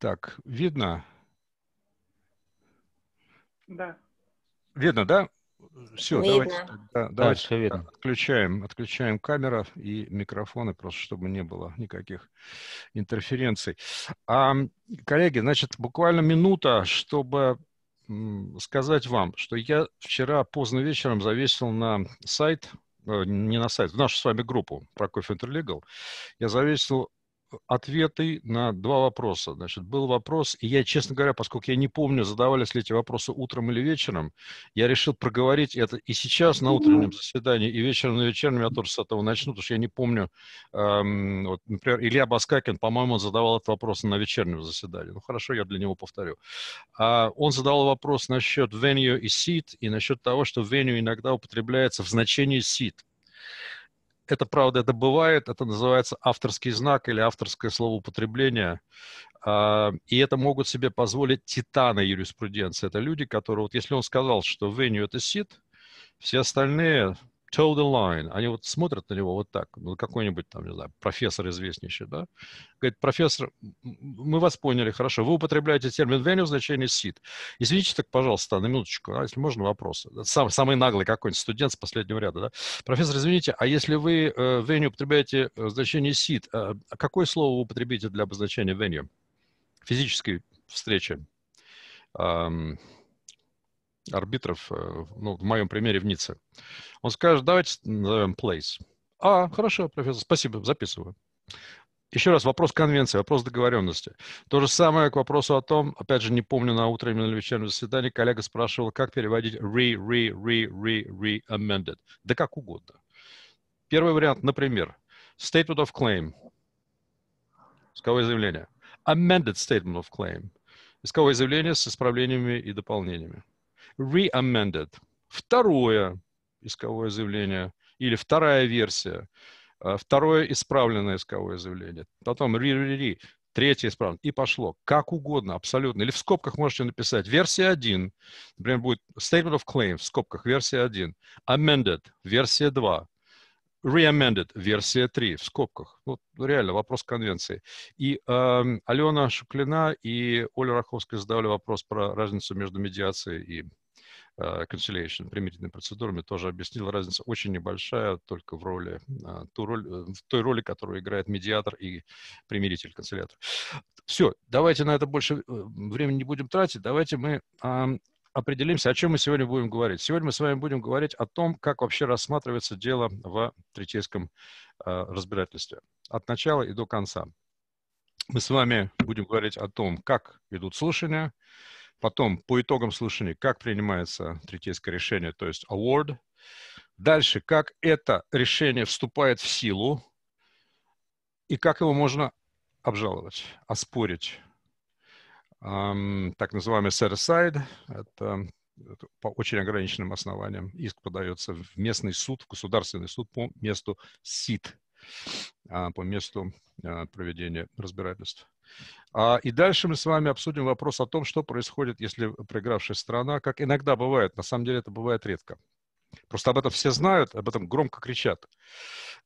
Так, видно? Да. Видно, да? Все, видно. давайте, да, давайте да, видно. Отключаем, отключаем камеру и микрофоны, просто чтобы не было никаких интерференций. А, коллеги, значит, буквально минута, чтобы сказать вам, что я вчера поздно вечером завесил на сайт, э, не на сайт, в нашу с вами группу Прокофь Interlegal, я завесил ответы на два вопроса. Значит, был вопрос, и я, честно говоря, поскольку я не помню, задавались ли эти вопросы утром или вечером, я решил проговорить это и сейчас на утреннем заседании, и вечером на вечернем я тоже с этого начну, потому что я не помню, эм, вот, например, Илья Баскакин, по-моему, задавал этот вопрос на вечернем заседании. Ну, хорошо, я для него повторю. А, он задавал вопрос насчет venue и seat, и насчет того, что venue иногда употребляется в значении seat это правда, это бывает, это называется авторский знак или авторское словоупотребление. А, и это могут себе позволить титаны юриспруденции. Это люди, которые, вот если он сказал, что venue – это сит, все остальные toe the line. Они вот смотрят на него вот так, ну, какой-нибудь там, не знаю, профессор известнейший, да? Говорит, профессор, мы вас поняли, хорошо, вы употребляете термин venue в значении seat. Извините так, пожалуйста, на минуточку, а если можно вопрос. Сам, самый наглый какой-нибудь студент с последнего ряда, да? Профессор, извините, а если вы э, venue употребляете э, в значении seat, э, а какое слово вы употребите для обозначения venue? Физической встречи. Um, арбитров, э, ну, в моем примере в Ницце. Он скажет, давайте назовем place. А, хорошо, профессор, спасибо, записываю. Еще раз, вопрос конвенции, вопрос договоренности. То же самое к вопросу о том, опять же, не помню, на утро или вечернем заседании коллега спрашивал, как переводить re, re, re, re, re, amended. Да как угодно. Первый вариант, например, statement of claim, исковое заявление. Amended statement of claim, исковое заявление с исправлениями и дополнениями re-amended. Второе исковое заявление или вторая версия. Э, второе исправленное исковое заявление. Потом re-re-re. Третье исправлено. И пошло. Как угодно, абсолютно. Или в скобках можете написать версия 1. Например, будет statement of claim в скобках версия 1. Amended версия 2 re-amended, версия 3, в скобках. вот ну, реально, вопрос конвенции. И э, Алена Шуклина и Оля Раховская задавали вопрос про разницу между медиацией и Э, conciliation, примирительными процедурами, тоже объяснил, разница очень небольшая только в роли, а, ту роль, э, в той роли, которую играет медиатор и примиритель, консилятор. Все, давайте на это больше э, времени не будем тратить, давайте мы а, определимся, о чем мы сегодня будем говорить. Сегодня мы с вами будем говорить о том, как вообще рассматривается дело в третейском а, разбирательстве от начала и до конца. Мы с вами будем говорить о том, как идут слушания, Потом, по итогам слушаний, как принимается третейское решение, то есть award. Дальше, как это решение вступает в силу и как его можно обжаловать, оспорить. Um, так называемый set aside, это, это по очень ограниченным основаниям. Иск подается в местный суд, в государственный суд по месту СИД, а, по месту а, проведения разбирательств. А, и дальше мы с вами обсудим вопрос о том, что происходит, если проигравшая страна, как иногда бывает, на самом деле это бывает редко. Просто об этом все знают, об этом громко кричат.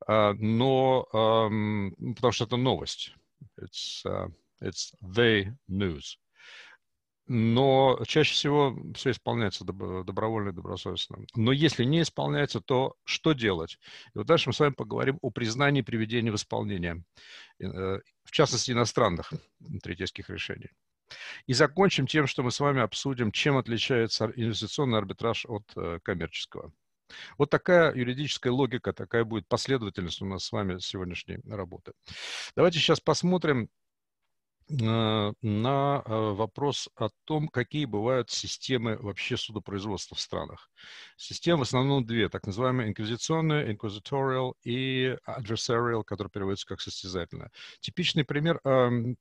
А, но, потому что это новость. It's, uh, it's the news но чаще всего все исполняется добровольно и добросовестно. Но если не исполняется, то что делать? И вот дальше мы с вами поговорим о признании приведения в исполнение, э, в частности, иностранных третейских решений. И закончим тем, что мы с вами обсудим, чем отличается инвестиционный арбитраж от э, коммерческого. Вот такая юридическая логика, такая будет последовательность у нас с вами сегодняшней работы. Давайте сейчас посмотрим, Э, на э, вопрос о том, какие бывают системы вообще судопроизводства в странах. Систем в основном две, так называемые инквизиционная, inquisitorial и adversarial, который переводится как состязательная. Типичный пример эм,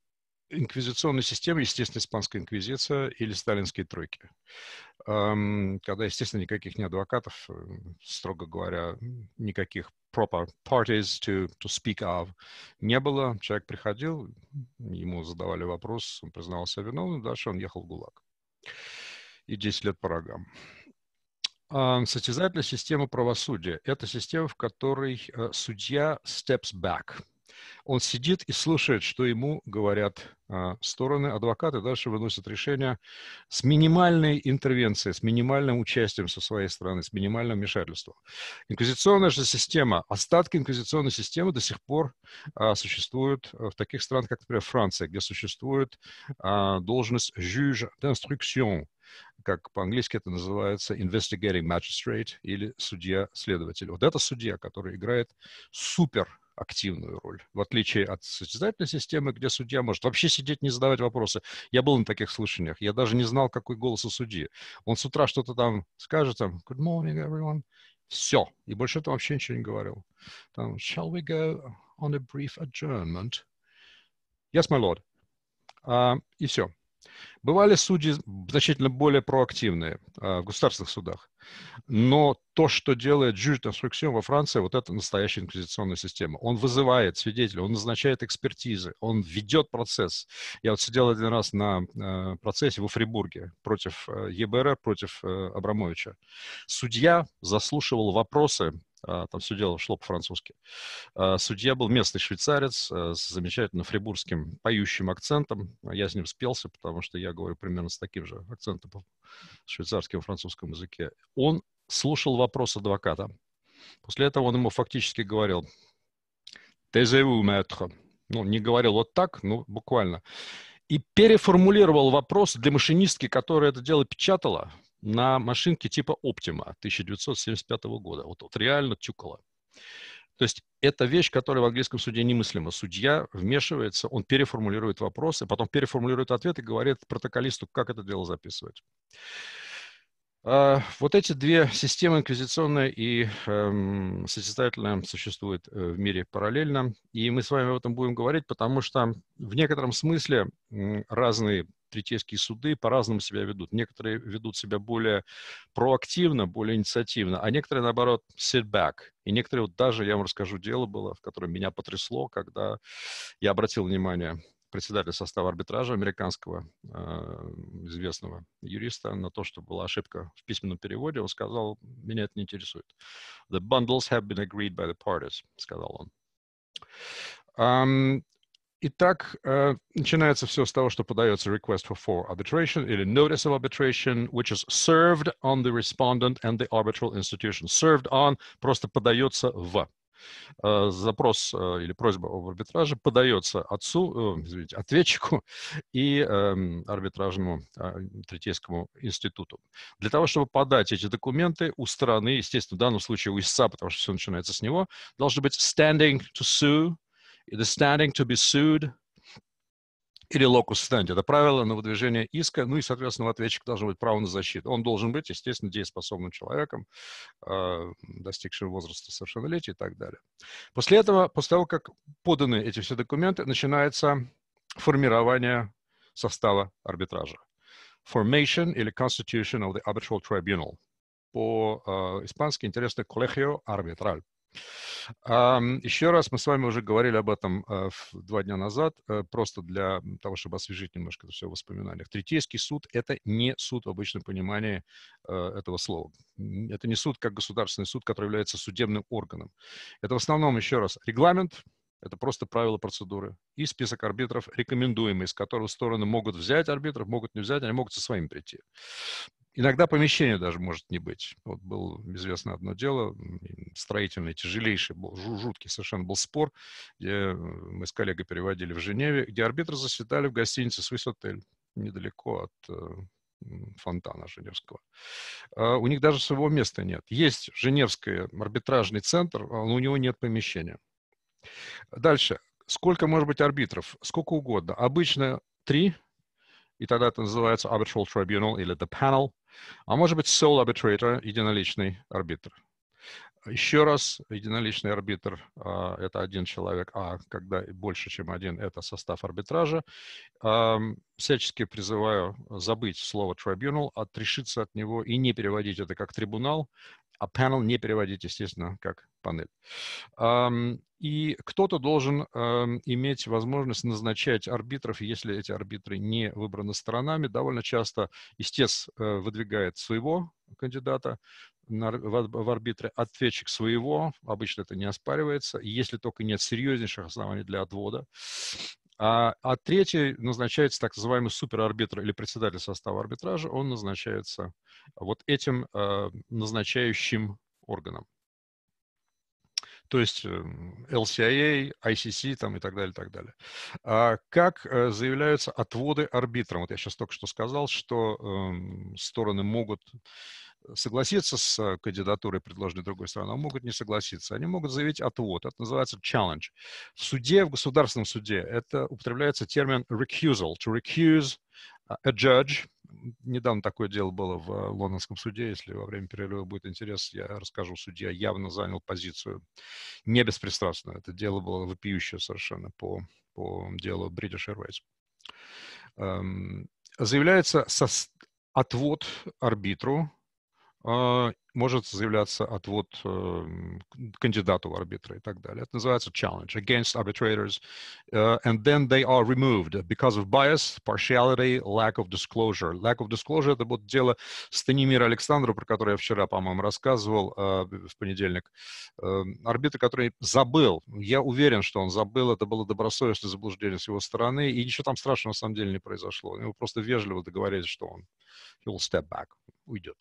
инквизиционной системы, естественно, испанская инквизиция или сталинские тройки. Эм, когда, естественно, никаких ни адвокатов, э, строго говоря, никаких proper parties to, to speak of не было. Человек приходил, ему задавали вопрос, он признался виновным, дальше он ехал в ГУЛАГ. И 10 лет по рогам. А, состязательная система правосудия – это система, в которой э, судья steps back – он сидит и слушает, что ему говорят а, стороны. Адвокаты дальше выносят решение с минимальной интервенцией, с минимальным участием со своей стороны, с минимальным вмешательством. Инквизиционная же система, остатки инквизиционной системы до сих пор а, существуют э, в таких странах, как, например, Франция, где существует а, должность «juge d'instruction», как по-английски это называется investigating magistrate или судья-следователь. Вот это судья, который играет супер активную роль, в отличие от состязательной системы, где судья может вообще сидеть, не задавать вопросы. Я был на таких слушаниях, я даже не знал, какой голос у судьи. Он с утра что-то там скажет, там, good morning, everyone, все. И больше там вообще ничего не говорил. Там, shall we go on a brief adjournment? Yes, my lord. А, и все. Бывали судьи значительно более проактивные а, в государственных судах. Но то, что делает Жюж Д'Инструксион во Франции, вот это настоящая инквизиционная система. Он вызывает свидетелей, он назначает экспертизы, он ведет процесс. Я вот сидел один раз на э, процессе во Фрибурге против э, ЕБР, против э, Абрамовича. Судья заслушивал вопросы а, там все дело шло по-французски. А, судья был местный швейцарец э, с замечательно фрибурским поющим акцентом. А я с ним спелся, потому что я говорю примерно с таким же акцентом по швейцарскому и французскому языке. Он слушал вопрос адвоката. После этого он ему фактически говорил «Тезеву, мэтр». Ну, не говорил вот так, ну, буквально. И переформулировал вопрос для машинистки, которая это дело печатала, на машинке типа Optima 1975 года. Вот, вот реально тюкало. То есть это вещь, которая в английском суде немыслима. Судья вмешивается, он переформулирует вопросы, а потом переформулирует ответ и говорит протоколисту, как это дело записывать. А, вот эти две системы, инквизиционная и эм, созидательная, существуют э, в мире параллельно. И мы с вами об этом будем говорить, потому что в некотором смысле разные третейские суды по-разному себя ведут. Некоторые ведут себя более проактивно, более инициативно, а некоторые, наоборот, sit back. И некоторые, вот даже, я вам расскажу, дело было, в котором меня потрясло, когда я обратил внимание председателя состава арбитража американского э, известного юриста на то, что была ошибка в письменном переводе, он сказал, меня это не интересует. The bundles have been agreed by the parties, сказал он. Um, Итак, э, начинается все с того, что подается request for for arbitration или notice of arbitration, which is served on the respondent and the arbitral institution. Served on просто подается в. Э, запрос э, или просьба об арбитраже подается отцу, извините, ответчику и эм, арбитражному третейскому институту. Для того, чтобы подать эти документы у страны, естественно, в данном случае у истца, потому что все начинается с него, должен быть standing to sue, the standing to be sued, или locus standi. Это правило на выдвижение иска, ну и, соответственно, у ответчика должно быть право на защиту. Он должен быть, естественно, дееспособным человеком, а, достигшим возраста совершеннолетия и так далее. После этого, после того, как поданы эти все документы, начинается формирование состава арбитража. Formation или Constitution of the Arbitral Tribunal. По-испански а, интересно «colegio arbitral». Еще раз, мы с вами уже говорили об этом э, два дня назад, э, просто для того, чтобы освежить немножко это все в воспоминаниях. Третейский суд – это не суд в обычном понимании э, этого слова. Это не суд как государственный суд, который является судебным органом. Это в основном, еще раз, регламент, это просто правила процедуры. И список арбитров рекомендуемый, из которого стороны могут взять арбитров, могут не взять, они могут со своим прийти. Иногда помещения даже может не быть. Вот было известно одно дело, строительное, тяжелейшее был, жуткий совершенно был спор, где э, мы с коллегой переводили в Женеве, где арбитры заседали в гостинице Swiss отель недалеко от э, фонтана Женевского. А, у них даже своего места нет. Есть Женевский арбитражный центр, но а у него нет помещения. Дальше. Сколько может быть арбитров? Сколько угодно. Обычно три, и тогда это называется Arbitral Tribunal или The Panel. А может быть, sole arbitrator, единоличный арбитр. Еще раз, единоличный арбитр а, это один человек, а когда больше, чем один – это состав арбитража. всячески призываю забыть слово tribunal, отрешиться от него и не переводить это как трибунал, а panel не переводить, естественно, как панель. И кто-то должен э, иметь возможность назначать арбитров, если эти арбитры не выбраны сторонами. Довольно часто истец э, выдвигает своего кандидата на, в, в арбитре, ответчик своего, обычно это не оспаривается, если только нет серьезнейших оснований для отвода. А, а третий назначается так называемый суперарбитр или председатель состава арбитража, он назначается вот этим э, назначающим органом то есть LCIA, эм, ICC там, и так далее, и так далее. А как э, заявляются отводы арбитрам? Вот я сейчас только что сказал, что эм, стороны могут согласиться с э, кандидатурой, предложенной другой стороной, а могут не согласиться. Они могут заявить отвод. Это называется challenge. В суде, в государственном суде, это употребляется термин recusal, to recuse э, a judge недавно такое дело было э, в лондонском суде. Если во время перерыва будет интерес, я расскажу. Судья явно занял позицию не беспристрастную. Это дело было вопиющее совершенно по, по делу British Airways. Эм, заявляется со, отвод арбитру а, может заявляться отвод э, кандидату в арбитра и так далее. Это называется challenge against arbitrators. Uh, and then they are removed because of bias, partiality, lack of disclosure. Lack of disclosure – это вот дело Станимира Александрова, про которое я вчера, по-моему, рассказывал э, в понедельник. Э, арбитр, который забыл, я уверен, что он забыл, это было добросовестное заблуждение с его стороны, и ничего там страшного на самом деле не произошло. Его просто вежливо договорились, что он will step back, уйдет.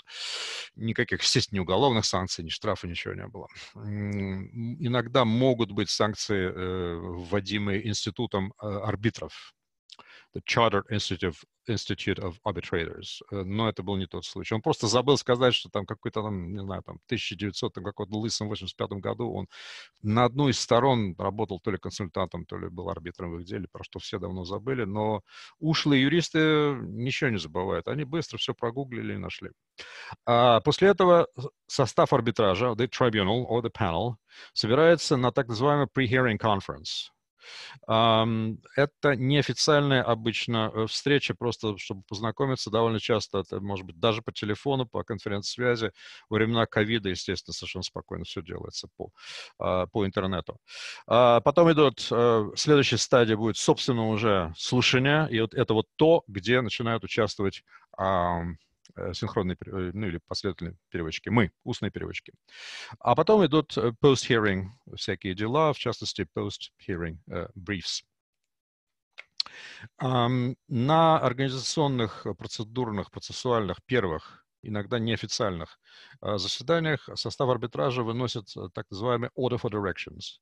Никаких здесь ни уголовных санкций, ни штрафа, ничего не было. Иногда могут быть санкции, э, вводимые институтом э, арбитров, the Chartered Institute of, Institute of Arbitrators. Э, но это был не тот случай. Он просто забыл сказать, что там какой-то, там, не знаю, там 1900, там какой-то лысом 85 году он на одной из сторон работал то ли консультантом, то ли был арбитром в их деле, про что все давно забыли. Но ушлые юристы ничего не забывают. Они быстро все прогуглили и нашли. А после этого состав арбитража, the tribunal or the panel, собирается на так называемый pre-hearing conference – это неофициальная обычно э, встреча, просто чтобы познакомиться довольно часто. Это может быть даже по телефону, по конференц-связи. Во времена ковида, естественно, совершенно спокойно все делается по, а, по интернету. А, потом идут, э, следующая стадия будет, собственно, уже слушание. И вот это вот то, где начинают участвовать Э, синхронные, э, ну или последовательные переводчики, мы, устные переводчики. А потом идут э, post-hearing всякие дела, в частности, post-hearing uh, briefs. Um, на организационных, процедурных, процессуальных первых иногда неофициальных а, заседаниях состав арбитража выносит э, так называемый order for directions,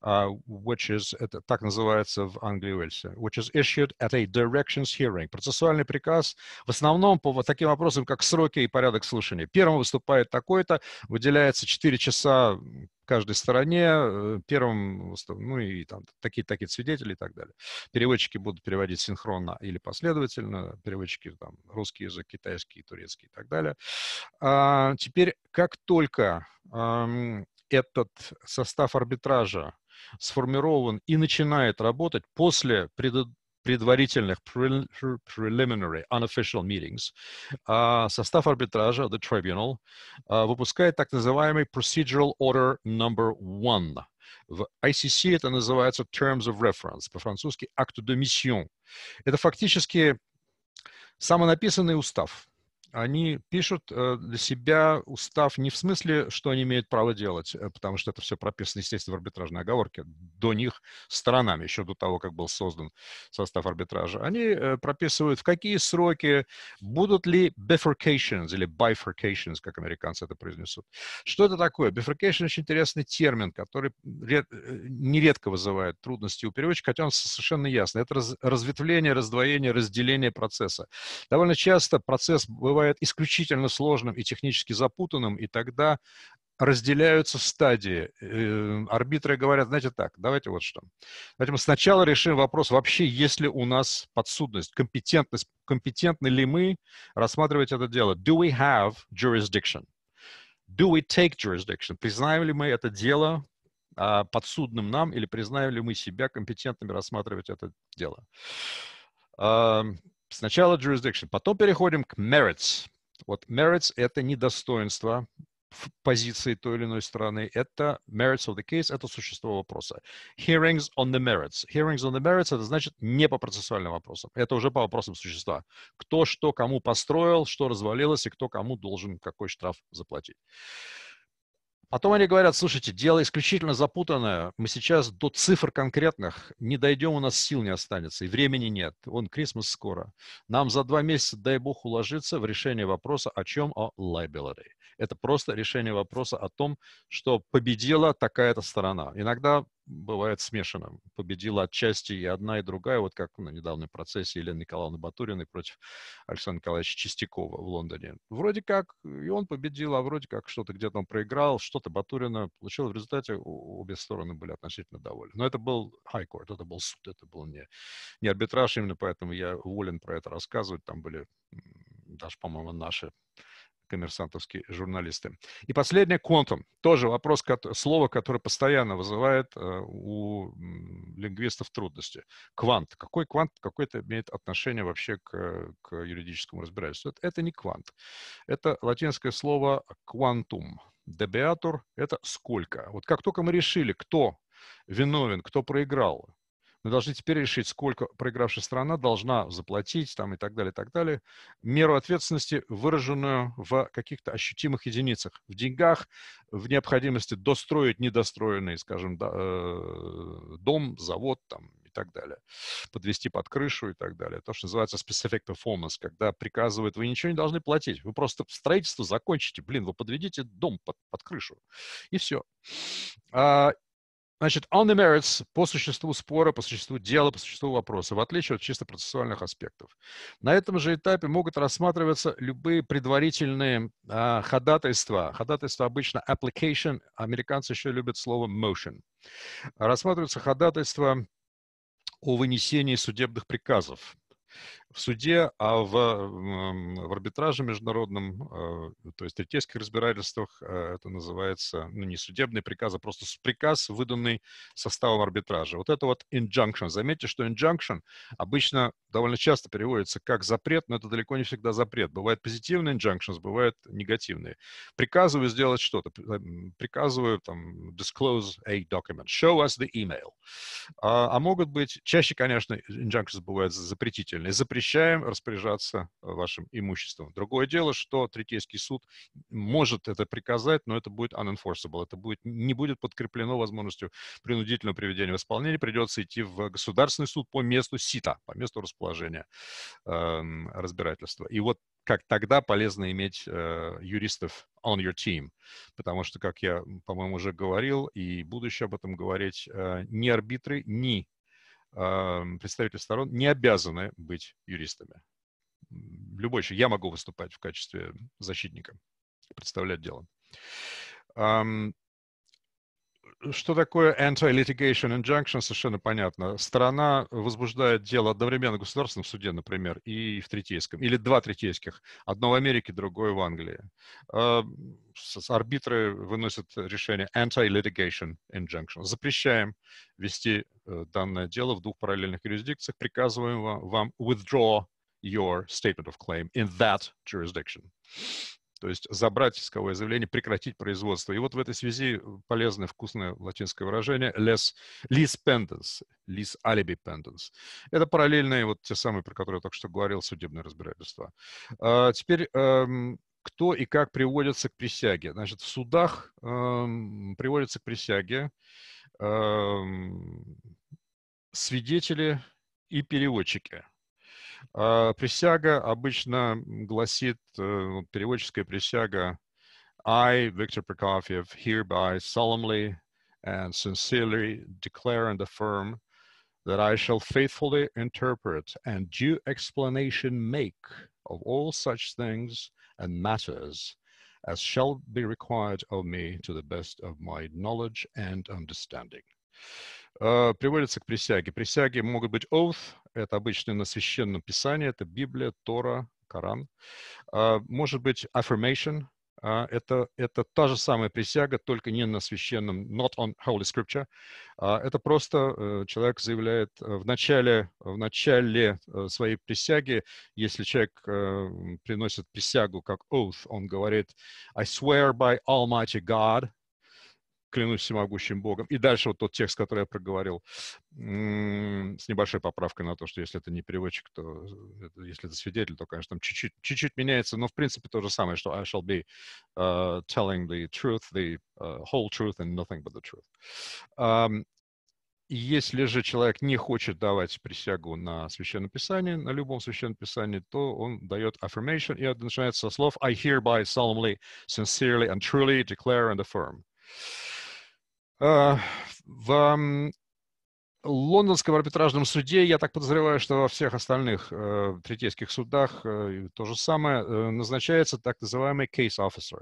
а, which is, это так называется в Англии Уэльсе, which is issued at a directions hearing. Процессуальный приказ в основном по вот таким вопросам, как сроки и порядок слушания. Первым выступает такой-то, выделяется 4 часа каждой стороне э, первым, ну и там такие-такие свидетели и так далее. Переводчики будут переводить синхронно или последовательно, переводчики там русский язык, китайский, турецкий и так далее. А, теперь, как только эм, этот состав арбитража сформирован и начинает работать после предыдущего предварительных preliminary unofficial meetings а, состав арбитража, the tribunal, а, выпускает так называемый procedural order number one. В ICC это называется terms of reference, по-французски acte de mission. Это фактически самонаписанный устав, они пишут э, для себя устав не в смысле, что они имеют право делать, э, потому что это все прописано, естественно, в арбитражной оговорке, до них сторонами, еще до того, как был создан состав арбитража. Они э, прописывают, в какие сроки, будут ли bifurcations или bifurcations, как американцы это произнесут. Что это такое? Bifurcation очень интересный термин, который нередко вызывает трудности у переводчика, хотя он совершенно ясный. Это разветвление, раздвоение, разделение процесса. Довольно часто процесс бывает бывает исключительно сложным и технически запутанным, и тогда разделяются стадии. Э, арбитры говорят, знаете так, давайте вот что. Давайте мы сначала решим вопрос, вообще есть ли у нас подсудность, компетентность, компетентны ли мы рассматривать это дело. Do we have jurisdiction? Do we take jurisdiction? Признаем ли мы это дело а, подсудным нам или признаем ли мы себя компетентными рассматривать это дело? Сначала jurisdiction, потом переходим к merits. Вот merits — это недостоинство в позиции той или иной страны. Это merits of the case, это существо вопроса. Hearings on the merits. Hearings on the merits — это значит не по процессуальным вопросам. Это уже по вопросам существа. Кто что кому построил, что развалилось и кто кому должен какой штраф заплатить. Потом они говорят, слушайте, дело исключительно запутанное, мы сейчас до цифр конкретных не дойдем, у нас сил не останется, и времени нет, он Крисмас скоро. Нам за два месяца, дай бог, уложиться в решение вопроса о чем? О liability. Это просто решение вопроса о том, что победила такая-то сторона. Иногда бывает смешано. Победила отчасти и одна, и другая, вот как на недавнем процессе Елены Николаевны Батуриной против Александра Николаевича Чистякова в Лондоне. Вроде как э, и он победил, а вроде как что-то где-то он проиграл, что-то Батурина получил. В результате обе стороны были относительно довольны. Но это был high court, это был суд, это был не, не арбитраж, именно поэтому я уволен про это рассказывать. Там были даже, по-моему, наши коммерсантовские журналисты. И последнее, контум. Тоже вопрос, слово, которое постоянно вызывает э, у лингвистов трудности. Квант. Какой квант, какое это имеет отношение вообще к, к юридическому разбирательству? Это, это не квант. Это латинское слово квантум. Дебиатур – это сколько. Вот как только мы решили, кто виновен, кто проиграл, мы должны теперь решить, сколько проигравшая страна должна заплатить там, и так далее, и так далее. Меру ответственности, выраженную в каких-то ощутимых единицах. В деньгах, в необходимости достроить недостроенный, скажем, э, дом, завод там, и так далее. Подвести под крышу и так далее. То, что называется specific performance, когда приказывают, вы ничего не должны платить, вы просто строительство закончите, блин, вы подведите дом под, под крышу. И все. А, Значит, on the merits по существу спора, по существу дела, по существу вопроса, в отличие от чисто процессуальных аспектов. На этом же этапе могут рассматриваться любые предварительные а, ходатайства. Ходатайство обычно application, американцы еще любят слово motion. Рассматриваются ходатайства о вынесении судебных приказов в суде, а в, в арбитраже международном, э, то есть в третейских разбирательствах, э, это называется, ну, не судебный приказ, а просто приказ, выданный составом арбитража. Вот это вот injunction. Заметьте, что injunction обычно довольно часто переводится как запрет, но это далеко не всегда запрет. Бывают позитивные injunctions, бывают негативные. Приказываю сделать что-то. Эм, приказываю, там, disclose a document. Show us the email. А, а могут быть, чаще, конечно, injunctions бывают запретительные, запрещенные запрещаем распоряжаться э, вашим имуществом. Другое дело, что Третейский суд может это приказать, но это будет unenforceable, это будет, не будет подкреплено возможностью принудительного приведения в исполнение, придется идти в государственный суд по месту сита, по месту расположения э, разбирательства. И вот как тогда полезно иметь э, юристов on your team, потому что, как я, по-моему, уже говорил и будущее об этом говорить, э, ни арбитры, ни а, представители сторон не обязаны быть юристами. Любой еще. Я могу выступать в качестве защитника, представлять дело что такое anti-litigation injunction, совершенно понятно. Страна возбуждает дело одновременно в государственном суде, например, и в третейском, или два третейских, одно в Америке, другое в Англии. А, арбитры выносят решение anti-litigation injunction. Запрещаем вести э, данное дело в двух параллельных юрисдикциях, приказываем вам withdraw your statement of claim in that jurisdiction то есть забрать исковое заявление, прекратить производство. И вот в этой связи э, полезное, вкусное латинское выражение «les, «lis pendens», «lis alibi pendens». Это параллельные вот те самые, про которые я только что говорил, судебные разбирательства. А, теперь эм, кто и как приводится к присяге. Значит, в судах эм, приводятся к присяге эм, свидетели и переводчики. присяга обычно гласит, э, переводческая присяга I, Виктор Прокофьев, hereby solemnly and sincerely declare and affirm that I shall faithfully interpret and due explanation make of all such things and matters as shall be required of me to the best of my knowledge and understanding. Э, приводится к присяге. Присяги могут быть oath, это обычно на священном писании, это Библия, Тора, Коран. А, может быть affirmation, а, это, это та же самая присяга, только не на священном, not on Holy Scripture. А, это просто э, человек заявляет э, в начале, в начале своей присяги, если человек приносит присягу как oath, он говорит «I swear by Almighty God», клянусь всемогущим Богом. И дальше вот тот текст, который я проговорил, с небольшой поправкой на то, что если это не переводчик, то э, если это свидетель, то, конечно, там чуть-чуть, чуть-чуть меняется, но в принципе то же самое, что I shall be uh, telling the truth, the uh, whole truth and nothing but the truth. Um, если же человек не хочет давать присягу на Священном Писании, на любом Священном Писании, то он дает affirmation и начинается со слов «I hereby solemnly, sincerely and truly declare and affirm». Uh, Э, в лондонском арбитражном суде, я так подозреваю, что во всех остальных э, третейских судах э, то же самое, э, назначается так называемый case officer.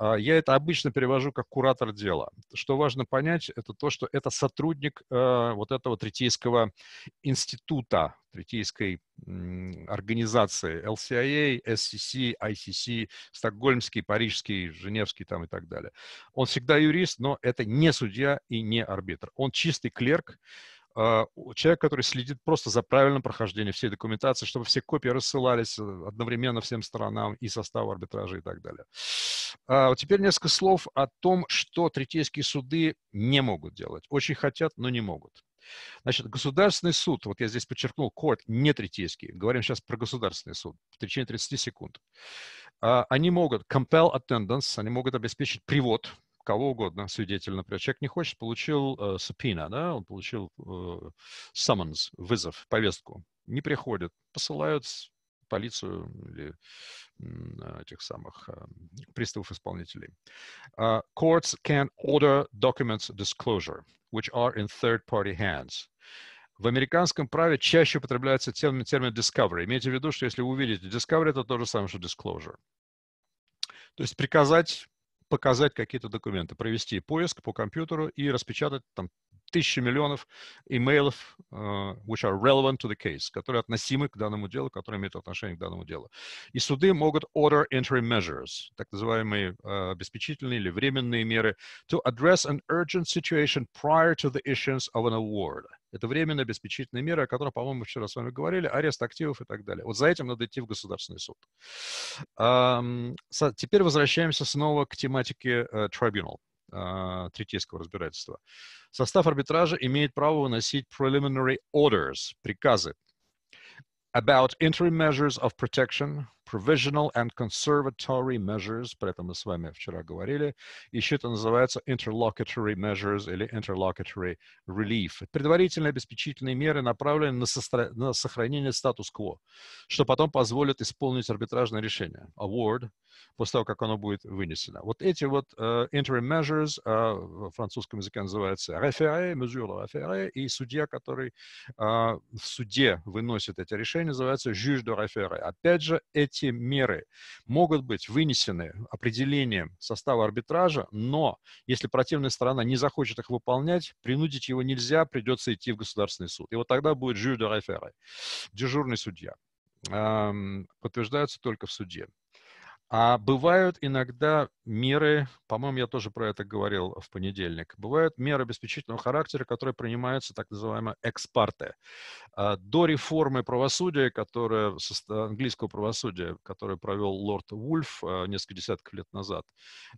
Э, я это обычно перевожу как куратор дела. Что важно понять, это то, что это сотрудник э, вот этого третейского института, третейской организации LCIA, SCC, ICC, Стокгольмский, Парижский, Женевский там и так далее. Он всегда юрист, но это не судья и не арбитр. Он чистый клерк, а, человек, который следит просто за правильным прохождением всей документации, чтобы все копии рассылались э, одновременно всем сторонам и составу арбитража и так далее. А, теперь несколько слов о том, что третейские суды не могут делать. Очень хотят, но не могут. Значит, Государственный суд, вот я здесь подчеркнул, корт, не третейский, говорим сейчас про Государственный суд, в течение 30 секунд. А, они могут compel attendance, они могут обеспечить привод кого угодно, свидетель, например. Человек не хочет, получил э, subpoena, да, он получил э, summons, вызов, повестку, не приходит, посылают полицию или этих а, самых а, приставов-исполнителей. Uh, а, courts can order documents disclosure, which are in third-party hands. В американском праве чаще употребляется термин, термин discovery. Имейте в виду, что если вы увидите discovery, это то же самое, что disclosure. То есть приказать показать какие-то документы, провести поиск по компьютеру и распечатать там тысячи миллионов имейлов, uh, which are relevant to the case, которые относимы к данному делу, которые имеют отношение к данному делу. И суды могут order interim measures, так называемые uh, обеспечительные или временные меры, to address an urgent situation prior to the issuance of an award. Это временно обеспечительные меры, о которых, по-моему, вчера с вами говорили, арест активов и так далее. Вот за этим надо идти в государственный суд. Um, теперь возвращаемся снова к тематике uh, третейского разбирательства. Состав арбитража имеет право выносить preliminary orders, приказы, about interim measures of protection, provisional and conservatory measures, про это мы с вами вчера говорили, еще это называется interlocutory measures или interlocutory relief. Предварительные обеспечительные меры направлены на, состро... на сохранение статус-кво, что потом позволит исполнить арбитражное решение, award, после того, как оно будет вынесено. Вот эти вот uh, interim measures uh, в французском языке называются référé, mesure référé, и судья, который uh, в суде выносит эти решения, называется juge de référé. Опять же, эти эти меры могут быть вынесены определением состава арбитража, но если противная сторона не захочет их выполнять, принудить его нельзя, придется идти в государственный суд. И вот тогда будет жюр де дежурный судья. Эм, подтверждаются только в суде. А бывают иногда меры, по-моему, я тоже про это говорил в понедельник, бывают меры обеспечительного характера, которые принимаются так называемые экспарты. А, до реформы правосудия, которая, английского правосудия, которое провел лорд Вульф а, несколько десятков лет назад,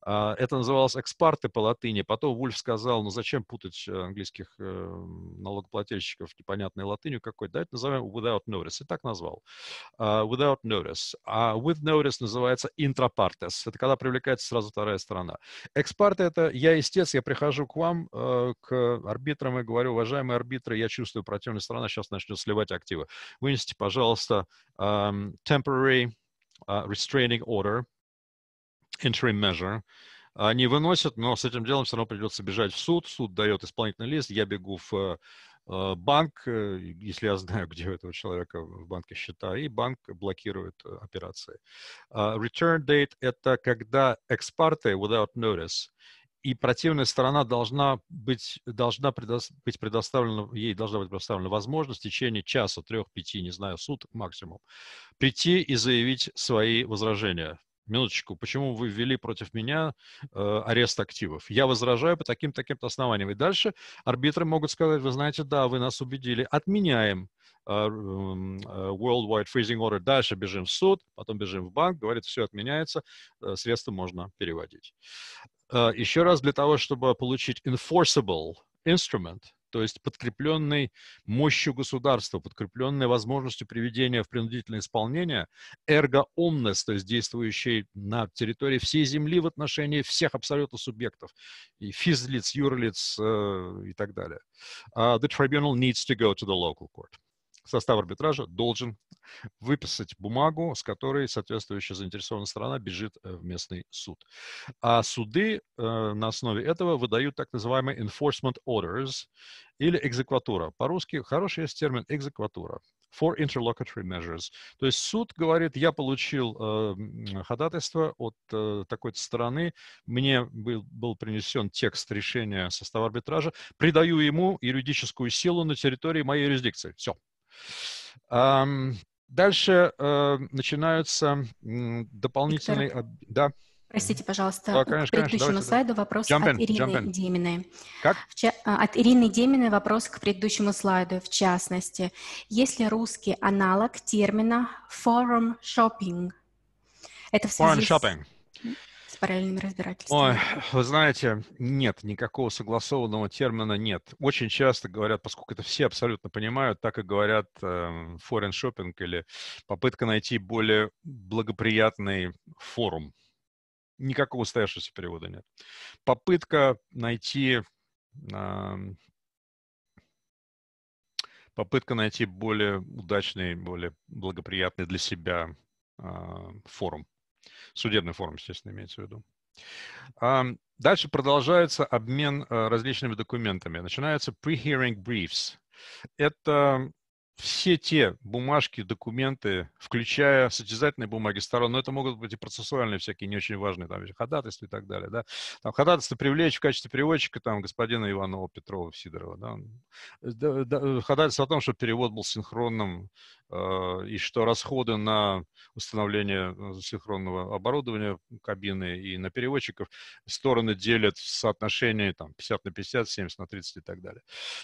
а, это называлось экспарты по латыни. Потом Вульф сказал, ну зачем путать английских эм, налогоплательщиков непонятной латынью какой-то, давайте назовем without notice. И так назвал. Without notice. А with notice называется интропартес. Это когда привлекается сразу вторая сторона. Экспарты — это я истец, я прихожу к вам, э, к арбитрам и говорю, уважаемые арбитры, я чувствую, противная сторона сейчас начнет сливать активы. Вынесите, пожалуйста, эм, temporary э, restraining order, interim measure, Они выносят, но с этим делом все равно придется бежать в суд. Суд дает исполнительный лист, я бегу в э, Э, банк, э, если я знаю, где у этого человека в банке счета, и банк блокирует э, операции. А, return date – это когда ex parte without notice, и противная сторона должна быть, должна предо, быть предоставлена, ей должна быть предоставлена возможность в течение часа, трех, пяти, не знаю, суток максимум, прийти и заявить свои возражения минуточку, почему вы ввели против меня э, арест активов? Я возражаю по таким-таким-то основаниям. И дальше арбитры могут сказать, вы знаете, да, вы нас убедили, отменяем а, э, э, Worldwide Freezing Order, дальше бежим в суд, потом бежим в банк, говорит, все отменяется, э, средства можно переводить. Э, еще раз, для того, чтобы получить enforceable instrument – то есть подкрепленный мощью государства, подкрепленный возможностью приведения в принудительное исполнение, эрго omnes, то есть действующий на территории всей земли в отношении всех абсолютно субъектов, и физлиц, юрлиц э, и так далее. Uh, the tribunal needs to go to the local court состав арбитража должен выписать бумагу, с которой соответствующая заинтересованная сторона бежит э, в местный суд. А суды э, на основе этого выдают так называемые enforcement orders или экзекватура. По-русски хороший есть термин экзекватура for interlocutory measures. То есть суд говорит, я получил э, ходатайство от э, такой-то стороны, мне был, был принесен текст решения состава арбитража, придаю ему юридическую силу на территории моей юрисдикции. Все. Дальше э, начинаются дополнительные... Виктор, да. Простите, пожалуйста, а, да, конечно, к предыдущему конечно, слайду вопрос in, от Ирины Деминой. Как? А, от Ирины Деминой вопрос к предыдущему слайду, в частности. Есть ли русский аналог термина "форум шоппинг"? Это в связи forum с... shopping параллельными разбирательствами? Ой, вы знаете, нет, никакого согласованного термина нет. Очень часто говорят, поскольку это все абсолютно понимают, так и говорят эм, foreign shopping или попытка найти более благоприятный форум. Никакого устоявшегося перевода нет. Попытка найти эм, попытка найти более удачный, более благоприятный для себя э, форум. Судебный форум, естественно, имеется в виду. Дальше продолжается обмен э, различными документами. Начинаются pre-hearing briefs. Это все те бумажки, документы, включая состязательные бумаги сторон, но это могут быть и процессуальные всякие, не очень важные, там, ходатайства и так далее, да. Там, ходатайство привлечь в качестве переводчика, там, господина Иванова, Петрова, Сидорова, да. Э, э, ходатайство о том, чтобы перевод был синхронным, Э, и что расходы на установление э, синхронного оборудования кабины и на переводчиков стороны делят в соотношении там, 50 на 50, 70 на 30 и так далее.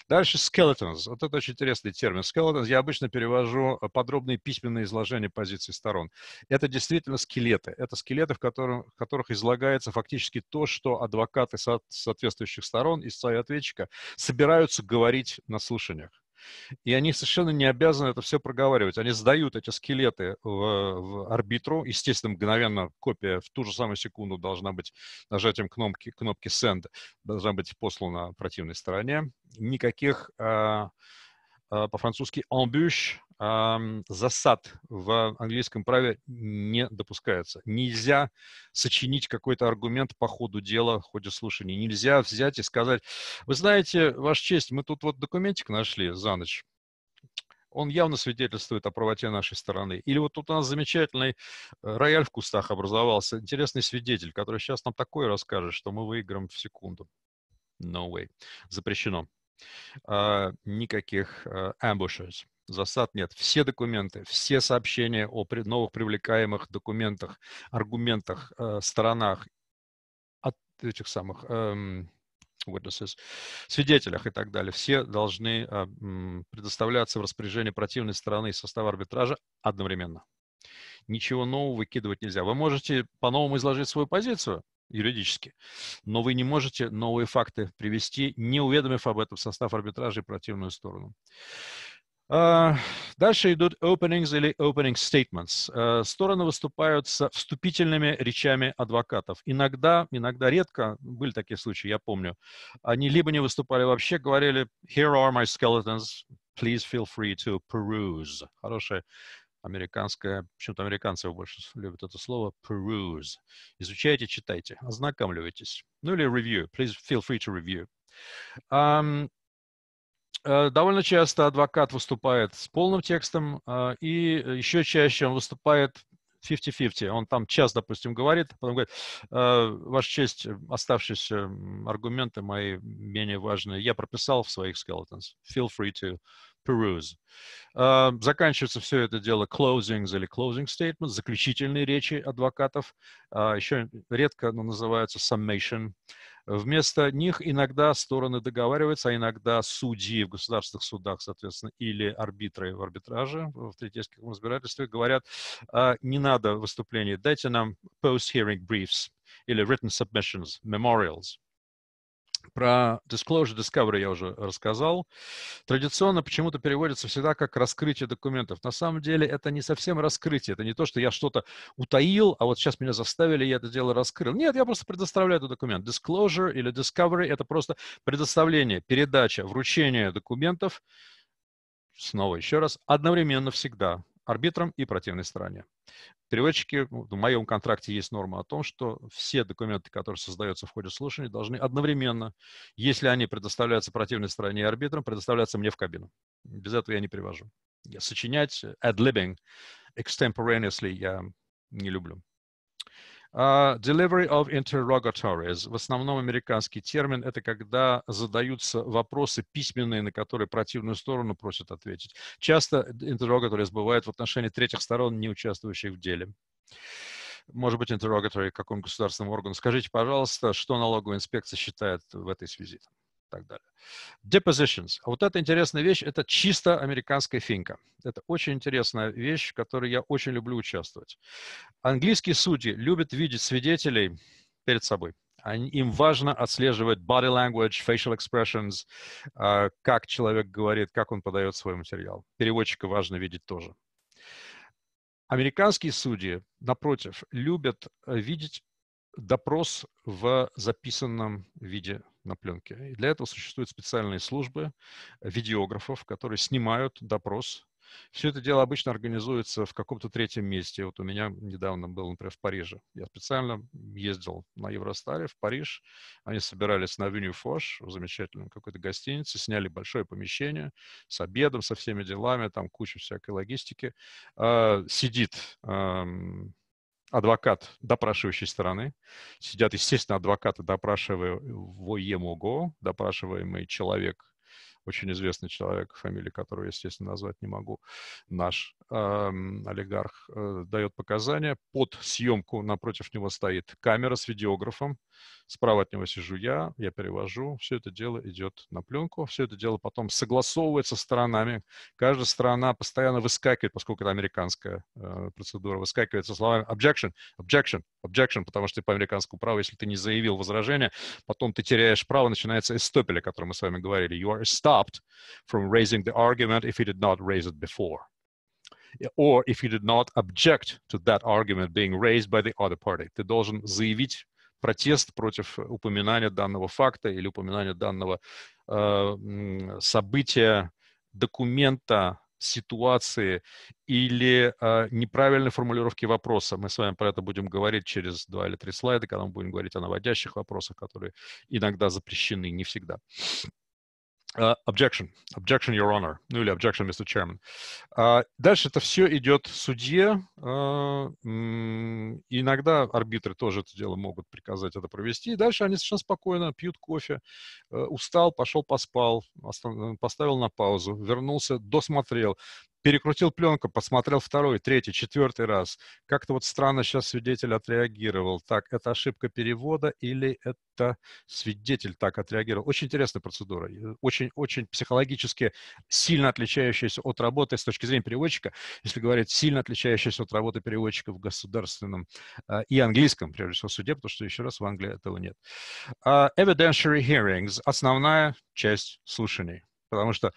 Дальше skeletons. Вот это очень интересный термин. Skeletons я обычно перевожу э, подробные письменные изложения позиций сторон. Это действительно скелеты. Это скелеты, в, котором, в которых излагается фактически то, что адвокаты со соответствующих сторон и ответчика собираются говорить на слушаниях. И они совершенно не обязаны это все проговаривать. Они сдают эти скелеты в, в арбитру. Естественно, мгновенно копия в ту же самую секунду должна быть нажатием кнопки, кнопки send, должна быть послана противной стороне. Никаких... Э, Э, по-французски «embûche», засад в английском праве не допускается. Нельзя сочинить какой-то аргумент по ходу дела, в ходе слушания. Нельзя взять и сказать, вы знаете, Ваша честь, мы тут вот документик нашли за ночь, он явно свидетельствует о правоте нашей стороны. Или вот тут у нас замечательный э, рояль в кустах образовался, интересный свидетель, который сейчас нам такое расскажет, что мы выиграем в секунду. No way. Запрещено. А, никаких а, ambushes, засад нет. Все документы, все сообщения о новых привлекаемых документах, аргументах, а, сторонах от этих самых эм, witnesses, свидетелях и так далее, все должны предоставляться в распоряжение противной стороны из состава арбитража одновременно. Ничего нового выкидывать нельзя. Вы можете по-новому изложить свою позицию, юридически. Но вы не можете новые факты привести, не уведомив об этом состав арбитража и противную сторону. А, дальше идут openings или opening statements. Э, стороны выступают с вступительными речами адвокатов. Иногда, иногда редко, были такие случаи, я помню, они либо не выступали вообще, говорили «Here are my skeletons, please feel free to peruse». Хорошее Американская почему-то американцы больше любят это слово, peruse. Изучайте, читайте, ознакомливайтесь. Ну или review, please feel free to review. Um, довольно часто адвокат выступает с полным текстом, а, и еще чаще он выступает 50-50. Он там час, допустим, говорит, потом говорит, «А, «Ваша честь, оставшиеся аргументы мои менее важные я прописал в своих skeletons. Feel free to peruse. Uh, заканчивается все это дело closings или closing statements, заключительные речи адвокатов, uh, а, еще редко ну, называются summation. Вместо них иногда стороны договариваются, а иногда судьи в государственных судах, соответственно, или арбитры в арбитраже, в третейском разбирательствах говорят, а, не надо выступлений, дайте нам post-hearing briefs или written submissions, memorials. Про disclosure discovery я уже рассказал. Традиционно почему-то переводится всегда как раскрытие документов. На самом деле это не совсем раскрытие. Это не то, что я что-то утаил, а вот сейчас меня заставили, я это дело раскрыл. Нет, я просто предоставляю этот документ. Disclosure или discovery – это просто предоставление, передача, вручение документов, снова еще раз, одновременно всегда арбитрам и противной стороне. Переводчики, ну, в моем контракте есть норма о том, что все документы, которые создаются в ходе слушаний, должны одновременно, если они предоставляются противной стороне и арбитрам, предоставляться мне в кабину. Без этого я не привожу. сочинять э, ad-libbing extemporaneously я не люблю. Uh, delivery of interrogatories. В основном американский термин – это когда задаются вопросы письменные, на которые противную сторону просят ответить. Часто interrogatories бывают в отношении третьих сторон, не участвующих в деле. Может быть, interrogatory какому государственному органу. Скажите, пожалуйста, что налоговая инспекция считает в этой связи? так далее. Depositions. А вот эта интересная вещь, это чисто американская финка. Это очень интересная вещь, в которой я очень люблю участвовать. Английские судьи любят видеть свидетелей перед собой. Они, им важно отслеживать body language, facial expressions, а, как человек говорит, как он подает свой материал. Переводчика важно видеть тоже. Американские судьи, напротив, любят э, видеть допрос в записанном виде на пленке. И для этого существуют специальные службы видеографов, которые снимают допрос. Все это дело обычно организуется в каком-то третьем месте. Вот у меня недавно был, например, в Париже. Я специально ездил на Евростаре в Париж. Они собирались на Авеню Фош в замечательном какой-то гостинице, сняли большое помещение с обедом, со всеми делами, там куча всякой логистики. А, сидит адвокат допрашивающей стороны. Сидят, естественно, адвокаты допрашиваемого, допрашиваемый человек, очень известный человек, фамилию которого, естественно, назвать не могу, наш олигарх э, дает показания. Под съемку напротив него стоит камера с видеографом. Справа от него сижу я, я перевожу. Все это дело идет на пленку. Все это дело потом согласовывается сторонами. Каждая сторона постоянно выскакивает, поскольку это американская э, процедура, выскакивает со словами objection, objection, objection, потому что по американскому праву, если ты не заявил возражение, потом ты теряешь право, начинается эстопель, о котором мы с вами говорили. You are stopped from raising the argument if you did not raise it before or if you did not object to that argument being raised by the other party. Ты должен заявить протест против упоминания данного факта или упоминания данного э, события, документа, ситуации или э, неправильной формулировки вопроса. Мы с вами про это будем говорить через два или три слайда, когда мы будем говорить о наводящих вопросах, которые иногда запрещены, не всегда. Uh, objection. Objection, Your Honor. Ну или objection, Mr. Chairman. Uh, дальше это все идет судье. Uh, а, иногда арбитры тоже это дело могут приказать это провести. И дальше они совершенно спокойно пьют кофе. Uh, устал, пошел поспал, э, поставил на паузу, вернулся, досмотрел перекрутил пленку, посмотрел второй, третий, четвертый раз. Как-то вот странно сейчас свидетель отреагировал. Так, это ошибка перевода или это свидетель так отреагировал? Очень интересная процедура. Очень, очень психологически сильно отличающаяся от работы с точки зрения переводчика, если говорить, сильно отличающаяся от работы переводчика в государственном э, и английском, прежде всего, суде, потому что, еще раз, в Англии этого нет. Uh, evidentiary hearings – основная часть слушаний. Потому что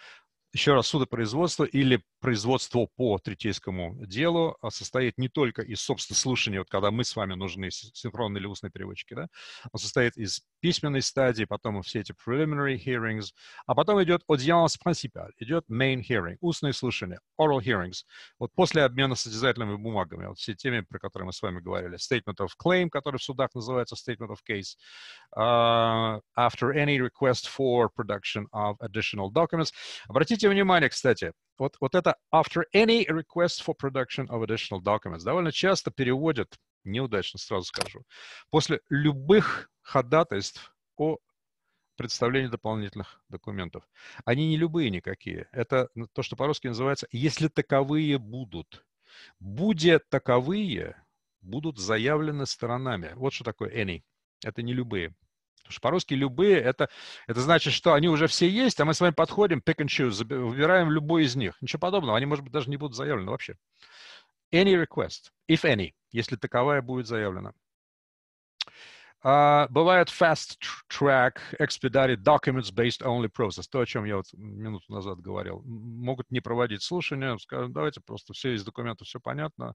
еще раз, судопроизводство или производство по третейскому делу а, состоит не только из, собственно, слушания, вот когда мы с вами нужны, синхронные или устные переводчики, да, он состоит из письменной стадии, потом все эти preliminary hearings, а потом идет audience principal, идет main hearing, устные слушания, oral hearings. Вот после обмена содержательными бумагами, вот все теми, про которые мы с вами говорили, statement of claim, который в судах называется statement of case, uh, after any request for production of additional documents. Обратите внимание, кстати, вот, вот это after any request for production of additional documents. Довольно часто переводят, неудачно сразу скажу, после любых ходатайств о представлении дополнительных документов. Они не любые никакие. Это то, что по-русски называется «если таковые будут». Буде таковые будут заявлены сторонами. Вот что такое any. Это не любые. Потому что по-русски любые, это, это значит, что они уже все есть, а мы с вами подходим, pick and choose, выбираем любой из них. Ничего подобного, они, может быть, даже не будут заявлены вообще. Any request, if any, если таковая будет заявлена. А, бывает fast track expedited documents based only process, то, о чем я вот минуту назад говорил. Могут не проводить слушания, скажем, давайте просто все из документов, все понятно,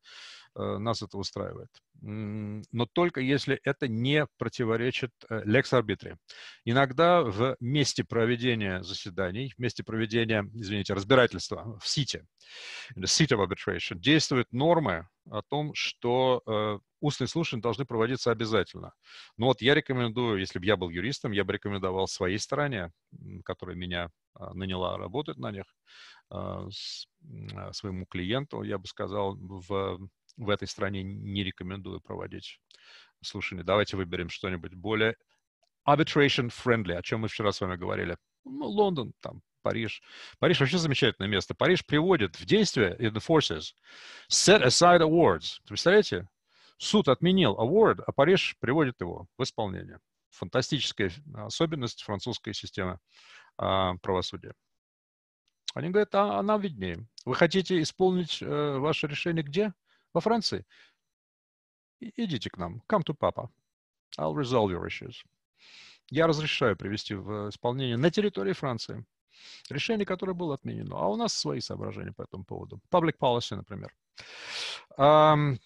э, нас это устраивает. но только если это не противоречит э, lex arbitri. Иногда в месте проведения заседаний, в месте проведения, извините, разбирательства в сите, in the seat of arbitration, действуют нормы, о том, что э, устные слушания должны проводиться обязательно. Но вот я рекомендую, если бы я был юристом, я бы рекомендовал своей стране, которая меня э, наняла работать на них, э, с, э, своему клиенту, я бы сказал, в, в этой стране не рекомендую проводить слушания. Давайте выберем что-нибудь более arbitration friendly, о чем мы вчера с вами говорили. Ну, Лондон, там, Париж. Париж вообще замечательное место. Париж приводит в действие in the forces set aside awards. Представляете? Суд отменил award, а Париж приводит его в исполнение. Фантастическая особенность французской системы а, правосудия. Они говорят, а, а нам виднее. Вы хотите исполнить э, ваше решение где? Во Франции? И, идите к нам. Come to Papa. I'll resolve your issues. Я разрешаю привести в э, исполнение на территории Франции Решение, которое было отменено. А у нас свои соображения по этому поводу. Public policy, например. Um,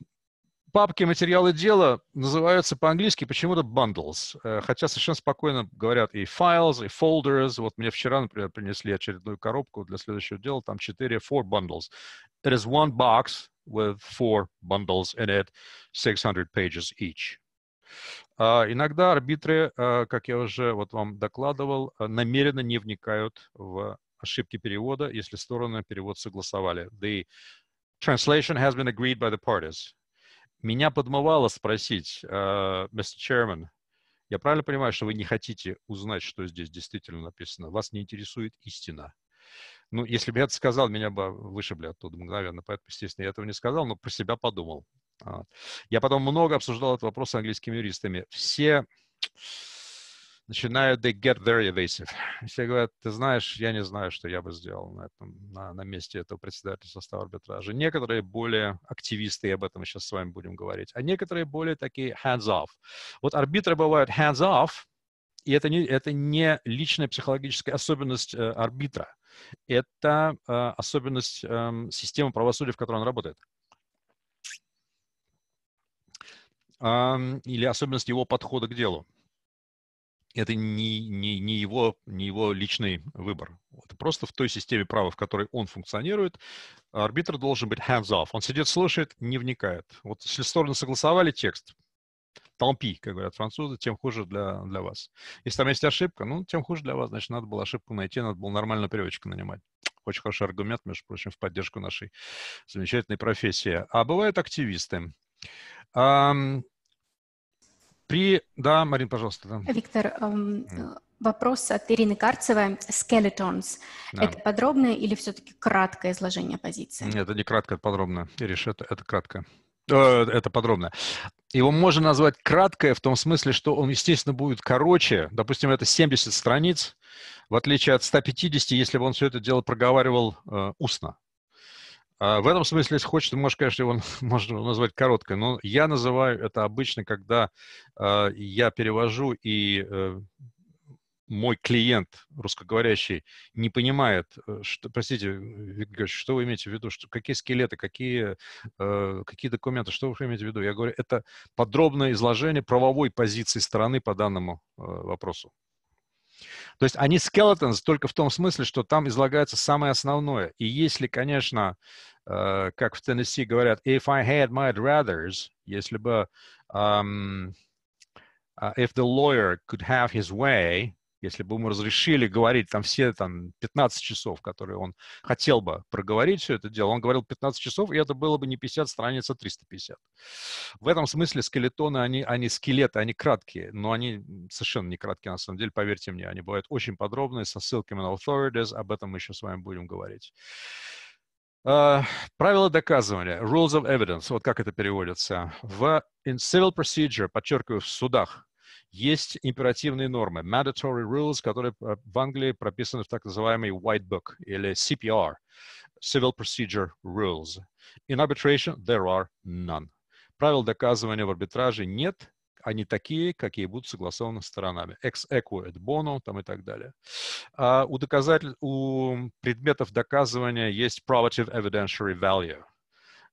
папки материалы дела называются по-английски почему-то bundles, э, хотя совершенно спокойно говорят и files, и folders. Вот мне вчера, например, принесли очередную коробку для следующего дела, там 4, 4 bundles. It is one box with four bundles in it, 600 pages each. А, иногда арбитры, э, как я уже вот вам докладывал, э, намеренно не вникают в ошибки перевода, если стороны перевод согласовали. The translation has been agreed by the parties. Меня подмывало спросить, uh, Mr. Chairman, я правильно понимаю, что вы не хотите узнать, что здесь действительно написано? Вас не интересует истина. Ну, если бы я это сказал, меня бы вышибли оттуда мгновенно. Поэтому, естественно, я этого не сказал, но про себя подумал. Вот. Я потом много обсуждал этот вопрос с английскими юристами. Все начинают they get very evasive. Все говорят, ты знаешь, я не знаю, что я бы сделал на, этом, на, на месте этого председателя состава арбитража. Некоторые более активисты, и об этом сейчас с вами будем говорить, а некоторые более такие hands-off. Вот арбитры бывают hands-off, и это не, это не личная психологическая особенность э, арбитра. Это э, особенность э, системы правосудия, в которой он работает. А, или особенность его подхода к делу. Это не, не, не, его, не его личный выбор. Это просто в той системе права, в которой он функционирует, арбитр должен быть hands-off. Он сидит, слушает, не вникает. Вот если стороны согласовали текст, толпи, как говорят французы, тем хуже для, для вас. Если там есть ошибка, ну, тем хуже для вас, значит, надо было ошибку найти, надо было нормальную переводчика нанимать. Очень хороший аргумент, между прочим, в поддержку нашей замечательной профессии. А бывают активисты. При... Да, Марин, пожалуйста. Да. Виктор, вопрос от Ирины Карцевой. Skeletons. Да. Это подробное или все-таки краткое изложение позиции? Нет, это не краткое, это подробное. Ириш, это, это краткое. Э, это подробное. Его можно назвать краткое в том смысле, что он, естественно, будет короче. Допустим, это 70 страниц, в отличие от 150, если бы он все это дело проговаривал э, устно. А в этом смысле, если хочешь, ты можешь, конечно, его можно назвать короткой, но я называю это обычно, когда э, я перевожу, и э, мой клиент русскоговорящий не понимает, э, что, простите, Виктор что вы имеете в виду, что, какие скелеты, какие, э, какие документы, что вы имеете в виду. Я говорю, это подробное изложение правовой позиции страны по данному э, вопросу. То есть они skeletons только в том смысле, что там излагается самое основное. И если, конечно, э, как в Теннесси говорят, if I had my rathers, если бы um, uh, if the lawyer could have his way, если бы ему разрешили говорить там все там 15 часов, которые он хотел бы проговорить все это дело, он говорил 15 часов, и это было бы не 50 страниц, а 350. В этом смысле скелетоны, они, они скелеты, они краткие, но они совершенно не краткие на самом деле, поверьте мне, они бывают очень подробные, со ссылками на authorities, об этом мы еще с вами будем говорить. Uh, правила доказывания, rules of evidence, вот как это переводится, в in civil procedure, подчеркиваю, в судах, есть императивные нормы, mandatory rules, которые э, в Англии прописаны в так называемый white book или CPR, Civil Procedure Rules. In arbitration there are none. Правил доказывания в арбитраже нет, они такие, какие будут согласованы сторонами. Ex equo et bono там и так далее. А у, доказатель, у предметов доказывания есть probative evidentiary value –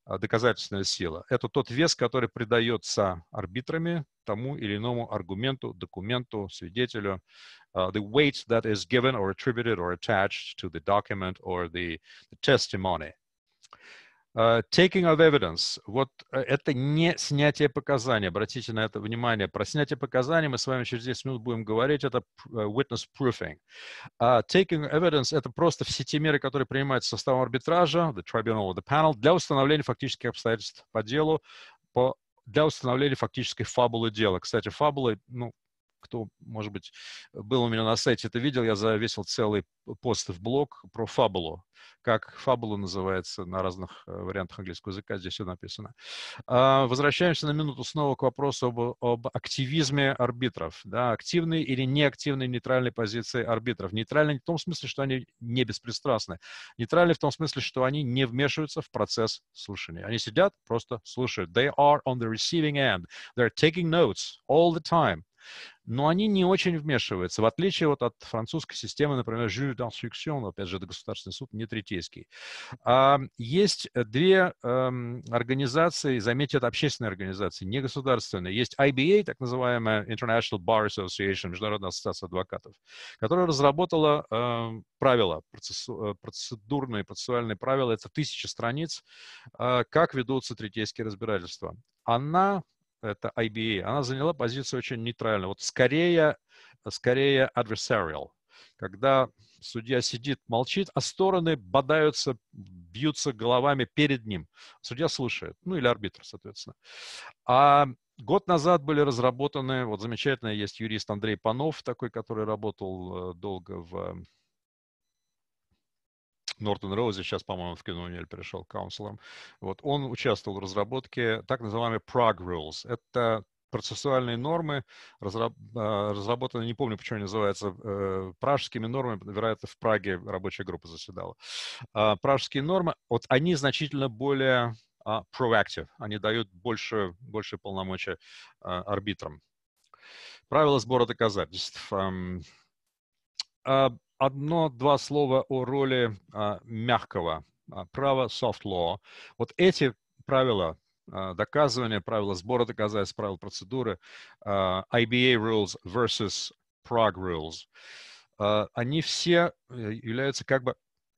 а, доказательственная сила. Это тот вес, который придается арбитрами тому или иному аргументу, документу, свидетелю. Uh, the weight that is given or attributed or attached to the document or the, the testimony. А, taking of evidence. Вот э, это не снятие показаний. Обратите на это внимание. Про снятие показаний мы с вами через 10 минут будем говорить. Это э, witness proofing. Uh, taking evidence – это просто все те меры, которые принимаются составом арбитража, the tribunal or the panel, для установления фактических обстоятельств по делу, по для установления фактической фабулы дела. Кстати, фабулы, ну, кто, может быть, был у меня на сайте, это видел, я завесил целый пост в блог про фабулу, как фабула называется на разных э, вариантах английского языка, здесь все написано. А, возвращаемся на минуту снова к вопросу об, об активизме арбитров, да, активные или неактивные нейтральной позиции арбитров. нейтральные не в том смысле, что они не беспристрастны, нейтральные в том смысле, что они не вмешиваются в процесс слушания. Они сидят, просто слушают. They are on the receiving end. They're taking notes all the time но они не очень вмешиваются, в отличие вот от французской системы, например, «Jules d'instruction», опять же, это государственный суд, не третейский. А, есть две эм, организации, заметьте, это общественные организации, не государственные. Есть IBA, так называемая International Bar Association, Международная ассоциация адвокатов, которая разработала эм, правила, э, процедурные, процессуальные правила, это тысячи страниц, э, как ведутся третейские разбирательства. Она это IBA, e. она заняла позицию очень нейтральную. Вот скорее, скорее adversarial, когда судья сидит, молчит, а стороны бодаются, бьются головами перед ним. Судья слушает, ну или арбитр, соответственно. А год назад были разработаны, вот замечательно, есть юрист Андрей Панов, такой, который работал э, долго в Мозг Нортон Роузи, сейчас, по-моему, в кино Кинунель перешел каунселом. Вот он участвовал в разработке так называемых Prague Rules. Это процессуальные нормы, разраб, а, разработаны, не помню, почему они называются, э, пражскими нормами, вероятно, в Праге рабочая группа заседала. Э, пражские нормы, вот они значительно более э, proactive, они дают больше, больше полномочий арбитрам. Правила сбора доказательств одно-два слова о роли а, мягкого а, права soft law. Вот эти правила а, доказывания, правила сбора доказательств, правила процедуры, а, IBA rules versus Prague rules, а, они все э, являются как бы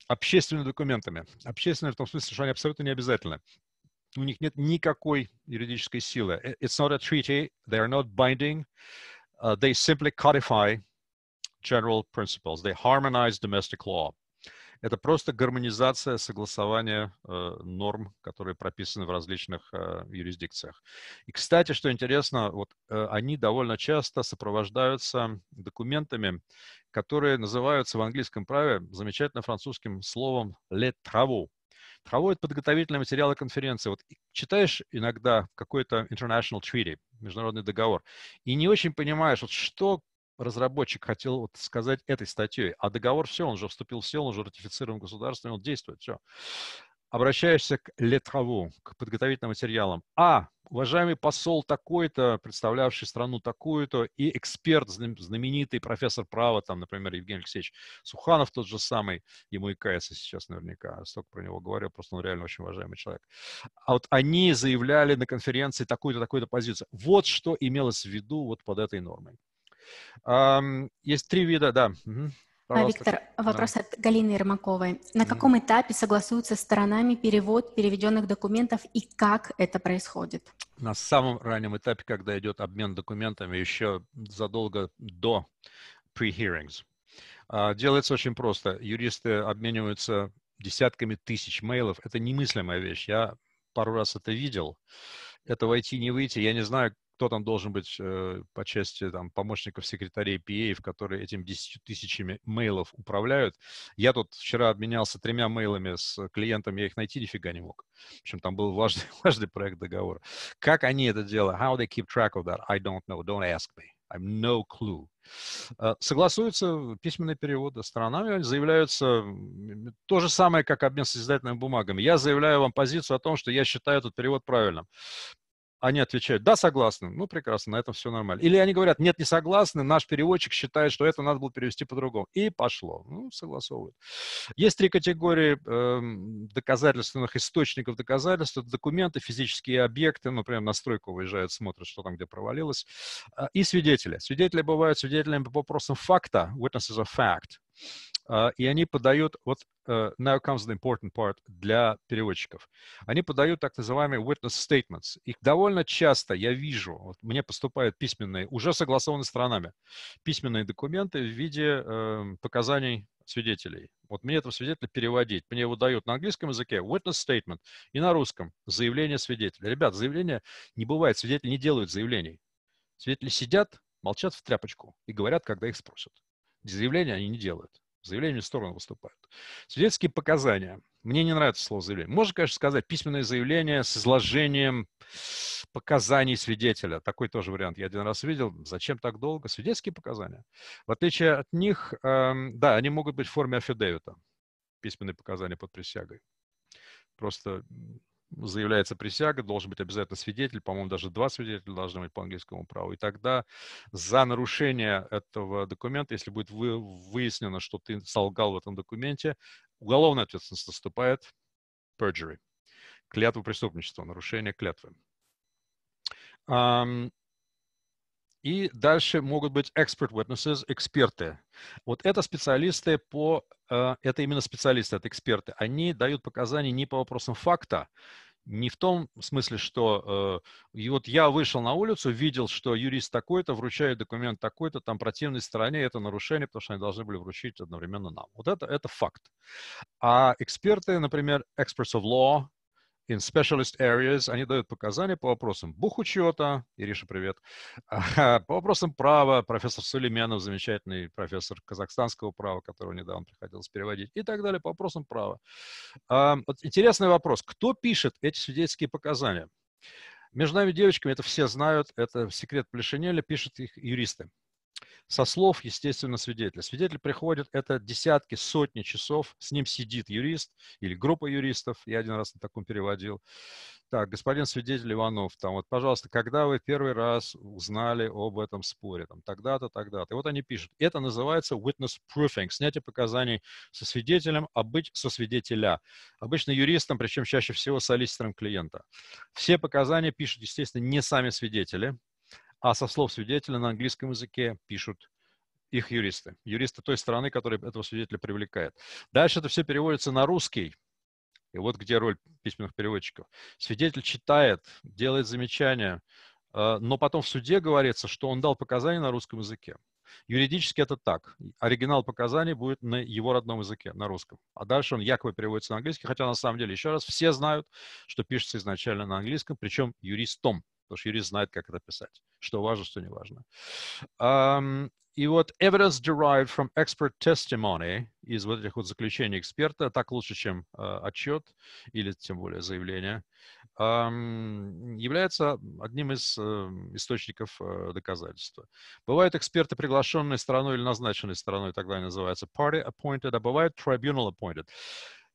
общественными документами. Общественными в том смысле, что они абсолютно не обязательны. У них нет никакой юридической силы. Э, it's not a treaty, they are not binding, uh, they simply codify general principles. They harmonize domestic law. Это просто гармонизация, согласование э, норм, которые прописаны в различных э, юрисдикциях. И, кстати, что интересно, вот э, они довольно часто сопровождаются документами, которые называются в английском праве замечательно французским словом «les travaux», Травой – это подготовительные материалы конференции. Вот читаешь иногда какой-то international treaty, международный договор, и не очень понимаешь, вот что разработчик хотел вот сказать этой статьей. А договор все, он же вступил в силу, он же ратифицирован государством, он действует, все. Обращаешься к летраву, к подготовительным материалам. А, уважаемый посол такой-то, представлявший страну такую-то, и эксперт, знаменитый профессор права, там, например, Евгений Алексеевич Суханов тот же самый, ему и кается сейчас наверняка, столько про него говорил, просто он реально очень уважаемый человек. А вот они заявляли на конференции такую-то, такую-то позицию. Вот что имелось в виду вот под этой нормой. Есть три вида, да. Угу. Виктор, вопрос да. от Галины Ермаковой. На угу. каком этапе согласуются сторонами перевод переведенных документов и как это происходит? На самом раннем этапе, когда идет обмен документами, еще задолго до pre-hearings. А, делается очень просто. Юристы обмениваются десятками тысяч мейлов. Это немыслимая вещь. Я пару раз это видел. Это войти, не выйти. Я не знаю, кто там должен быть э, по части э, там, помощников секретарей PA, которые этим 10 тысячами мейлов управляют. Я тут вчера обменялся тремя мейлами с э, клиентом, я их найти нифига не мог. В общем, там был важный, важный проект договора. Как они это делают? How they keep track of that? I don't know. Don't ask me. I'm no clue. Э, согласуются письменные переводы сторонами, заявляются то же самое, как обмен созидательными бумагами. Я заявляю вам позицию о том, что я считаю этот перевод правильным они отвечают, да, согласны, ну, прекрасно, на этом все нормально. Или они говорят, нет, не согласны, наш переводчик считает, что это надо было перевести по-другому. И пошло, ну, согласовывают. Есть три категории э, доказательственных источников доказательств. Это документы, физические объекты, ну, прям на стройку выезжают, смотрят, что там где провалилось. А, и свидетели. Свидетели бывают свидетелями по вопросам факта, witnesses of fact, а, и они подают, вот э, now comes the important part для переводчиков, они подают так называемые witness statements. Их довольно часто я вижу, вот мне поступают письменные, уже согласованные сторонами письменные документы в виде э, показаний свидетелей. Вот мне этого свидетеля переводить. Мне его дают на английском языке witness statement и на русском заявление свидетеля. Ребят, заявление не бывает, свидетели не делают заявлений. Свидетели сидят, молчат в тряпочку и говорят, когда их спросят. Заявления они не делают. Заявления в сторону выступают. Свидетельские показания. Мне не нравится слово заявление. Можно, конечно, сказать письменное заявление с изложением показаний свидетеля. Такой тоже вариант я один раз видел. Зачем так долго? Свидетельские показания. В отличие от них, эм, да, они могут быть в форме афидевита. Письменные показания под присягой. Просто заявляется присяга, должен быть обязательно свидетель, по-моему, даже два свидетеля должны быть по английскому праву. И тогда за нарушение этого документа, если будет вы, выяснено, что ты солгал в этом документе, уголовная ответственность наступает perjury, клятва преступничества, нарушение клятвы. Um, и дальше могут быть expert witnesses, эксперты. Вот это специалисты по, э, это именно специалисты, это эксперты. Они дают показания не по вопросам факта, не в том смысле, что э, и вот я вышел на улицу, видел, что юрист такой-то вручает документ такой-то, там противной стороне это нарушение, потому что они должны были вручить одновременно нам. Вот это, это факт. А эксперты, например, experts of law, in specialist areas. Они дают показания по вопросам бухучета, Ириша, привет, по вопросам права, профессор Сулейменов, замечательный профессор казахстанского права, которого недавно приходилось переводить, и так далее, по вопросам права. А, вот интересный вопрос, кто пишет эти свидетельские показания? Между нами девочками, это все знают, это секрет Плешинеля, пишут их юристы со слов, естественно, свидетеля. Свидетель приходит, это десятки, сотни часов, с ним сидит юрист или группа юристов, я один раз на таком переводил. Так, господин свидетель Иванов, там вот, пожалуйста, когда вы первый раз узнали об этом споре, там, тогда-то, тогда-то. И вот они пишут, это называется witness proofing, снятие показаний со свидетелем, а быть со свидетеля. Обычно юристом, причем чаще всего солистером клиента. Все показания пишут, естественно, не сами свидетели, а со слов свидетеля на английском языке пишут их юристы, юристы той страны, которая этого свидетеля привлекает. Дальше это все переводится на русский. И вот где роль письменных переводчиков. Свидетель читает, делает замечания, э, но потом в суде говорится, что он дал показания на русском языке. Юридически это так. Оригинал показаний будет на его родном языке, на русском. А дальше он якобы переводится на английский, хотя на самом деле, еще раз, все знают, что пишется изначально на английском, причем юристом, потому что юрист знает, как это писать, что важно, что не важно. Um, и вот evidence derived from expert testimony из вот этих вот заключений эксперта, так лучше, чем uh, а, отчет или тем более заявление, um, является одним из uh, источников uh, доказательства. Бывают эксперты, приглашенные стороной или назначенной стороной, тогда они называются party appointed, а бывают tribunal appointed.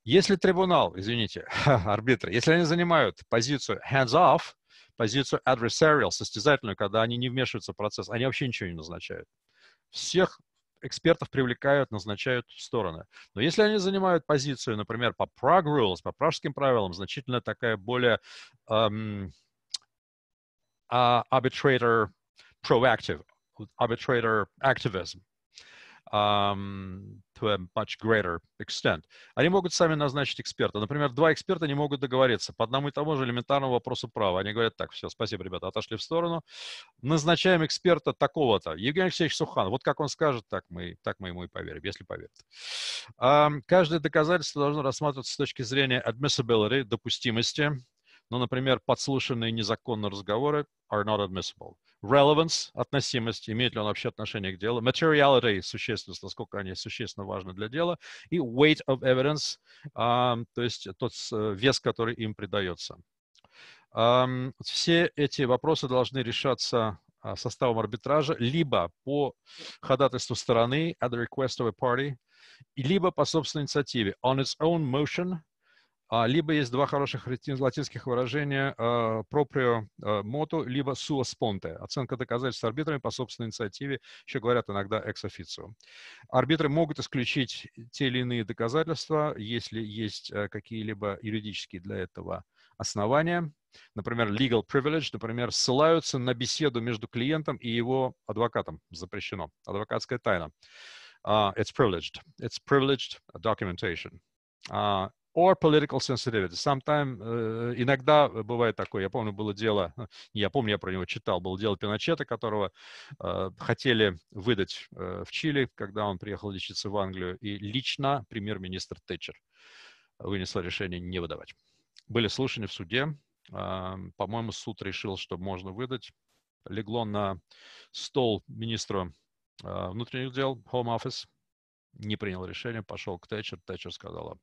Если трибунал, извините, арбитры, если они занимают позицию hands off, позицию adversarial, состязательную, когда они не вмешиваются в процесс, они вообще ничего не назначают. Всех экспертов привлекают, назначают в стороны. Но если они занимают позицию, например, по Prague Rules, по пражским правилам, значительно такая более эм, uh, arbitrator proactive, arbitrator activism, эм, to a much greater extent. Они могут сами назначить эксперта. Например, два эксперта не могут договориться по одному и тому же элементарному вопросу права. Они говорят, так, все, спасибо, ребята, отошли в сторону. Назначаем эксперта такого-то. Евгений Алексеевич Сухан. Вот как он скажет, так мы, так мы ему и поверим, если поверит. Каждое доказательство должно рассматриваться с точки зрения admissibility, допустимости. Ну, например, подслушанные незаконные разговоры are not admissible relevance, относимость, имеет ли он вообще отношение к делу, materiality, существенность, насколько они существенно важны для дела, и weight of evidence, um, то есть тот э, вес, который им придается. Um, все эти вопросы должны решаться а, составом арбитража, либо по ходатайству стороны, at the request of a party, либо по собственной инициативе, on its own motion, а, либо есть два хороших латинских выражения э, «proprio э, motu», либо «sua sponte» — оценка доказательств арбитрами по собственной инициативе, еще говорят иногда «ex officio». Арбитры могут исключить те или иные доказательства, если есть э, какие-либо юридические для этого основания, например, legal privilege, например, ссылаются на беседу между клиентом и его адвокатом. Запрещено. Адвокатская тайна. Uh, it's privileged. It's privileged documentation. Uh, or political sensitivity. Sometimes, uh, э, иногда э, бывает такое, я помню, было дело, я помню, я про него читал, было дело Пиночета, которого uh, хотели выдать uh, в Чили, когда он приехал лечиться в Англию, и лично премьер-министр Тэтчер вынесла решение не выдавать. Были слушания в суде, uh, по-моему, суд решил, что можно выдать, легло на стол министру внутренних дел, Home Office, не принял решение, пошел к Тэтчер, Тэтчер сказала,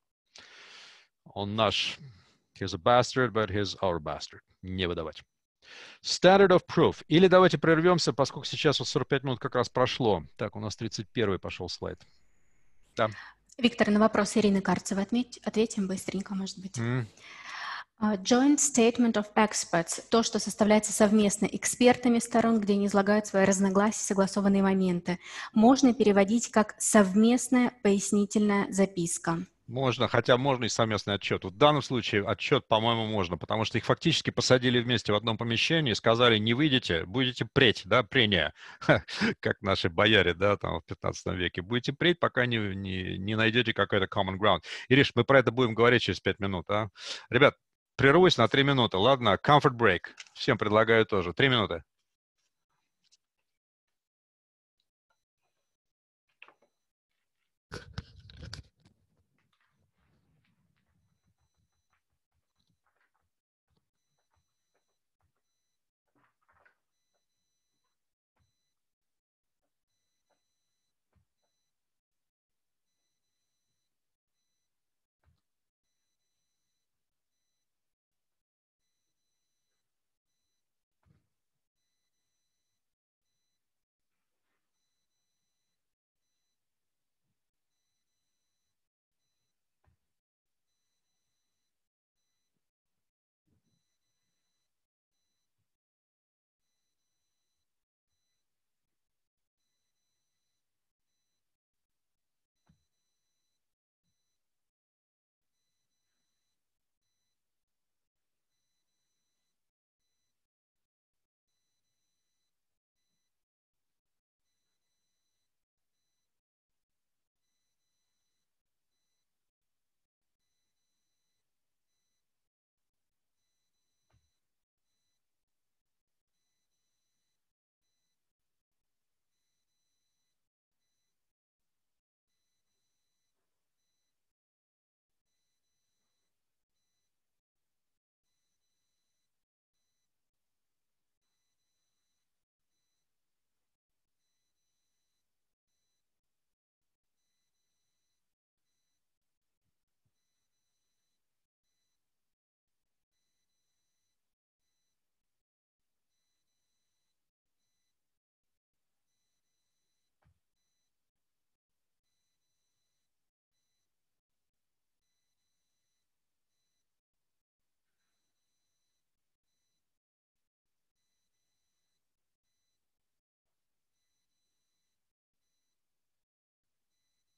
он наш. He's a bastard, but he's our bastard. Не выдавать. Standard of proof. Или давайте прервемся, поскольку сейчас вот 45 минут как раз прошло. Так, у нас 31 пошел слайд. Да. Виктор, на вопрос Ирины Карцева отметь, ответим быстренько, может быть. Mm. Uh, joint Statement of Experts – то, что составляется совместно экспертами сторон, где они излагают свои разногласия, согласованные моменты, можно переводить как «совместная пояснительная записка». Можно, хотя можно и совместный отчет. в данном случае отчет, по-моему, можно, потому что их фактически посадили вместе в одном помещении сказали, не выйдете, будете преть, да, прения, как наши бояре, да, там в 15 веке. Будете преть, пока не, не, не найдете какой-то common ground. Ириш, мы про это будем говорить через 5 минут, а? Ребят, прервусь на 3 минуты, ладно? Comfort break. Всем предлагаю тоже. 3 минуты.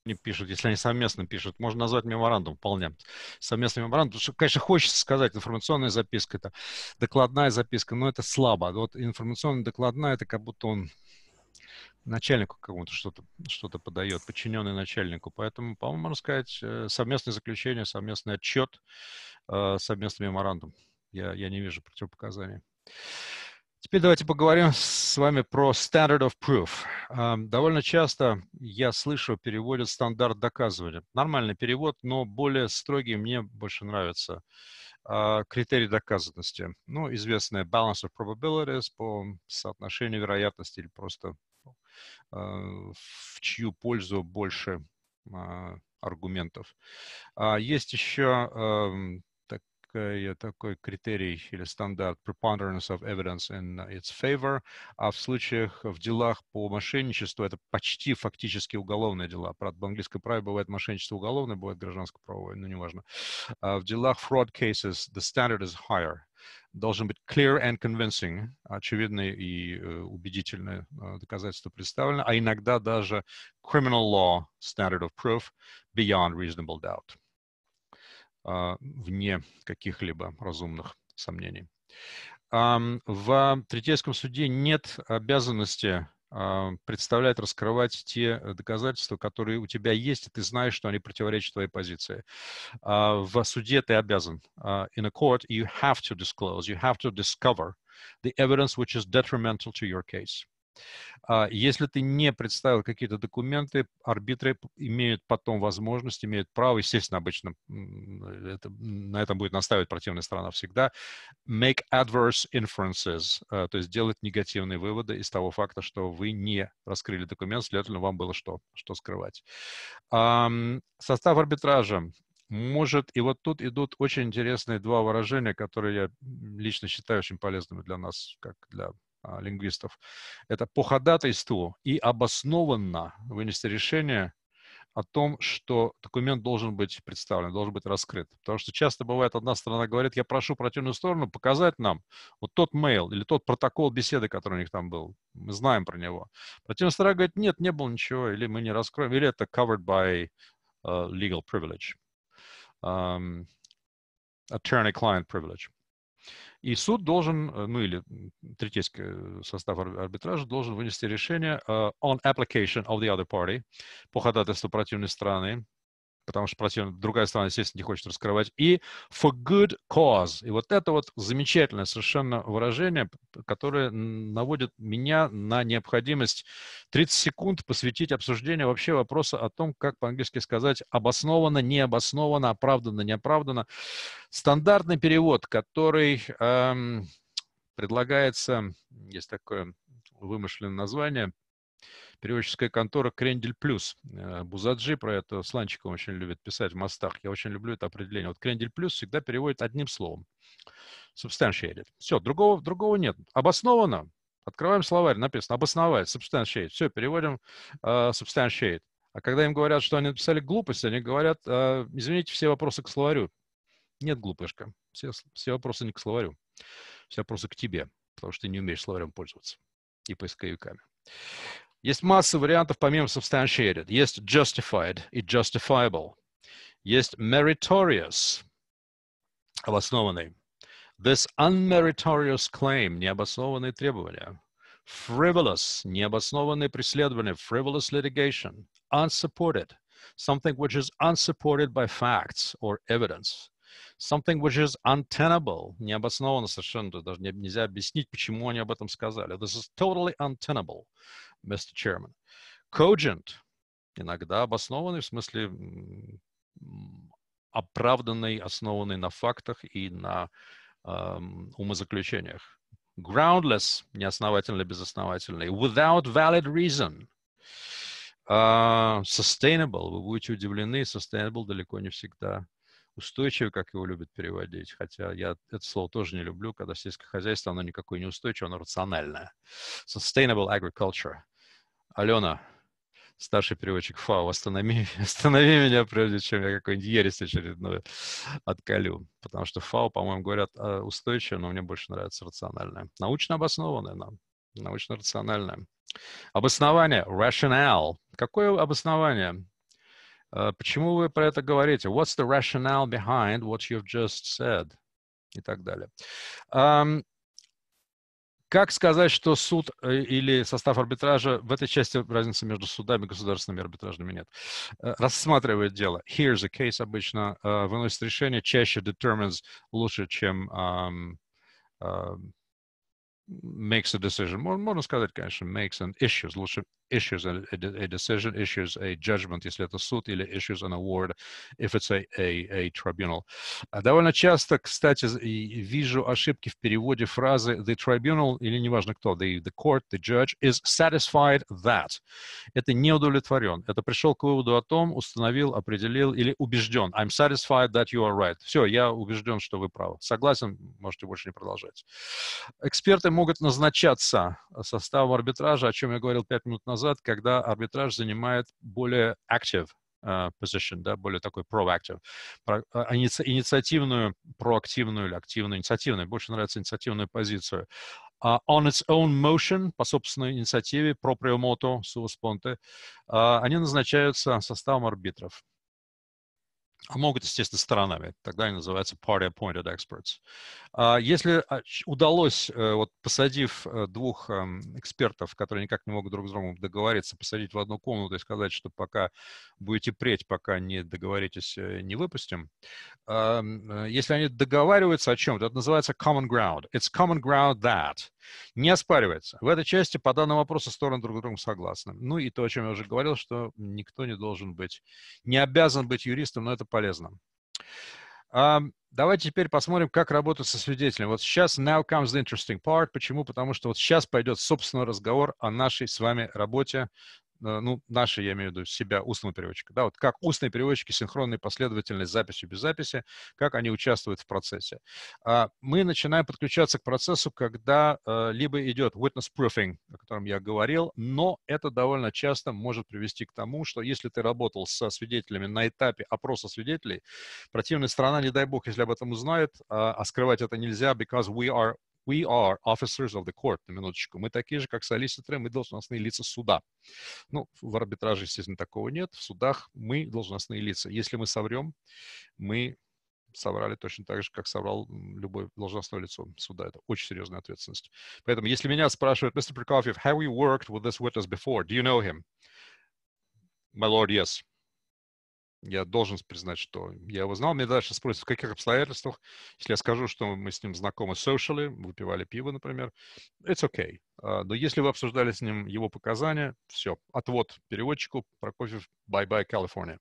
они пишут, если они совместно пишут, можно назвать меморандум вполне. Совместный меморандум. что, конечно, хочется сказать, информационная записка, это докладная записка, но это слабо. А вот информационная докладная, это как будто он начальнику кому-то что-то что подает, подчиненный начальнику. Поэтому, по-моему, можно сказать, э, совместное заключение, совместный отчет, э, совместный меморандум. Я, я не вижу противопоказаний. Теперь давайте поговорим с вами про standard of proof. Довольно часто я слышу, переводят стандарт доказывания. Нормальный перевод, но более строгий мне больше нравится. А, критерий доказанности. Ну, известная balance of probabilities по соотношению вероятности или просто а, в чью пользу больше а, аргументов. Есть еще такой, э, такой критерий или стандарт preponderance of evidence in its favor, а в случаях, в делах по мошенничеству это почти фактически уголовные дела. Правда, в английском праве бывает мошенничество уголовное, бывает гражданско-правовое, но неважно. А в делах fraud cases the standard is higher должен быть clear and convincing, очевидное и э, убедительное э, доказательство представлено, а иногда даже criminal law standard of proof beyond reasonable doubt. А, вне каких-либо разумных сомнений. В третейском суде нет обязанности а, представлять, раскрывать те доказательства, которые у тебя есть, и ты знаешь, что они противоречат твоей позиции. А, в суде ты обязан. In a court you have to disclose, you have to discover the evidence which is detrimental to your case. А, если ты не представил какие-то документы, арбитры имеют потом возможность, имеют право, естественно, обычно это, на этом будет настаивать противная сторона всегда, make adverse inferences, а, то есть делать негативные выводы из того факта, что вы не раскрыли документ, следовательно, вам было что, что скрывать. Состав арбитража может, и вот тут идут очень интересные два выражения, которые я лично считаю очень полезными для нас, как для а, лингвистов, это по ходатайству и обоснованно вынести решение о том, что документ должен быть представлен, должен быть раскрыт. Потому что часто бывает, одна сторона говорит, я прошу противную сторону показать нам вот тот мейл или тот протокол беседы, который у них там был. Мы знаем про него. Противная сторона говорит, нет, не было ничего, или мы не раскроем, или это covered by uh, legal privilege, um, attorney-client privilege. И суд должен, э, ну или третейский э, состав арбитража должен вынести решение э, on application of the other party по ходатайству противной страны потому что противно, другая сторона, естественно, не хочет раскрывать, и for good cause. И вот это вот замечательное совершенно выражение, которое наводит меня на необходимость 30 секунд посвятить обсуждению вообще вопроса о том, как по-английски сказать обоснованно, необоснованно, оправданно, неоправданно. Стандартный перевод, который эм, предлагается, есть такое вымышленное название, Переводческая контора «Крендель плюс». Э, Бузаджи про это с очень любит писать в мостах. Я очень люблю это определение. Вот «Крендель плюс» всегда переводит одним словом. Substantiated. Все, другого, другого нет. Обосновано. Открываем словарь, написано «обосновать», «substantiate». Все, переводим uh, э, «substantiate». А когда им говорят, что они написали глупость, они говорят, э, извините, все вопросы к словарю. Нет, глупышка, все, все вопросы не к словарю, все вопросы к тебе, потому что ты не умеешь словарем пользоваться и поисковиками. Есть масса вариантов помимо substantiated. Есть justified и justifiable. Есть meritorious, обоснованный. This unmeritorious claim, необоснованные требования. Frivolous, необоснованные преследования, frivolous litigation. Unsupported, something which is unsupported by facts or evidence. Something which is untenable, необоснованно совершенно, даже нельзя объяснить, почему они об этом сказали. This is totally untenable. Mr. Chairman. Cogent, иногда обоснованный, в смысле оправданный, основанный на фактах и на эм, умозаключениях. Groundless, неосновательный, безосновательный. Without valid reason. Uh, sustainable, вы будете удивлены, sustainable далеко не всегда устойчивый, как его любят переводить, хотя я это слово тоже не люблю, когда сельское хозяйство, оно никакое не устойчивое, оно рациональное. Sustainable agriculture. Алена, старший переводчик ФАУ, останови, останови меня, прежде чем я какой-нибудь ересь очередную отколю. Потому что ФАУ, по-моему, говорят а, устойчивое, но мне больше нравится рациональное. Научно обоснованное нам. Научно рациональное. Обоснование. Rationale. Какое обоснование? А, почему вы про это говорите? What's the rationale behind what you've just said? И так далее. Um, как сказать, что суд э, или состав арбитража, в этой части разницы между судами и государственными арбитражными нет, э, рассматривает дело. Here's a case обычно uh, выносит решение, чаще determines лучше, чем um, uh, makes a decision. Можно сказать, конечно, makes an issues лучше issues a, a, decision, issues a judgment, если это суд, или issues an award, if it's a, a, a tribunal. А довольно часто, кстати, вижу ошибки в переводе фразы the tribunal, или неважно кто, the, the court, the judge, is satisfied that. Это не удовлетворен. Это пришел к выводу о том, установил, определил или убежден. I'm satisfied that you are right. Все, я убежден, что вы правы. Согласен, можете больше не продолжать. Эксперты могут назначаться а, составом арбитража, о чем я говорил пять минут назад, назад, когда арбитраж занимает более active э, position, да, более такой proactive, э, инициативную, проактивную или активную, инициативную, больше нравится инициативную позицию. Uh, on its own motion, по собственной инициативе, proprio moto, suos ponte, uh, э, они назначаются составом арбитров. А могут, естественно, сторонами. Тогда они называются party appointed experts. А если а, удалось, э, вот посадив э, двух эм, экспертов, которые никак не могут друг с другом договориться, посадить в одну комнату и сказать, что пока будете преть, пока не договоритесь, э, не выпустим, эм, если они договариваются о чем-то, это называется common ground. It's common ground that. Не оспаривается. В этой части по данному вопросу стороны друг с другом согласны. Ну и то, о чем я уже говорил, что никто не должен быть, не обязан быть юристом, но это полезно. Эм, Давайте теперь посмотрим, как работать со свидетелем. Вот сейчас now comes the interesting part. Почему? Потому что вот сейчас пойдет, собственно, разговор о нашей с вами работе Э, ну, наши, я имею в виду себя, устного переводчика, да, вот как устные переводчики, синхронные, последовательные с записью без записи, как они участвуют в процессе. А мы начинаем подключаться к процессу, когда а, либо идет witness proofing, о котором я говорил, но это довольно часто может привести к тому, что если ты работал со свидетелями на этапе опроса свидетелей, противная сторона, не дай бог, если об этом узнает, а, а скрывать это нельзя, because we are We are officers of the court, на минуточку. Мы такие же, как солиситоры, мы должностные лица суда. Ну, в арбитраже, естественно, такого нет. В судах мы должностные лица. Если мы соврем, мы соврали точно так же, как соврал любое должностное лицо суда. Это очень серьезная ответственность. Поэтому, если меня спрашивают, Mr. Prokofiev, have you worked with this witness before? Do you know him? My lord, yes. Я должен признать, что я его знал. Мне дальше спросят, в каких обстоятельствах. Если я скажу, что мы с ним знакомы socially, выпивали пиво, например, it's okay. А, но если вы обсуждали с ним его показания, все, отвод переводчику, Прокофьев, bye-bye, California.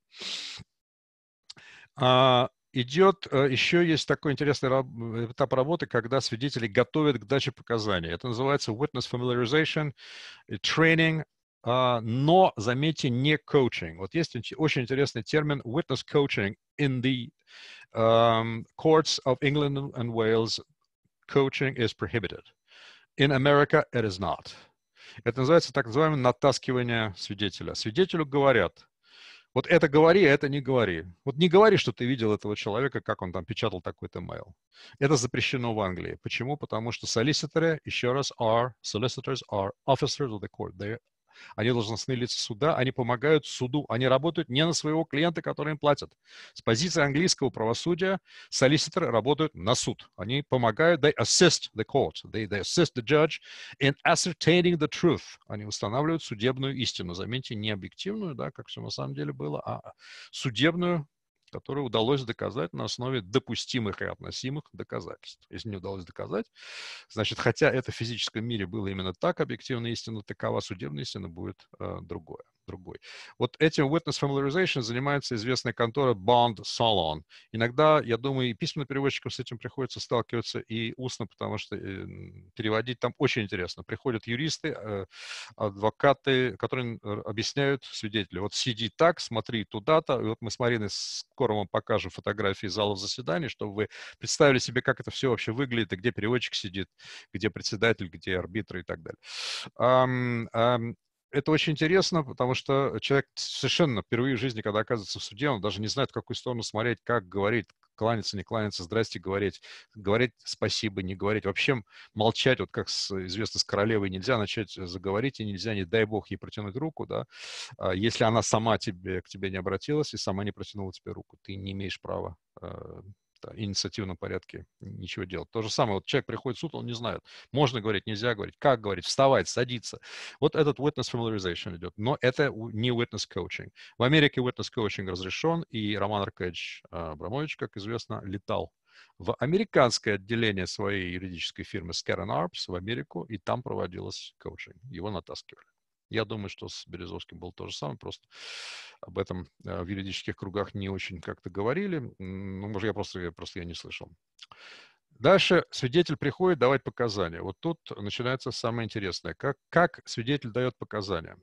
Идет, еще есть такой интересный э, этап работы, когда свидетели готовят к даче показаний. Это называется witness familiarization, э, training а, но, заметьте, не коучинг. Вот есть очень интересный термин witness coaching in the um, courts of England and Wales. Coaching is prohibited. In America it is not. Это называется так называемое натаскивание свидетеля. Свидетелю говорят, вот это говори, а это не говори. Вот не говори, что ты видел этого человека, как он там печатал такой-то mail. Это запрещено в Англии. Почему? Потому что solicitors, еще раз, are, solicitors are officers of the court. They они должностные лица суда, они помогают суду, они работают не на своего клиента, который им платят. С позиции английского правосудия солиситоры работают на суд. Они помогают, they assist the court, they, they assist the judge in ascertaining the truth. Они устанавливают судебную истину. Заметьте, не объективную, да, как все на самом деле было, а судебную которое удалось доказать на основе допустимых и относимых доказательств. Если не удалось доказать, значит, хотя это в физическом мире было именно так, объективная истина такова, судебная истина будет э, другое другой. Вот этим witness familiarization занимается известная контора Bond Salon. Иногда, я думаю, и письменным переводчикам с этим приходится сталкиваться, и устно, потому что э, переводить там очень интересно. Приходят юристы, э, адвокаты, которые э, объясняют свидетелю. Вот сиди так, смотри туда-то. И вот мы с Мариной скоро вам покажем фотографии зала заседаний, чтобы вы представили себе, как это все вообще выглядит, и где переводчик сидит, где председатель, где арбитры и так далее это очень интересно, потому что человек совершенно впервые в жизни, когда оказывается в суде, он даже не знает, в какую сторону смотреть, как говорить, кланяться, не кланяться, здрасте говорить, говорить спасибо, не говорить. Вообще молчать, вот как с, известно с королевой, нельзя начать э, заговорить, и нельзя, не дай бог, ей протянуть руку, да. А если она сама тебе, к тебе не обратилась и сама не протянула тебе руку, ты не имеешь права э, инициативном порядке ничего делать. То же самое, вот человек приходит в суд, он не знает, можно говорить, нельзя говорить, как говорить, вставать, садиться. Вот этот witness familiarization идет, но это не witness coaching. В Америке witness coaching разрешен, и Роман Аркадьевич а, Абрамович, как известно, летал в американское отделение своей юридической фирмы Scarron Arps в Америку, и там проводилось коучинг. Его натаскивали. Я думаю, что с Березовским было то же самое, просто об этом э, в юридических кругах не очень как-то говорили. Ну, может, я просто, я просто я не слышал. Дальше свидетель приходит давать показания. Вот тут начинается самое интересное. Как, как свидетель дает показания?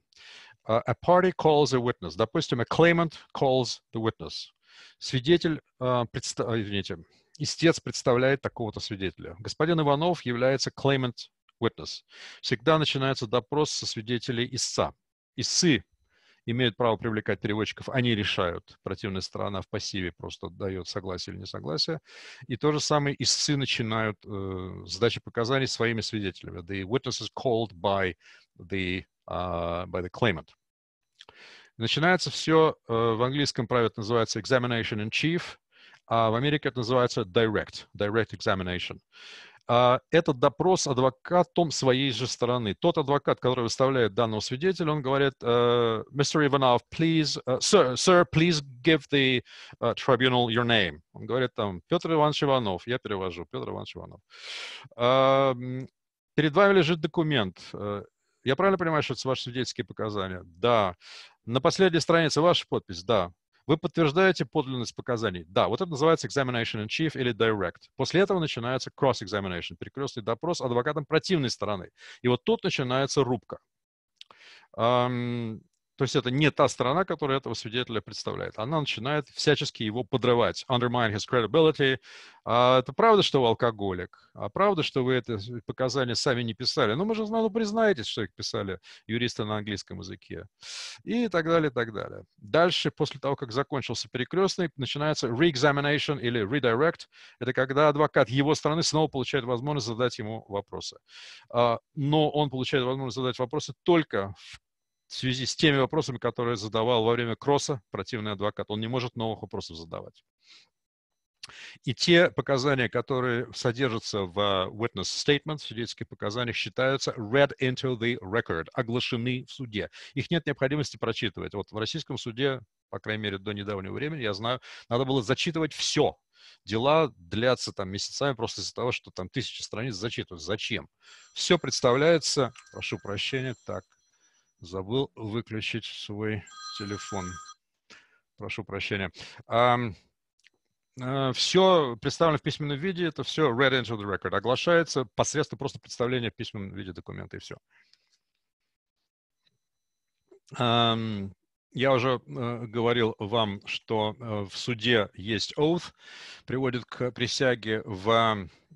Uh, a party calls a witness. Допустим, a claimant calls the witness. Свидетель, uh, предста... извините, истец представляет такого-то свидетеля. Господин Иванов является claimant witness, всегда начинается допрос со свидетелей истца. Истцы имеют право привлекать переводчиков, они решают. Противная сторона в пассиве просто дает согласие или несогласие. И то же самое истцы начинают э, сдачи показаний своими свидетелями. The witness is called by the, uh, by the claimant. Начинается все, э, в английском праве это называется examination in chief, а в Америке это называется direct, direct examination а, это допрос адвокатом своей же стороны. Тот адвокат, который выставляет данного свидетеля, он говорит, uh, Mr. Ivanov, please, uh, sir, sir, please give the uh, tribunal your name. Он говорит там, Петр Иванович Иванов, я перевожу, Петр Иванович Иванов. Uh, перед вами лежит документ. Uh, я правильно понимаю, что это ваши свидетельские показания? Да. На последней странице ваша подпись? Да. Вы подтверждаете подлинность показаний. Да, вот это называется examination in chief или direct. После этого начинается cross-examination, перекрестный допрос адвокатом противной стороны. И вот тут начинается рубка. То есть это не та сторона, которая этого свидетеля представляет. Она начинает всячески его подрывать, undermine his credibility. А это правда, что вы алкоголик? А правда, что вы это показания сами не писали? Ну, мы же ну, признаетесь, что их писали юристы на английском языке. И так далее, и так далее. Дальше, после того, как закончился перекрестный, начинается re-examination или redirect. Это когда адвокат его стороны снова получает возможность задать ему вопросы. А, но он получает возможность задать вопросы только в в связи с теми вопросами, которые задавал во время кросса противный адвокат. Он не может новых вопросов задавать. И те показания, которые содержатся в э, witness statement, в показания, считаются read into the record, оглашены в суде. Их нет необходимости прочитывать. Вот в российском суде, по крайней мере, до недавнего времени, я знаю, надо было зачитывать все. Дела длятся там месяцами просто из-за того, что там тысячи страниц зачитывают. Зачем? Все представляется, прошу прощения, так, Забыл выключить свой телефон. Прошу прощения. Um, uh, все представлено в письменном виде, это все read into the record. Оглашается посредством просто представления в письменном виде документа, и все. Um, я уже э, говорил вам, что э, в суде есть oath, приводит к присяге в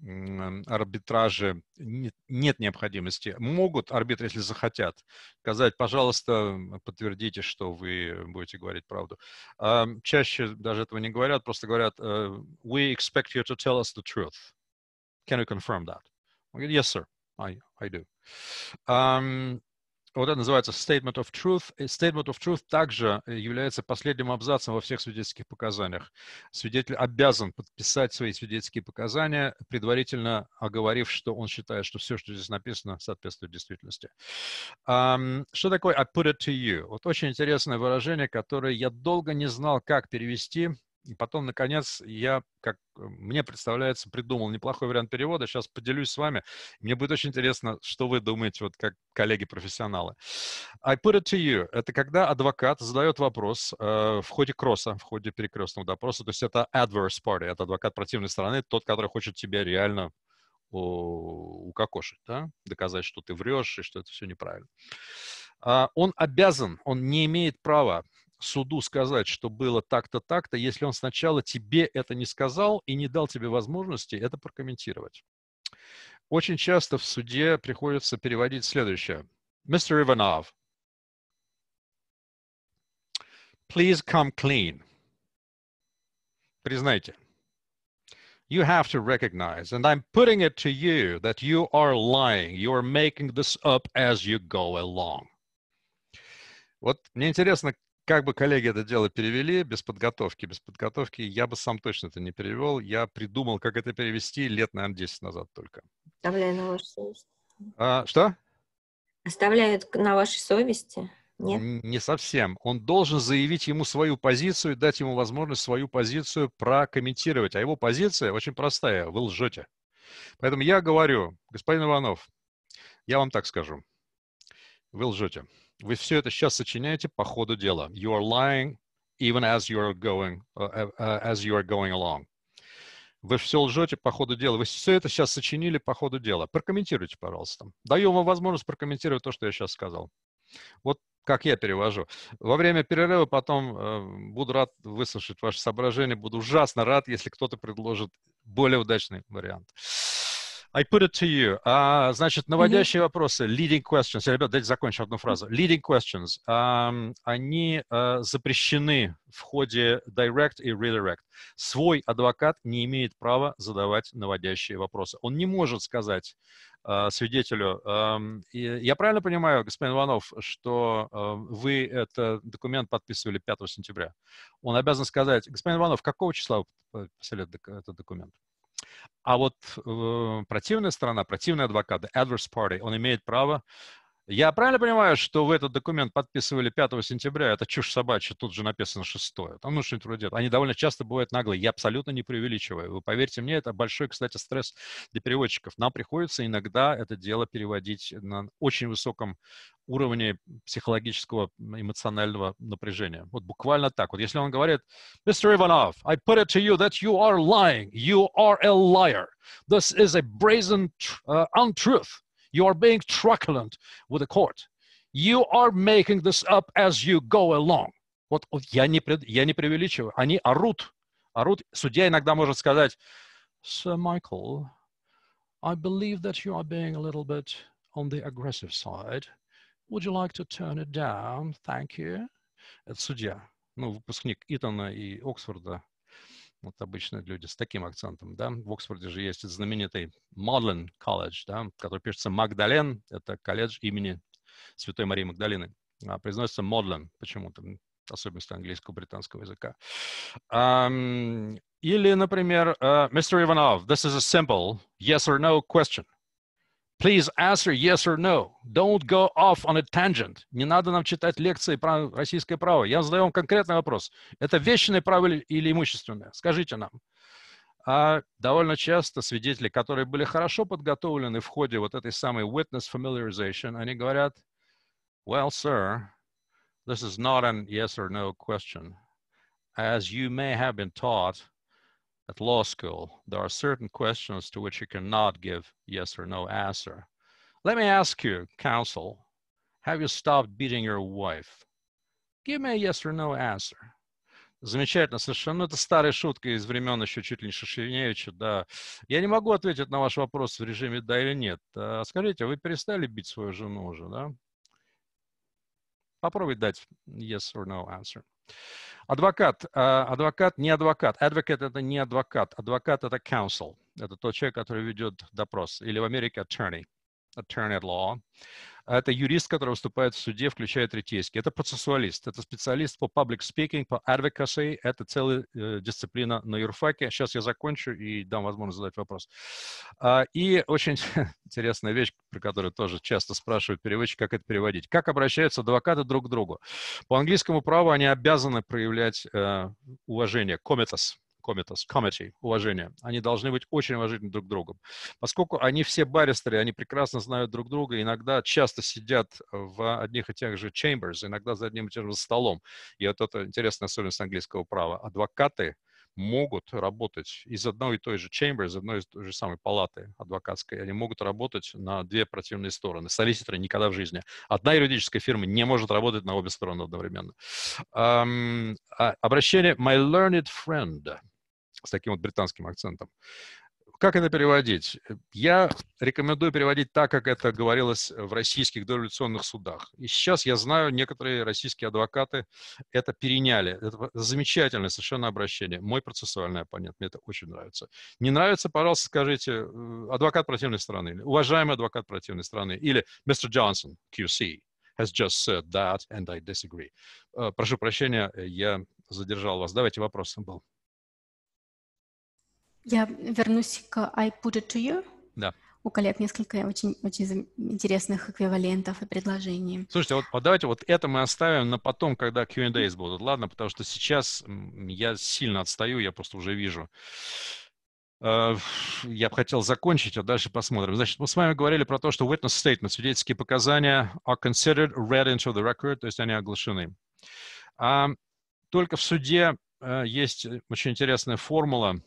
э, арбитраже нет, нет необходимости. Могут арбитры, если захотят, сказать, пожалуйста, подтвердите, что вы будете говорить правду. Э, чаще даже этого не говорят, просто говорят, э, we expect you to tell us the truth. Can you confirm that? Yes, sir, I, I do. Um, вот это называется statement of truth. statement of truth также э, является последним абзацем во всех свидетельских показаниях. Свидетель обязан подписать свои свидетельские показания, предварительно оговорив, что он считает, что все, что здесь написано, соответствует действительности. Um, что такое I put it to you? Вот очень интересное выражение, которое я долго не знал, как перевести и потом, наконец, я, как э, мне представляется, придумал неплохой вариант перевода. Сейчас поделюсь с вами. Мне будет очень интересно, что вы думаете, вот как коллеги-профессионалы. I put it to you. Это когда адвокат задает вопрос э, в ходе кросса, в ходе перекрестного допроса. То есть это adverse party, это адвокат противной стороны, тот, который хочет тебя реально укокошить, да? доказать, что ты врешь и что это все неправильно. Uh, он обязан, он не имеет права суду сказать, что было так-то, так-то, если он сначала тебе это не сказал и не дал тебе возможности это прокомментировать. Очень часто в суде приходится переводить следующее. Mr. Ivanov, please come clean. Признайте. You have to recognize, and I'm putting it to you, that you are lying. You are making this up as you go along. Вот мне интересно, как бы коллеги это дело перевели без подготовки, без подготовки я бы сам точно это не перевел. Я придумал, как это перевести лет, наверное, 10 назад только. Оставляю на вашей совести. А, что? Оставляют на вашей совести? Нет? Не совсем. Он должен заявить ему свою позицию, и дать ему возможность свою позицию прокомментировать. А его позиция очень простая. Вы лжете. Поэтому я говорю, господин Иванов, я вам так скажу. Вы лжете. Вы все это сейчас сочиняете по ходу дела. You are lying even as you are going, uh, uh, as you are going along. Вы все лжете по ходу дела. Вы все это сейчас сочинили по ходу дела. Прокомментируйте, пожалуйста. Даю вам возможность прокомментировать то, что я сейчас сказал. Вот как я перевожу. Во время перерыва потом э, буду рад выслушать ваши соображения. Буду ужасно рад, если кто-то предложит более удачный вариант. I put it to you. Uh, значит, наводящие mm-hmm. вопросы, leading questions. Я, ребята, дайте закончу одну фразу. Leading questions. Um, они uh, запрещены в ходе direct и redirect. Свой адвокат не имеет права задавать наводящие вопросы. Он не может сказать uh, свидетелю, um, и, я правильно понимаю, господин Иванов, что uh, вы этот документ подписывали 5 сентября? Он обязан сказать, господин Иванов, какого числа вы подписали этот документ? А вот э, противная сторона, противный адвокат, the adverse party, он имеет право я правильно понимаю, что вы этот документ подписывали 5 сентября, это чушь собачья, тут же написано 6 там ну что-нибудь вроде Они довольно часто бывают наглые, я абсолютно не преувеличиваю. Вы поверьте мне, это большой, кстати, стресс для переводчиков. Нам приходится иногда это дело переводить на очень высоком уровне психологического эмоционального напряжения. Вот буквально так. Вот если он говорит, Mr. Ivanov, I put it to you that you are lying. You are a liar. This is a brazen uh, untruth. You are being truculent with the court. You are making this up as you go along. Вот, вот я, не, я не преувеличиваю. Они орут. Орут. Судья иногда может сказать, Sir Michael, I believe that you are being a little bit on the aggressive side. Would you like to turn it down? Thank you. Это судья. Ну, выпускник Итона и Оксфорда. Вот обычно люди с таким акцентом, да. В Оксфорде же есть знаменитый Мадлен колледж, да, который пишется Магдален. Это колледж имени Святой Марии Магдалины. А, произносится Модлен почему-то, особенность английского британского языка. Um, или, например, uh, э, Mr. Ivanov, this is a simple yes or no question. Please answer yes or no. Don't go off on a tangent. Не надо нам читать лекции про российское право. Я задаю вам конкретный вопрос. Это вечное право или имущественное? Скажите нам. А довольно часто свидетели, которые были хорошо подготовлены в ходе вот этой самой witness familiarization, они говорят, well, sir, this is not a yes or no question. As you may have been taught, at law school, there are certain questions to which you cannot give yes or no answer. Let me ask you, counsel, have you stopped beating your wife? Give me a yes or no answer. Замечательно, совершенно. Ну, это старая шутка из времен еще чуть ли не Шашевневича, да. Я не могу ответить на ваш вопрос в режиме «да» или «нет». скажите, вы перестали бить свою жену уже, да? Попробуй дать yes or no answer. Адвокат, э, адвокат не адвокат. Адвокат это не адвокат. Адвокат это counsel. Это тот человек, который ведет допрос. Или в Америке attorney. Attorney at law. А это юрист, который выступает в суде, включая третейский. Это процессуалист, это специалист по public speaking, по advocacy. Это целая э, дисциплина на юрфаке. Сейчас я закончу и дам возможность задать вопрос. А, и очень интересная вещь, про которую тоже часто спрашивают переводчики, как это переводить. Как обращаются адвокаты друг к другу? По английскому праву они обязаны проявлять э, уважение, кометас комитас, comity, уважение. Они должны быть очень уважительны друг к другу. Поскольку они все баристеры, они прекрасно знают друг друга, иногда часто сидят в одних и тех же chambers, иногда за одним и тем же столом. И вот это интересная особенность английского права. Адвокаты, могут работать из одной и той же chamber, из одной и той же самой палаты адвокатской. Они могут работать на две противные стороны. Солиситоры никогда в жизни. Одна юридическая фирма не может работать на обе стороны одновременно. Um, обращение «My learned friend» с таким вот британским акцентом. Как это переводить? Я рекомендую переводить так, как это говорилось в российских дореволюционных судах. И сейчас я знаю, некоторые российские адвокаты это переняли. Это замечательное совершенно обращение. Мой процессуальный оппонент, мне это очень нравится. Не нравится, пожалуйста, скажите, э, адвокат противной стороны, или уважаемый адвокат противной стороны, или мистер Джонсон, QC, has just said that, and I disagree. Э, прошу прощения, э, я задержал вас. Давайте вопрос был. Я вернусь к I put it to you. Да. У коллег несколько очень, очень интересных эквивалентов и предложений. Слушайте, вот давайте вот это мы оставим на потом, когда Q&A будут, ладно? Потому что сейчас я сильно отстаю, я просто уже вижу. Э, я бы хотел закончить, а дальше посмотрим. Значит, мы с вами говорили про то, что witness statement, свидетельские показания are considered read into the record, то есть они оглашены. А только в суде э, есть очень интересная формула –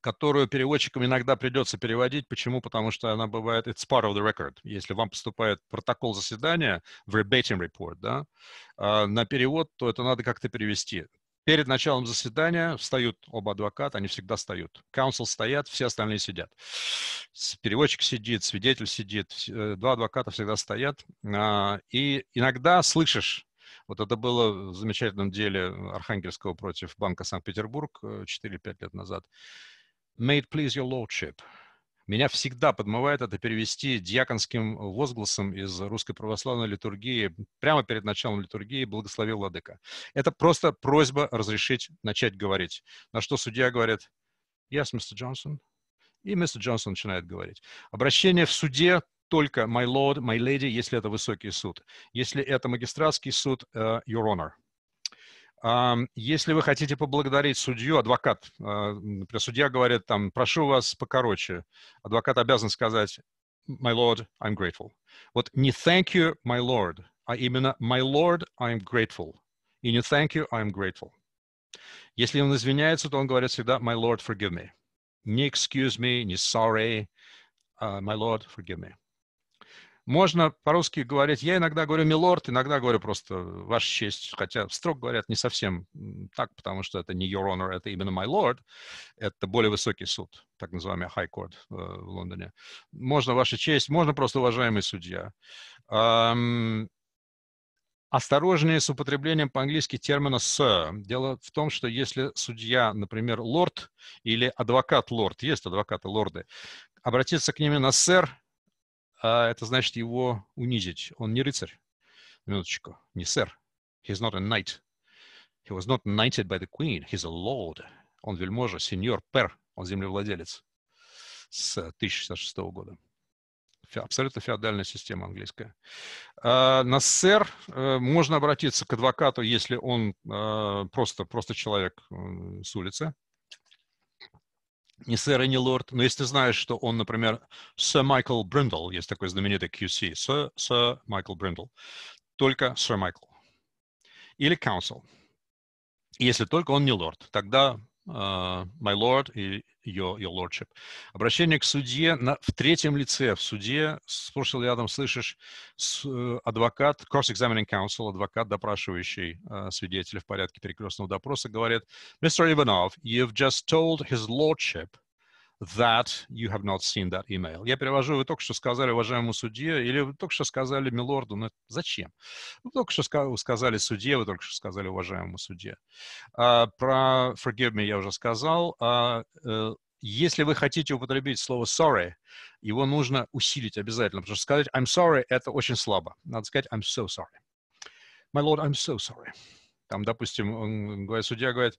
которую переводчикам иногда придется переводить. Почему? Потому что она бывает it's part of the record. Если вам поступает протокол заседания, verbatim report, да, а, на перевод, то это надо как-то перевести. Перед началом заседания встают оба адвоката, они всегда встают. Counsel стоят, все остальные сидят. Переводчик сидит, свидетель сидит, э, два адвоката всегда стоят. А, и иногда слышишь вот это было в замечательном деле Архангельского против Банка Санкт-Петербург 4-5 э, лет назад. May it please your lordship. Меня всегда подмывает это перевести дьяконским возгласом из русской православной литургии, прямо перед началом литургии «Благослови Владыка». Это просто просьба разрешить начать говорить. На что судья говорит «Yes, мистер Джонсон. И мистер Джонсон начинает говорить. Обращение в суде только «My lord», «My lady», если это высокий суд. Если это магистратский суд, uh, «Your honor». Если вы хотите поблагодарить судью, адвокат, а, например, судья говорит там, прошу вас покороче, адвокат обязан сказать, my lord, I'm grateful. Вот не thank you, my lord, а именно my lord, I'm grateful. И не thank you, I'm grateful. Если он извиняется, то он говорит всегда my lord, forgive me. Не excuse me, не sorry, uh, my lord, forgive me. Можно по-русски говорить, я иногда говорю «милорд», иногда говорю просто э, «ваша честь», хотя, строго говорят, не совсем так, потому что это не «your honor», это именно «my lord», это более высокий суд, так называемый «high court» э, в Лондоне. Можно «ваша честь», можно просто «уважаемый судья». Осторожнее с употреблением по-английски термина «sir». Дело в том, что если судья, например, лорд или адвокат лорд, есть адвокаты лорды, обратиться к ними на «сэр», а это значит его унизить. Он не рыцарь, минуточку, не сэр. He's not a knight. He was not knighted by the queen. He's a lord. Он вельможа, сеньор, пер. Он землевладелец с 1066 года. Фе, абсолютно феодальная система английская. А, на сэр а, можно обратиться к адвокату, если он а, просто, просто человек э, с улицы, ни сэр и лорд. Но если ты знаешь, что он, например, сэр Майкл Бриндл, есть такой знаменитый QC, сэр, сэр Майкл Бриндл, только сэр Майкл. Или counsel. Если только он не лорд, тогда а, my lord и your, your lordship. Обращение к судье на, в третьем лице, в суде, с рядом слышишь с, э, адвокат, cross-examining counsel, адвокат, допрашивающий э, свидетеля в порядке перекрестного допроса, говорит, Mr. Ivanov, you've just told his lordship that you have not seen that email. Я перевожу, вы только что сказали уважаемому судье, или вы только что сказали милорду, но зачем? Вы только что сказали судье, вы только что сказали уважаемому судье. Uh, про forgive me я уже сказал. Uh, uh, если вы хотите употребить слово sorry, его нужно усилить обязательно, потому что сказать I'm sorry – это очень слабо. Надо сказать I'm so sorry. My lord, I'm so sorry. Там, допустим, он, говорит, судья говорит,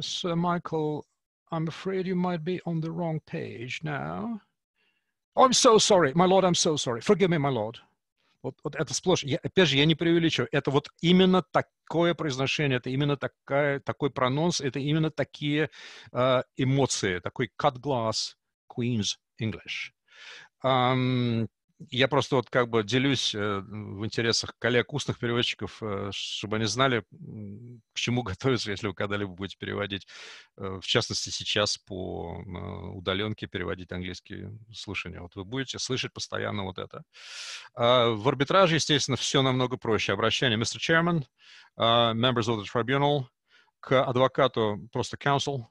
Sir Michael, I'm afraid you might be on the wrong page now. Oh, I'm so sorry, my lord, I'm so sorry. Forgive me, my lord. Вот, вот это сплошь. Я, опять же, я не преувеличиваю. Это вот именно такое произношение, это именно такая, такой прононс, это именно такие э, эмоции, такой cut glass Queen's English. Um, я просто вот как бы делюсь э, в интересах коллег устных переводчиков, э, чтобы они знали, к чему готовиться, если вы когда-либо будете переводить. Э, в частности, сейчас по удаленке переводить английские слушания. Вот вы будете слышать постоянно вот это. А, в арбитраже, естественно, все намного проще. Обращение мистер Chairman, а, members of the tribunal, к адвокату просто counsel,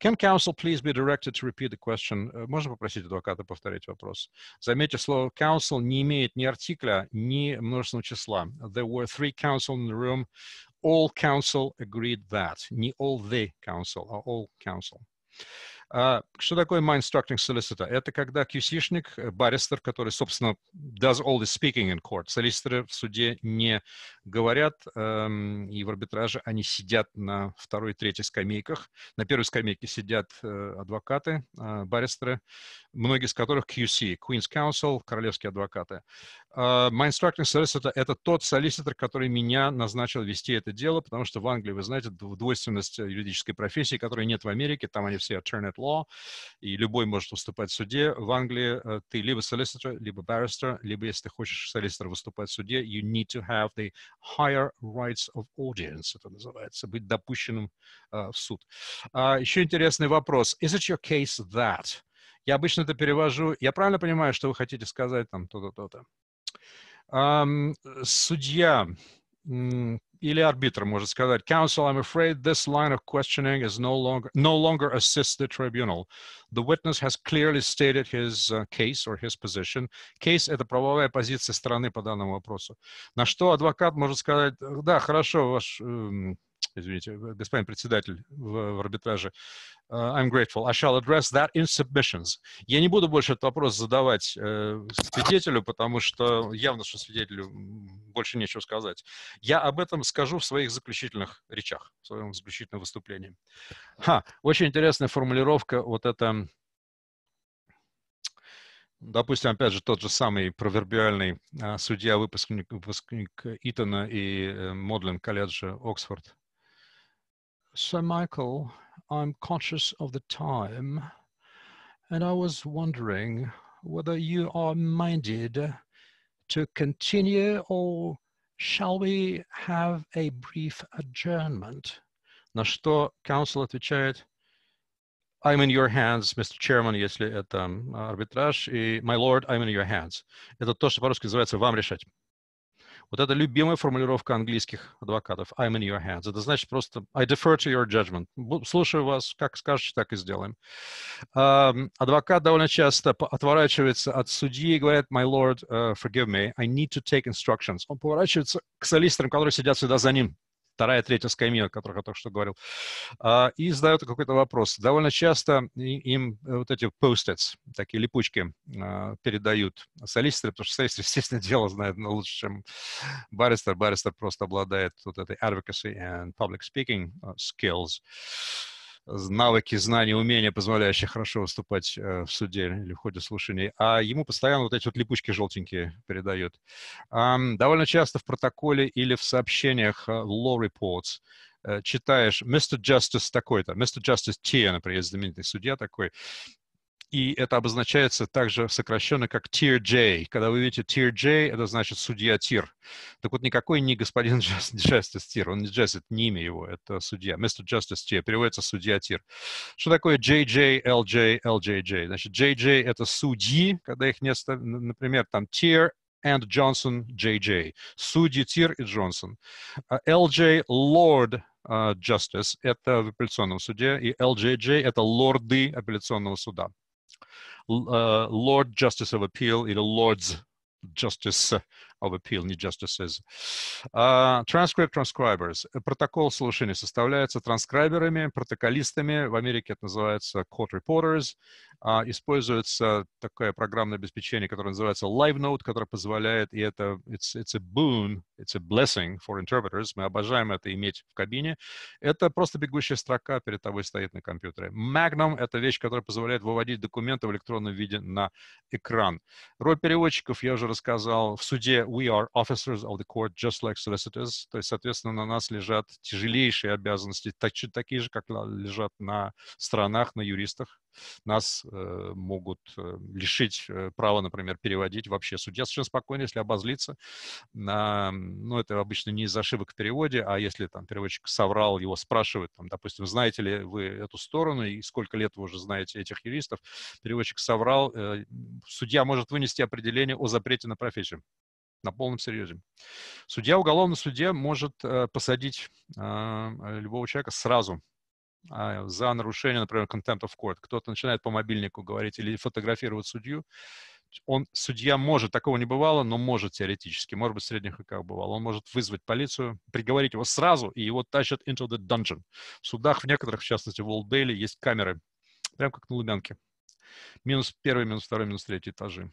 Can Council please be directed to repeat the question? Uh, можно попросить адвоката повторить вопрос? Заметьте, слово Council не имеет ни артикля, ни множественного числа. There were three council in the room. All council agreed that. Не all the council, а all council. А что такое mind instructing solicitor? Это когда QC-шник, э, баристер, который, собственно, does all the speaking in court. Солиситоры в суде не говорят, эм, и в арбитраже они сидят на второй и третьей скамейках. На первой скамейке сидят э, адвокаты, э, баристеры, многие из которых QC, Queen's Counsel, королевские адвокаты. Э, а my instructing solicitor — это тот солиситор, который меня назначил вести это дело, потому что в Англии, вы знаете, двойственность э, юридической профессии, которой нет в Америке, там они все attorney law, и любой может выступать в суде. В Англии э, ты либо solicitor, либо barrister, либо если ты хочешь solicitor выступать в суде, you need to have the higher rights of audience, это называется, быть допущенным uh, в суд. Uh, еще интересный вопрос. Is it your case that? Я обычно это перевожу. Я правильно понимаю, что вы хотите сказать там то-то, то-то? Um, судья, или арбитр может сказать, counsel, I'm afraid this line of questioning is no longer, no longer assists the tribunal. The witness has clearly stated his uh, case or his position. Case – это правовая позиция страны по данному вопросу. На что адвокат может сказать, да, хорошо, ваш... Э, извините, э, господин председатель в, в арбитраже. Uh, I'm grateful. I shall address that in submissions. Я не буду больше этот вопрос задавать э, свидетелю, потому что явно, что свидетелю больше нечего сказать. Я об этом скажу в своих заключительных речах, в своем заключительном выступлении. Ха, очень интересная формулировка вот это... Допустим, опять же, тот же самый провербиальный а, судья, выпускник, Итона и э, Модлин колледжа Оксфорд, So, Michael, I'm conscious of the time, and I was wondering whether you are minded to continue or shall we have a brief adjournment? На что council отвечает, I'm in your hands, Mr. Chairman, если это арбитраж, и my lord, I'm in your hands. Это то, что по-русски называется «вам решать». Вот это любимая формулировка английских адвокатов. I'm in your hands. Это значит просто I defer to your judgment. Слушаю вас, как скажете, так и сделаем. Um, адвокат довольно часто отворачивается от судьи и говорит, my lord, uh, forgive me, I need to take instructions. Он поворачивается к солистерам, которые сидят сюда за ним вторая, третья скамья, о которых я только что говорил, а, и задают какой-то вопрос. Довольно часто им э, вот эти post такие липучки, а, передают солистеры, потому что солистер, естественно, дело знает ну, лучше, чем баристер. Баристер просто обладает вот этой advocacy and public speaking э, skills навыки, знания, умения, позволяющие хорошо выступать э, в суде или в ходе слушаний, а ему постоянно вот эти вот липучки желтенькие передают. Довольно часто в протоколе или в сообщениях э, law reports э, читаешь Mr. Justice такой-то, Mr. Justice T, например, знаменитый судья такой, и это обозначается также сокращенно как Tier J. Когда вы видите Tier J, это значит судья Тир. Так вот, никакой не господин Justice Tier, он не Justice, не имя его, это судья. Mr. Justice Tier переводится судья Тир. Что такое JJ, LJ, LJJ? Значит, JJ — это судьи, когда их нет, например, там Tier and Johnson JJ. Судьи Тир и Джонсон. LJ а — Lord uh, Justice, это в апелляционном суде, и LJJ — это лорды апелляционного суда. Uh, Lord Justice of Appeal in a Lords Justice of appeal, не justices. Uh, а, transcript transcribers. Протокол слушания составляется транскрайберами, протоколистами. В Америке это называется court reporters. Uh, используется такое программное обеспечение, которое называется Live Note, которое позволяет, и это it's, it's a boon, it's a blessing for interpreters. Мы обожаем это иметь в кабине. Это просто бегущая строка перед тобой стоит на компьютере. Magnum — это вещь, которая позволяет выводить документы в электронном виде на экран. Роль переводчиков, я уже рассказал, в суде we are officers of the court, just like solicitors. То есть, соответственно, на нас лежат тяжелейшие обязанности, так, такие же, как лежат на странах, на юристах. Нас э, могут э, лишить э, права, например, переводить вообще. Судья совершенно спокойно, если обозлиться. На, ну, это обычно не из ошибок в переводе, а если там переводчик соврал, его спрашивают, там, допустим, знаете ли вы эту сторону и сколько лет вы уже знаете этих юристов. Переводчик соврал. Э, судья может вынести определение о запрете на профессию на полном серьезе. Судья, уголовный суде может э, посадить э, любого человека сразу э, за нарушение, например, contempt of court. Кто-то начинает по мобильнику говорить или фотографировать судью. Он, судья может, такого не бывало, но может теоретически, может быть, в средних веках бывало. Он может вызвать полицию, приговорить его сразу, и его тащат into the dungeon. В судах, в некоторых, в частности, в Олд Бейли, есть камеры, прям как на Лубянке. Минус первый, минус второй, минус третий этажи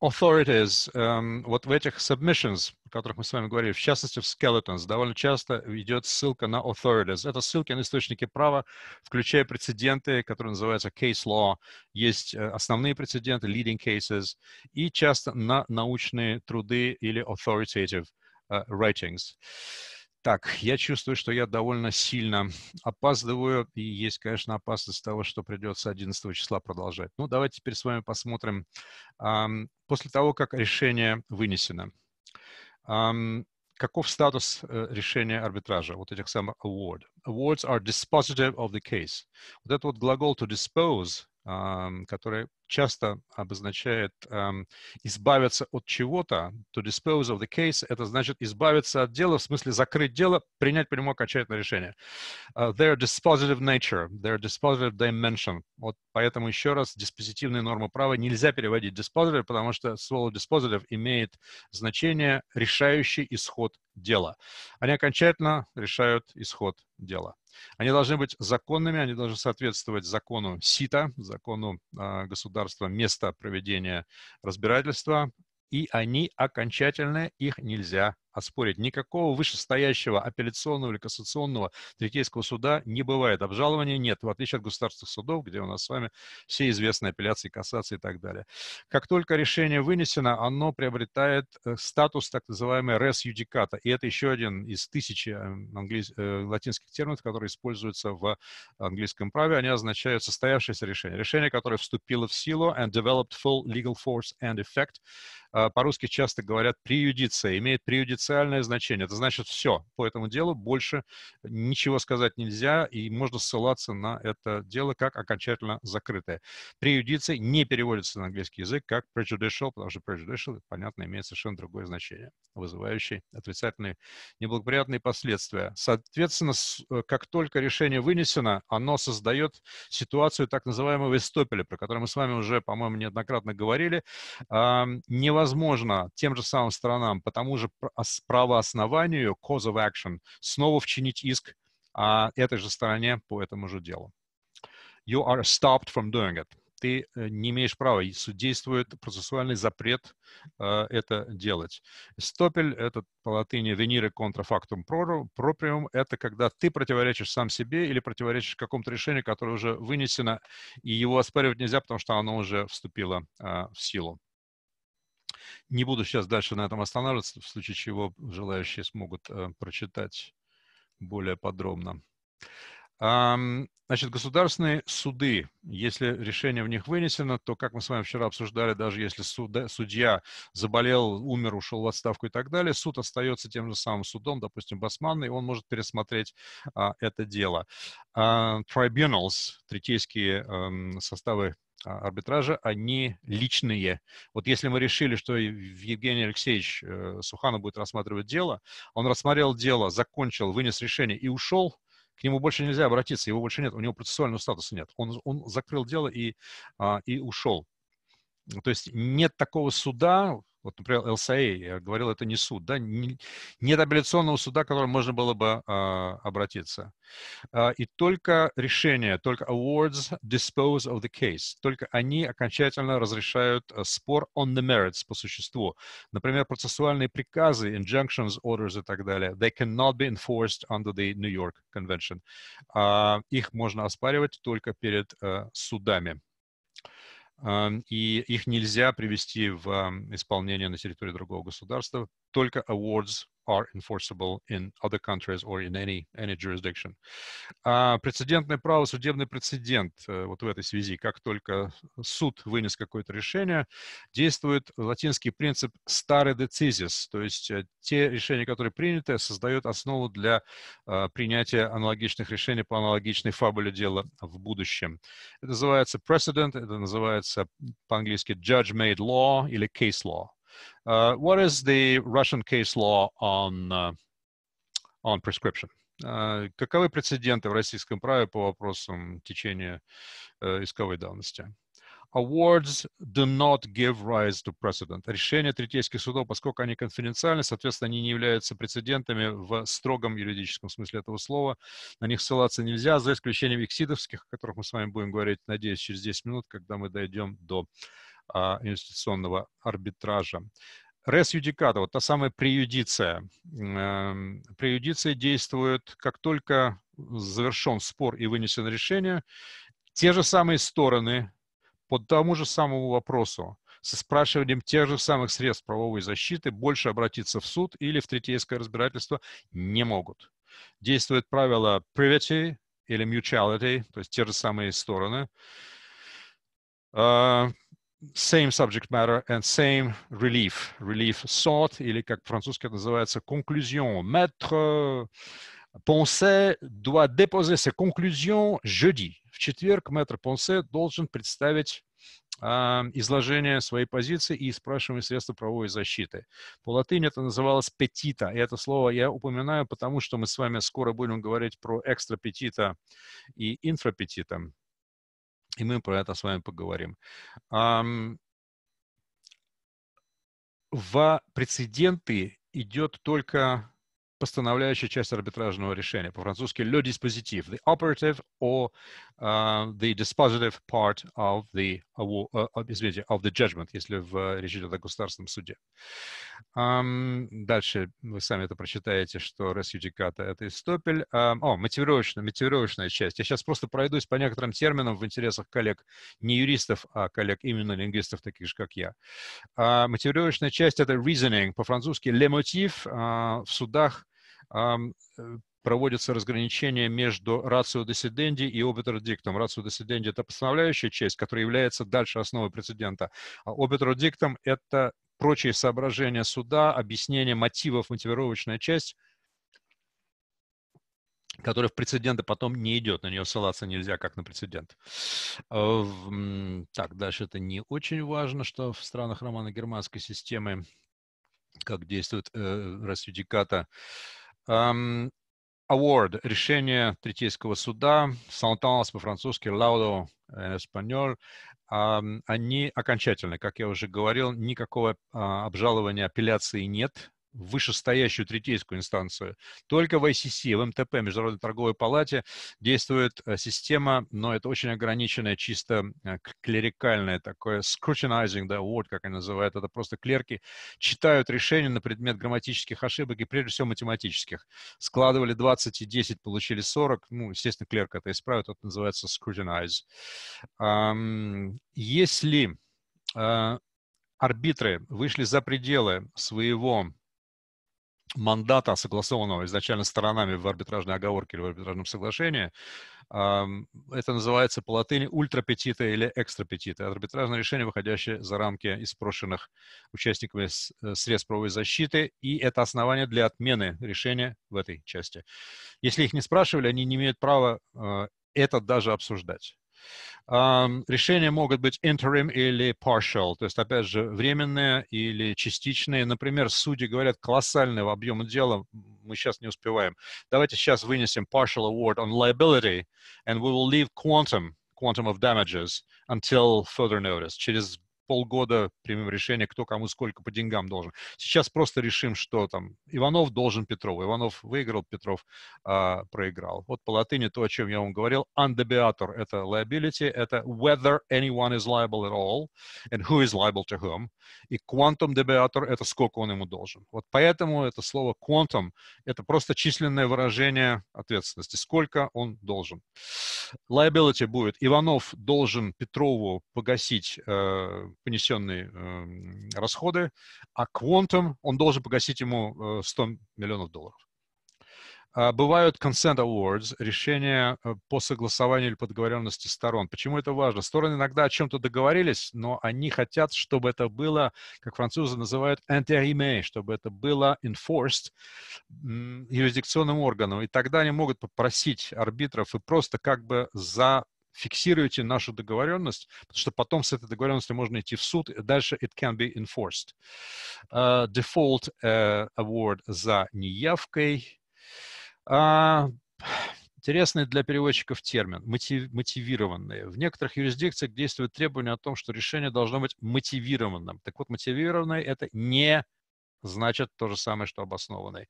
authorities, um, вот в этих submissions, о которых мы с вами говорили, в частности в skeletons, довольно часто идет ссылка на authorities. Это ссылки на источники права, включая прецеденты, которые называются case law. Есть э, основные прецеденты, leading cases, и часто на научные труды или authoritative uh, writings. Uh, так, я чувствую, что я довольно сильно опаздываю, и есть, конечно, опасность того, что придется 11 числа продолжать. Ну, давайте теперь с вами посмотрим. После того, как решение вынесено, каков статус э, решения арбитража, вот этих самых award? Awards are dispositive of the case. Вот этот вот глагол to dispose, который часто обозначает эм, избавиться от чего-то. To dispose of the case – это значит избавиться от дела, в смысле закрыть дело, принять прямое окончательное решение. Uh, their dispositive nature, their dispositive dimension. Вот поэтому еще раз диспозитивные нормы права нельзя переводить dispositive, потому что слово dispositive имеет значение решающий исход дела. Они окончательно решают исход дела. Они должны быть законными, они должны соответствовать закону СИТа, закону э, государства государства место проведения разбирательства, и они окончательно, их нельзя оспорить. Никакого вышестоящего апелляционного или кассационного третейского суда не бывает. Обжалования нет, в отличие от государственных судов, где у нас с вами все известные апелляции, кассации и так далее. Как только решение вынесено, оно приобретает э, статус так называемой res judicata. И это еще один из тысячи эм, английских, э, латинских терминов, которые используются в английском праве. Они означают состоявшееся решение. Решение, которое вступило в силу and developed full legal force and effect. Э, по-русски часто говорят преюдиция, имеет преюдиция официальное значение. Это значит все. По этому делу больше ничего сказать нельзя, и можно ссылаться на это дело как окончательно закрытое. Преюдиция не переводится на английский язык как prejudicial, потому что prejudicial, понятно, имеет совершенно другое значение, вызывающее отрицательные неблагоприятные последствия. Соответственно, э, как только решение вынесено, оно создает ситуацию так называемого истопеля, про который мы с вами уже, по-моему, неоднократно говорили. Невозможно тем же самым странам по тому же а правооснованию, cause of action, снова вчинить иск а, этой же стороне по этому же делу. You are stopped from doing it. Ты э, не имеешь права, действует процессуальный запрет э, это делать. Стопель — это по латыни «venire contra factum proprium» — это когда ты противоречишь сам себе или противоречишь какому-то решению, которое уже вынесено, и его оспаривать нельзя, потому что оно уже вступило э, в силу. Не буду сейчас дальше на этом останавливаться, в случае чего желающие смогут э, прочитать более подробно. Значит, государственные суды, если решение в них вынесено, то, как мы с вами вчера обсуждали, даже если суда, судья заболел, умер, ушел в отставку и так далее, суд остается тем же самым судом, допустим, Басманный, он может пересмотреть а, это дело. А, tribunals, третейские а, составы а, арбитража, они личные. Вот если мы решили, что Евгений Алексеевич э, Суханов будет рассматривать дело, он рассмотрел дело, закончил, вынес решение и ушел, к нему больше нельзя обратиться, его больше нет, у него процессуального статуса нет. Он, он закрыл дело и, а, и ушел. То есть нет такого суда, вот, например, LSA, а, я говорил, это не суд, да, не, нет апелляционного суда, к которому можно было бы а, обратиться. А, и только решение, только awards dispose of the case, только они окончательно разрешают э, спор on the merits по существу. Например, процессуальные приказы, injunctions, orders и так далее, they cannot be enforced under the New York Convention. А, их можно оспаривать только перед а, судами и их нельзя привести в исполнение на территории другого государства. Только awards are enforceable in other countries or in any, any jurisdiction. А прецедентное право, судебный прецедент э, вот в этой связи, как только суд вынес какое-то решение, действует латинский принцип старый decisis, то есть э, те решения, которые приняты, создают основу для а, принятия аналогичных решений по аналогичной фабуле дела в будущем. Это называется precedent, это называется по-английски judge-made law или case law. Uh, what is the Russian case law on, uh, on prescription? Uh, каковы прецеденты в российском праве по вопросам течения э, исковой давности? Awards do not give rise to precedent. Решения третейских судов, поскольку они конфиденциальны, соответственно, они не являются прецедентами в строгом юридическом смысле этого слова. На них ссылаться нельзя, за исключением иксидовских, о которых мы с вами будем говорить, надеюсь, через 10 минут, когда мы дойдем до а, инвестиционного арбитража. Рес юдиката, вот та самая преюдиция. Эм, преюдиция действует, как только завершен спор и вынесено решение, те же самые стороны по тому же самому вопросу со спрашиванием тех же самых средств правовой защиты больше обратиться в суд или в третейское разбирательство не могут. Действует правило privity или mutuality, то есть те же самые стороны. А, same subject matter and same relief. Relief sought, или как по называется, conclusion. Maître Понсе э, doit déposer ses conclusions jeudi. В четверг мэтр Понсе должен представить э, изложение своей позиции и спрашиваемые средства правовой защиты. По латыни это называлось петита, и это слово я упоминаю, потому что мы с вами скоро будем говорить про экстрапетита и инфрапетита и мы про это с вами поговорим. В прецеденты идет только постановляющая часть арбитражного решения. По-французски le dispositif, the operative or uh, the dispositive part of the о, извините, of the judgment, если в, э, речь идет о государственном суде. Um, дальше вы сами это прочитаете, что res judicata — это истопель. Um, о, мотивировочная, мотивировочная часть. Я сейчас просто пройдусь по некоторым терминам в интересах коллег, не юристов, а коллег именно лингвистов, таких же, как я. Uh, мотивировочная часть — это reasoning, по-французски le motif, uh, а, в судах um, проводится разграничение между рацио десиденди и диктом. Рацио десиденди – это постановляющая часть, которая является дальше основой прецедента. А диктом это прочие соображения суда, объяснение мотивов, мотивировочная часть, которая в прецеденты потом не идет, на нее ссылаться нельзя, как на прецедент. А, так, дальше это не очень важно, что в странах романо-германской системы, как действует э, расюдиката. Award – решение Третейского суда, Сантанс по-французски, Лаудо Эспаньоль, они окончательны. Как я уже говорил, никакого а, обжалования апелляции нет вышестоящую третейскую инстанцию. Только в ICC, в МТП, Международной торговой палате, действует э, система, но это очень ограниченная, чисто э, клерикальная, такое scrutinizing the award, как они называют, это просто клерки читают решения на предмет грамматических ошибок и прежде всего математических. Складывали 20 и 10, получили 40, ну, естественно, клерк это исправит, это называется scrutinize. Если э, арбитры вышли за пределы своего мандата, согласованного изначально сторонами в арбитражной оговорке или в арбитражном соглашении. Это называется по латыни ультрапетита или экстрапетита. Арбитражное решение, выходящее за рамки испрошенных участниками э, средств правовой защиты, и это основание для отмены решения в этой части. Если их не спрашивали, они не имеют права э, это даже обсуждать. Решения могут быть interim или partial, то есть, опять же, временные или частичные. Например, судьи говорят, колоссального объема дела мы сейчас не успеваем. Давайте сейчас вынесем partial award on liability, and we will leave quantum, quantum of damages, until further notice. Через полгода примем решение, кто кому сколько по деньгам должен. Сейчас просто решим, что там Иванов должен Петрову. Иванов выиграл, Петров а, проиграл. Вот по латыни то, о чем я вам говорил. Undebiator — это liability, это whether anyone is liable at all and who is liable to whom. И quantum debiator — это сколько он ему должен. Вот поэтому это слово quantum — это просто численное выражение ответственности. Сколько он должен. Liability будет. Иванов должен Петрову погасить э, понесенные эм, расходы, а Quantum, он должен погасить ему 100 э, миллионов долларов. А, бывают consent awards, решения э, по согласованию или по договоренности сторон. Почему это важно? Стороны иногда о чем-то договорились, но они хотят, чтобы это было, как французы называют, interime, чтобы это было enforced юрисдикционным органом. И тогда они могут попросить арбитров и просто как бы за фиксируете нашу договоренность, потому что потом с этой договоренностью можно идти в суд, и дальше it can be enforced. Uh, default uh, award за неявкой. Uh, Интересный для переводчиков термин «мотивированные». В некоторых юрисдикциях действует требование о том, что решение должно быть мотивированным. Так вот, мотивированные – это не значит то же самое, что обоснованный.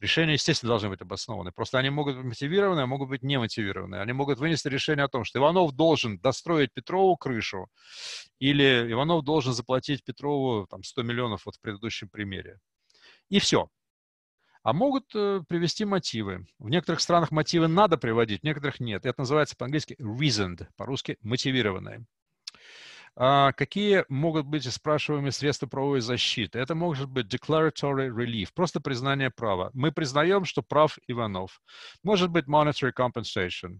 Решения, естественно, должны быть обоснованы. Просто они могут быть мотивированы, а могут быть не мотивированы. Они могут вынести решение о том, что Иванов должен достроить Петрову крышу, или Иванов должен заплатить Петрову там, 100 миллионов вот в предыдущем примере. И все. А могут э, привести мотивы. В некоторых странах мотивы надо приводить, в некоторых нет. Это называется по-английски reasoned, по-русски мотивированное. А, какие могут быть спрашиваемые средства правовой защиты? Это может быть declaratory relief, просто признание права. Мы признаем, что прав Иванов. Может быть monetary compensation,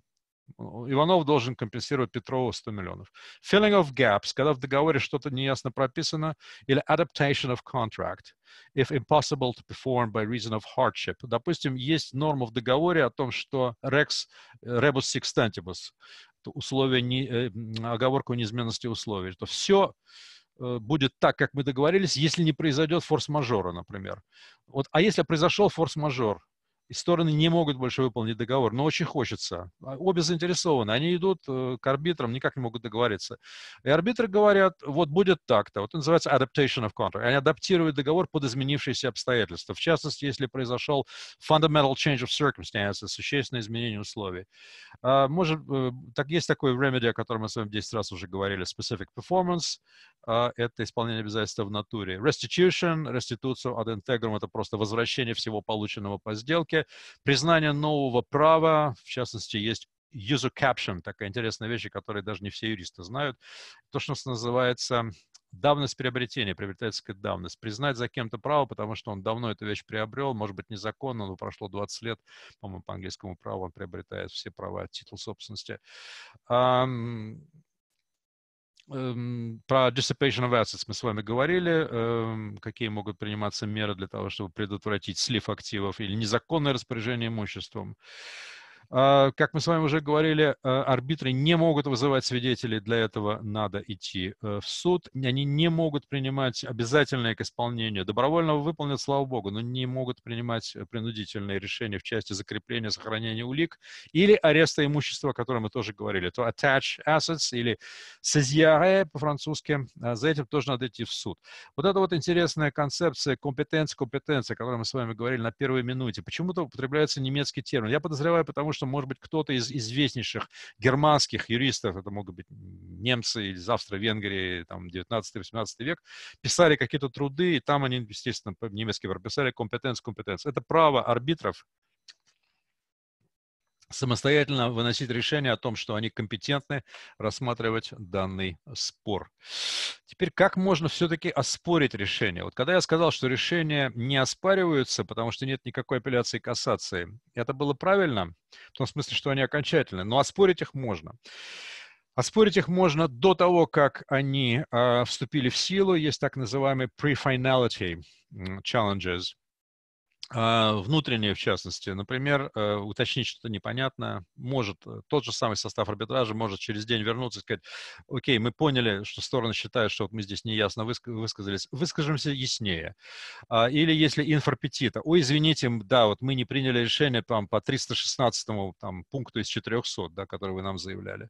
Иванов должен компенсировать Петрову 100 миллионов. Filling of gaps, когда в договоре что-то неясно прописано, или adaptation of contract, if impossible to perform by reason of hardship. Допустим, есть норма в договоре о том, что rex rebus sextantibus, условия, не, э, оговорку неизменности условий, то все э, будет так, как мы договорились, если не произойдет форс-мажора, например. Вот, а если произошел форс-мажор, и стороны не могут больше выполнить договор, но очень хочется. А, обе заинтересованы, они идут э, к арбитрам, никак не могут договориться. И арбитры говорят, вот будет так-то, вот это называется adaptation of contract. Они адаптируют договор под изменившиеся обстоятельства. В частности, если произошел fundamental change of circumstances, существенное изменение условий. А, может, э, так есть такой remedy, о котором мы с вами 10 раз уже говорили, specific performance, а, это исполнение обязательства в натуре. Restitution, restitution ad integrum, это просто возвращение всего полученного по сделке, Признание нового права, в частности, есть user caption, такая интересная вещь, которую даже не все юристы знают. То, что называется давность приобретения, приобретается как давность. Признать за кем-то право, потому что он давно эту вещь приобрел, может быть, незаконно, но прошло 20 лет, по-моему, по английскому праву он приобретает все права, титул собственности. Эм, про dissipation of assets мы с вами говорили, эм, какие могут приниматься меры для того, чтобы предотвратить слив активов или незаконное распоряжение имуществом. А, как мы с вами уже говорили, а, арбитры не могут вызывать свидетелей, для этого надо идти э, в суд. Они не могут принимать обязательное к исполнению. Добровольного выполнят, слава богу, но не могут принимать принудительные решения в части закрепления, сохранения улик или ареста имущества, о котором мы тоже говорили. То attach assets или saisir по-французски. А, за этим тоже надо идти в суд. Вот эта вот интересная концепция компетенции, компетенция, о которой мы с вами говорили на первой минуте. Почему-то употребляется немецкий термин. Я подозреваю, потому что, может быть, кто-то из известнейших германских юристов, это могут быть немцы из Австро-Венгрии, там, 19-18 век, писали какие-то труды, и там они, естественно, по-немецки прописали компетенс компетенс Это право арбитров самостоятельно выносить решение о том, что они компетентны рассматривать данный спор. Теперь как можно все-таки оспорить решение? Вот когда я сказал, что решения не оспариваются, потому что нет никакой апелляции и кассации, это было правильно, в том смысле, что они окончательны, но оспорить их можно. Оспорить их можно до того, как они э, вступили в силу. Есть так называемые pre-finality challenges – а, внутренние, в частности. Например, э, уточнить что-то непонятно. Может, э, тот же самый состав арбитража может через день вернуться и сказать, окей, мы поняли, что стороны считают, что вот мы здесь неясно высказались, выскажемся яснее. А, или если инфорпетита, ой, извините, да, вот мы не приняли решение там, по 316 там, пункту из 400, да, который вы нам заявляли.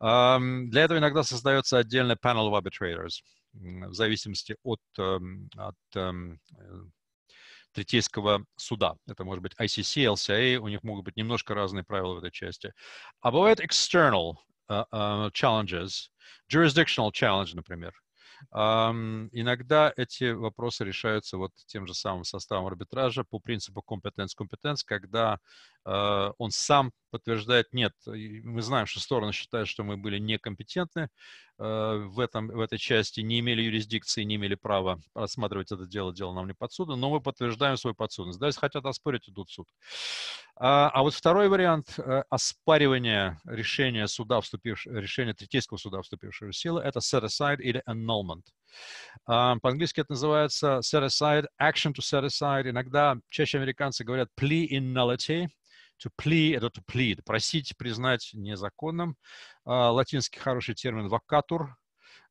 Для этого иногда создается отдельный panel of arbitrators в зависимости от, эм, от эм, э, третейского суда. Это может быть ICC, LCA, у них могут быть немножко разные правила в этой части. А бывает external uh, uh, challenges, jurisdictional challenge, например. Um, иногда эти вопросы решаются вот тем же самым составом арбитража по принципу компетенс-компетенс, когда а, он сам подтверждает, нет, мы знаем, что стороны считают, что мы были некомпетентны а, в, этом, в этой части, не имели юрисдикции, не имели права рассматривать это дело, дело нам не подсудно, но мы подтверждаем свою подсудность. Да, если хотят оспорить, идут в суд. А, а вот второй вариант э, оспаривания решения суда, вступившего, решения третейского суда, вступившего в силу, это set aside или annulment. А, по-английски это называется set aside, action to set aside. Иногда чаще американцы говорят plea in nullity, To plea – это to plead, просить, признать незаконным. А, латинский хороший термин «vacatur»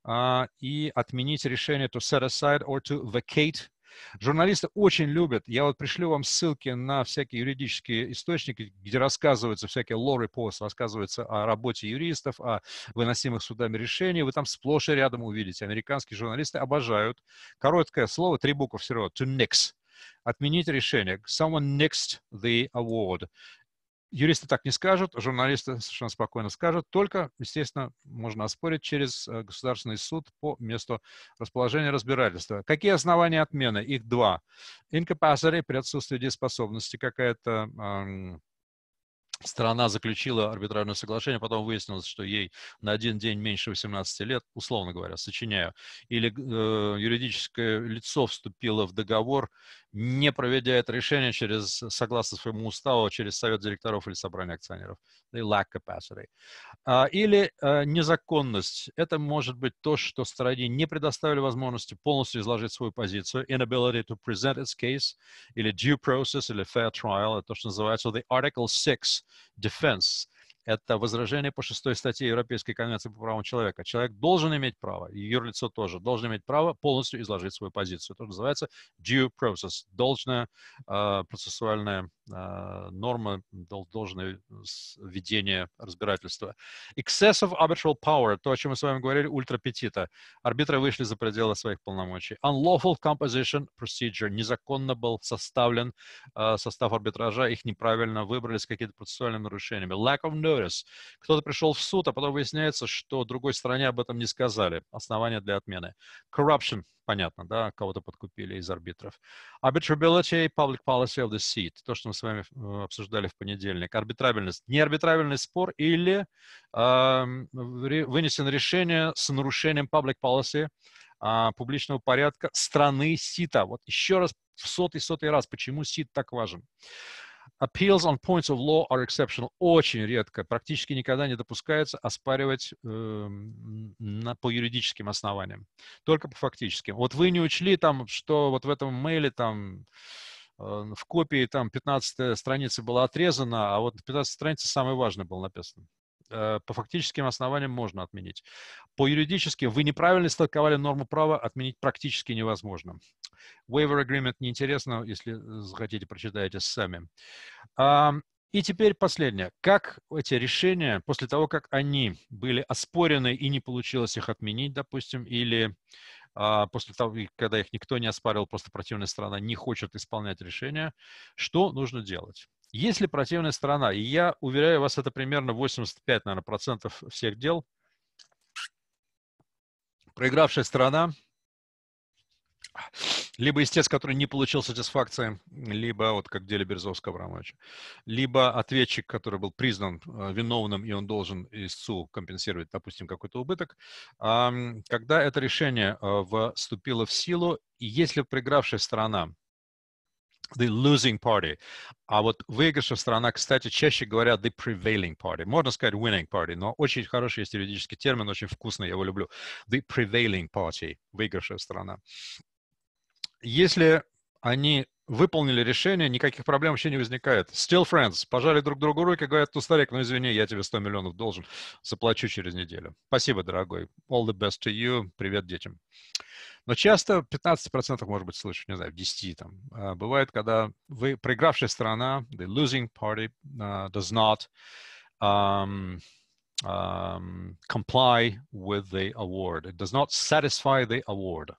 а, и отменить решение to set aside or to vacate – Журналисты очень любят, я вот пришлю вам ссылки на всякие юридические источники, где рассказываются всякие лоры пост, рассказывается о работе юристов, о выносимых судами решений. Вы там сплошь и рядом увидите. Американские журналисты обожают. Короткое слово, три буквы всего, to nix. Отменить решение. Someone next the award. Юристы так не скажут, журналисты совершенно спокойно скажут, только, естественно, можно оспорить через э, государственный суд по месту расположения разбирательства. Какие основания отмены? Их два. Incapacity при отсутствии дееспособности, какая-то Страна заключила арбитражное соглашение, потом выяснилось, что ей на один день меньше 18 лет, условно говоря, сочиняю. Или э, юридическое лицо вступило в договор не проведя это решение через, согласно своему уставу, через совет директоров или собрание акционеров. И lack capacity. А, или а, незаконность. Это может быть то, что стороне не предоставили возможности полностью изложить свою позицию. Inability to present its case. Или due process, или fair trial. Это то, что называется the Article 6 defense это возражение по шестой статье Европейской конвенции по правам человека. Человек должен иметь право, и юрлицо тоже, должен иметь право полностью изложить свою позицию. Это называется due process, должное э, процессуальное а, норма должное э, введение разбирательства. Excess of arbitral power, то, о чем мы с вами говорили, ультрапетита. Арбитры вышли за пределы своих полномочий. Unlawful composition procedure, незаконно был составлен э, состав арбитража, их неправильно выбрали с какими-то процессуальными нарушениями. Lack of notice, кто-то пришел в суд, а потом выясняется, что другой стороне об этом не сказали. Основание для отмены. Corruption, понятно, да, кого-то подкупили из арбитров. Arbitrability, public policy of the seat, то, что мы с вами э, обсуждали в понедельник. Арбитрабельность, неарбитрабельный спор или э, вынесено решение с нарушением public policy, э, публичного порядка страны СИТа. Вот еще раз в сотый-сотый раз, почему СИТ так важен. Appeals on points of law are exceptional. Очень редко, практически никогда не допускается оспаривать э, на, по юридическим основаниям, только по фактическим. Вот вы не учли там, что вот в этом мейле там э, в копии там 15 страница была отрезана, а вот 15 страница самое важное было написано. Э, по фактическим основаниям можно отменить. По юридическим вы неправильно истолковали норму права, отменить практически невозможно. Waiver agreement неинтересно, если э, захотите, прочитайте сами. И теперь последнее. Как эти решения, после того, как они были оспорены и не получилось их отменить, допустим, или а, после того, когда их никто не оспаривал, просто противная сторона не хочет исполнять решение, что нужно делать? Если противная сторона, и я уверяю вас, это примерно 85, наверное, процентов всех дел, проигравшая сторона либо истец, который не получил сатисфакции, либо, вот как в деле Березовского Абрамовича, либо ответчик, который был признан э, виновным, и он должен истцу компенсировать, допустим, какой-то убыток. Когда это решение э, вступило в силу, и если проигравшая сторона the losing party. А вот выигравшая страна, кстати, чаще говорят the prevailing party. Можно сказать winning party, но очень хороший есть юридический термин, очень вкусный, я его люблю. The prevailing party, выигравшая страна если они выполнили решение, никаких проблем вообще не возникает. Still friends. Пожали друг другу руки, говорят, ну, старик, ну, извини, я тебе 100 миллионов должен. Заплачу через неделю. Спасибо, дорогой. All the best to you. Привет детям. Но часто 15% может быть слышу, не знаю, в 10 там. А бывает, когда вы, проигравшая сторона, the losing party uh, does not um, um, comply with the award. It does not satisfy the award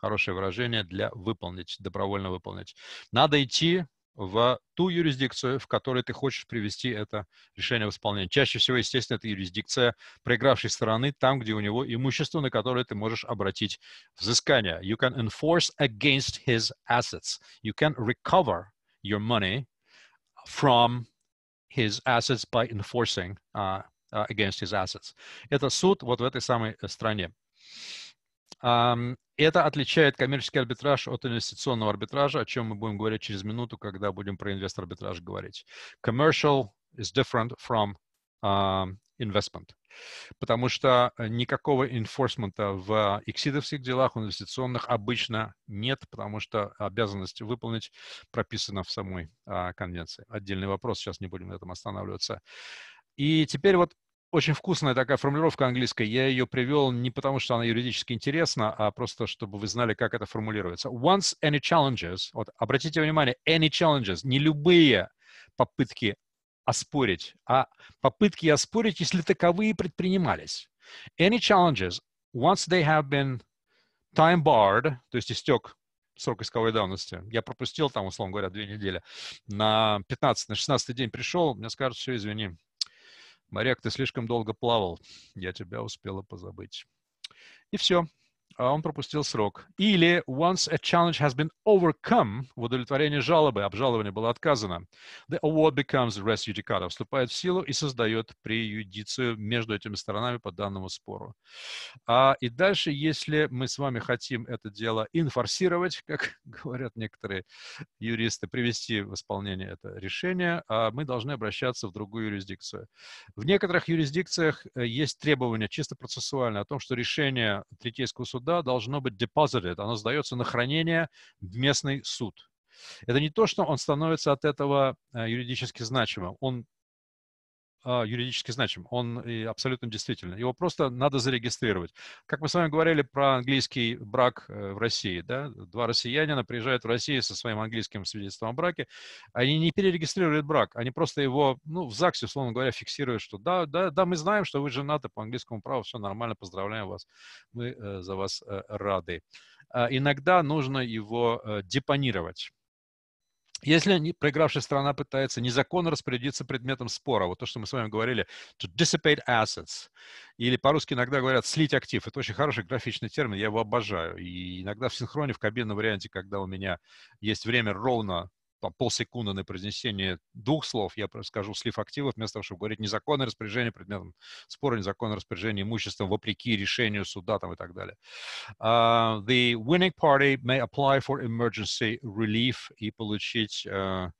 хорошее выражение для выполнить, добровольно выполнить. Надо идти в ту юрисдикцию, в которой ты хочешь привести это решение в исполнение. Чаще всего, естественно, это юрисдикция проигравшей стороны, там, где у него имущество, на которое ты можешь обратить взыскание. You can enforce against his assets. You can recover your money from his assets by enforcing uh, against his assets. Это суд вот в этой самой э, стране. Um, это отличает коммерческий арбитраж от инвестиционного арбитража, о чем мы будем говорить через минуту, когда будем про инвестор-арбитраж говорить. Commercial is different from uh, investment. Потому что э, никакого инфорсмента в эксидовских делах, инвестиционных обычно нет, потому что обязанность выполнить прописана в самой а, конвенции. Отдельный вопрос, сейчас не будем на этом останавливаться. И теперь вот очень вкусная такая формулировка английская. Я ее привел не потому, что она юридически интересна, а просто, чтобы вы знали, как это формулируется. Once any challenges, вот обратите внимание, any challenges, не любые попытки оспорить, а попытки оспорить, если таковые предпринимались. Any challenges, once they have been time barred, то есть истек срок исковой давности. Я пропустил там, условно говоря, две недели. На 15, на 16 день пришел, мне скажут, все, извини, Моряк, ты слишком долго плавал, я тебя успела позабыть. И все. А он пропустил срок. Или once a challenge has been overcome, в удовлетворении жалобы, обжалование было отказано, the award becomes res judicata, вступает в силу и создает преюдицию между этими сторонами по данному спору. А, и дальше, если мы с вами хотим это дело инфорсировать, как говорят некоторые юристы, привести в исполнение это решение, а мы должны обращаться в другую юрисдикцию. В некоторых юрисдикциях э, есть требования чисто процессуальные о том, что решение третейского суда суда должно быть deposited, оно сдается на хранение в местный суд. Это не то, что он становится от этого э, юридически значимым, он а, юридически значим, он и абсолютно действительно. Его просто надо зарегистрировать. Как мы с вами говорили про английский брак э, в России, да, два россиянина приезжают в Россию со своим английским свидетельством о браке, они не перерегистрируют брак, они просто его, ну, в ЗАГСе, условно говоря, фиксируют, что да, да, да, мы знаем, что вы женаты по английскому праву, все нормально, поздравляем вас, мы э, за вас э, рады. А иногда нужно его депонировать если не, проигравшая сторона пытается незаконно распорядиться предметом спора, вот то, что мы с вами говорили, to dissipate assets, или по-русски иногда говорят слить актив, это очень хороший графичный термин, я его обожаю. И иногда в синхроне, в кабинном варианте, когда у меня есть время ровно там, полсекунды на произнесение двух слов, я скажу слив активов, вместо того, чтобы говорить незаконное распоряжение предметом спора, незаконное распоряжение имуществом вопреки решению суда там, и так далее. Uh, the winning party may apply for emergency relief и получить uh,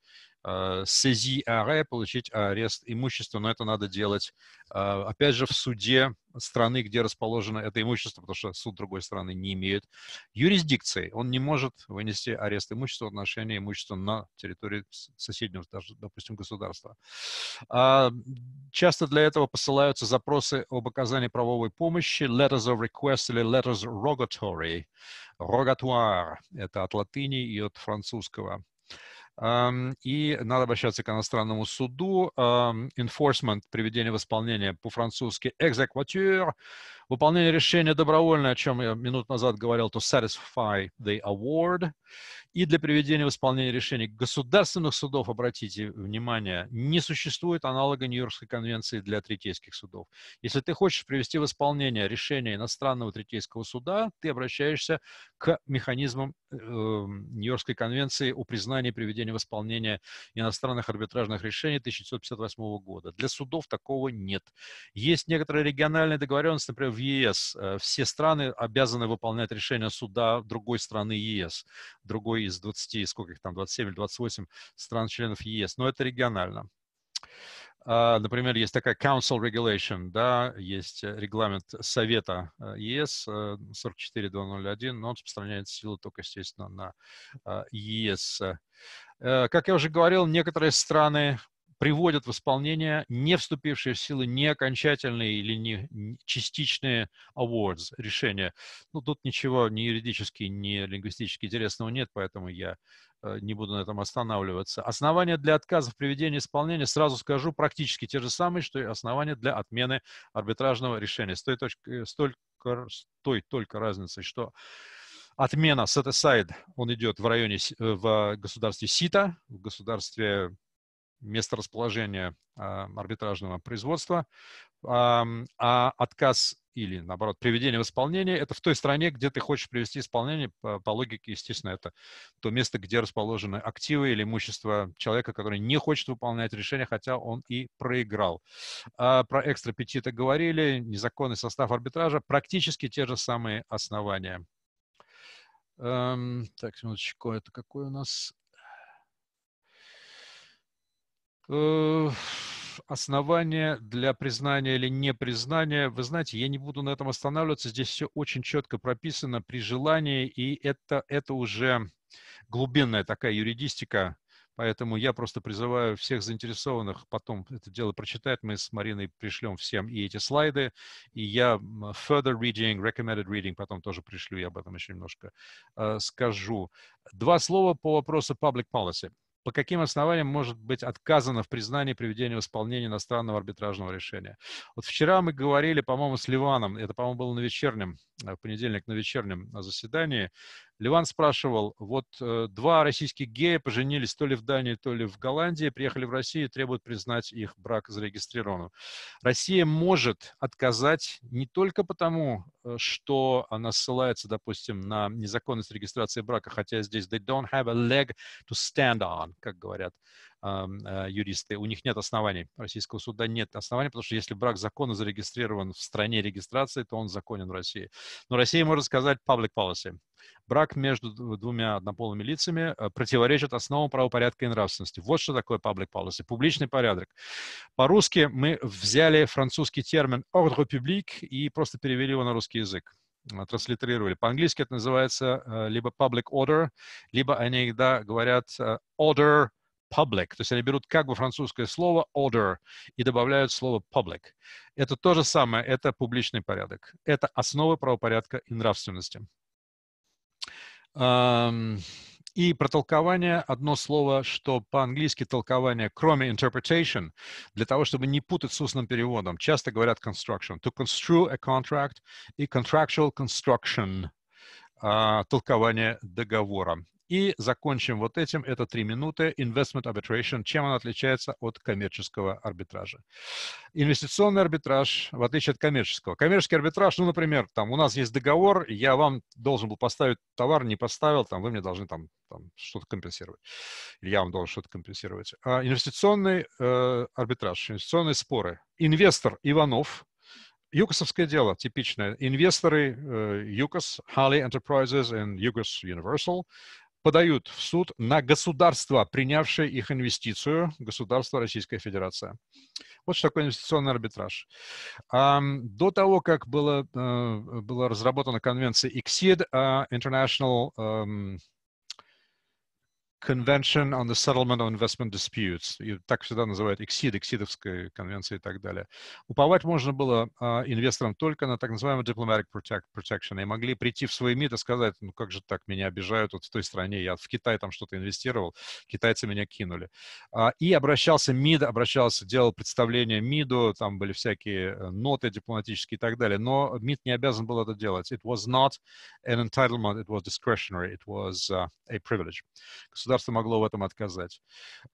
а, сези аре, получить арест имущества, но это надо делать, а, опять же, в суде страны, где расположено это имущество, потому что суд другой страны не имеет юрисдикции. Он не может вынести арест имущества в отношении имущества на территории соседнего, даже, допустим, государства. А, часто для этого посылаются запросы об оказании правовой помощи, letters of request или letters rogatory, rogatoire, это от латыни и от французского и надо обращаться к иностранному суду. Enforcement, приведение в исполнение по-французски exequatur, Выполнение решения добровольное, о чем я минут назад говорил, to satisfy the award. И для приведения в исполнение решений государственных судов, обратите внимание, не существует аналога Нью-Йоркской конвенции для третейских судов. Если ты хочешь привести в исполнение решение иностранного третейского суда, ты обращаешься к механизмам э, Нью-Йоркской конвенции о признании и приведении в исполнение иностранных арбитражных решений 1958 года. Для судов такого нет. Есть некоторые региональные договоренности, например, в ЕС э, все страны обязаны выполнять решение суда другой страны ЕС, другой из 20, сколько их там, 27 или 28 стран-членов ЕС, но это регионально. А, например, есть такая Council Regulation, да, есть э, регламент Совета э, ЕС 44201, но он распространяется силу только, естественно, на ЕС. Как я уже говорил, некоторые страны приводят в исполнение не вступившие в силу не окончательные или не частичные awards, решения. Ну, тут ничего ни юридически, ни лингвистически интересного нет, поэтому я э, не буду на этом останавливаться. Основания для отказа в приведении исполнения, сразу скажу, практически те же самые, что и основания для отмены арбитражного решения. С той, точки, э, с только, с той только разницей, что отмена set aside, он идет в районе, э, в государстве СИТа, в государстве место расположения а, арбитражного производства, а отказ или, наоборот, приведение в исполнение – это в той стране, где ты хочешь привести исполнение, по, логике, естественно, это то место, где расположены активы или имущество человека, который не хочет выполнять решение, хотя он и проиграл. А про экстрапетиты говорили, незаконный состав арбитража, практически те же самые основания. так, секундочку, это какой у нас Э, основания для признания или непризнания, вы знаете, я не буду на этом останавливаться, здесь все очень четко прописано при желании, и это, это уже глубинная такая юридистика, поэтому я просто призываю всех заинтересованных потом это дело прочитать, мы с Мариной пришлем всем и эти слайды, и я further reading, recommended reading потом тоже пришлю, я об этом еще немножко э, скажу. Два слова по вопросу public policy по каким основаниям может быть отказано в признании приведения в исполнение иностранного арбитражного решения. Вот вчера мы говорили, по-моему, с Ливаном, это, по-моему, было на вечернем Э, в понедельник на вечернем э, заседании. Ливан спрашивал, вот э, два российских гея поженились то ли в Дании, то ли в Голландии, приехали в Россию и требуют признать их брак зарегистрированным. Россия может отказать не только потому, что она ссылается, допустим, на незаконность регистрации брака, хотя здесь they don't have a leg to stand on, как говорят Э, юристы, у них нет оснований. Российского суда нет оснований, потому что если брак закона зарегистрирован в стране регистрации, то он законен в России. Но Россия может сказать public policy. Брак между двумя однополыми лицами э, противоречит основам правопорядка и нравственности. Вот что такое public policy, публичный порядок. По-русски мы взяли французский термин ordre public и просто перевели его на русский язык э, транслитерировали. По-английски это называется либо public order, либо они иногда говорят order public. То есть они берут как бы французское слово order и добавляют слово public. Это то же самое, это публичный порядок. Это основы правопорядка и нравственности. И про толкование одно слово, что по-английски толкование, кроме interpretation, для того, чтобы не путать с устным переводом, часто говорят construction. To construe a contract и contractual construction. А, толкование договора. И закончим вот этим. Это три минуты. Investment arbitration. Чем он отличается от коммерческого арбитража? Инвестиционный арбитраж, в отличие от коммерческого. Коммерческий арбитраж, ну, например, там у нас есть договор, я вам должен был поставить товар, не поставил, там вы мне должны там, там что-то компенсировать. Или я вам должен что-то компенсировать. А инвестиционный э, арбитраж, инвестиционные споры. Инвестор Иванов, ЮКОСовское дело типичное. Инвесторы uh, ЮКОС, Halley Enterprises and ЮКОС Universal подают в суд на государство, принявшее их инвестицию, государство Российская Федерация. Вот что такое инвестиционный арбитраж. До того, как было, э, была разработана конвенция ICSID, а, International Convention on the Settlement of Investment Disputes. И так всегда называют ИКСИД, ИКСИДовская конвенция и так далее. Уповать можно было а, инвесторам только на так называемый diplomatic protect, protection. И могли прийти в свой МИД и сказать, ну как же так, меня обижают вот в той стране, я в Китай там что-то инвестировал, китайцы меня кинули. А, и обращался МИД, обращался, делал представление МИДу, там были всякие э, ноты дипломатические и так далее. Но МИД не обязан был это делать. It was not an entitlement, it was discretionary, it was uh, a privilege государство могло в этом отказать.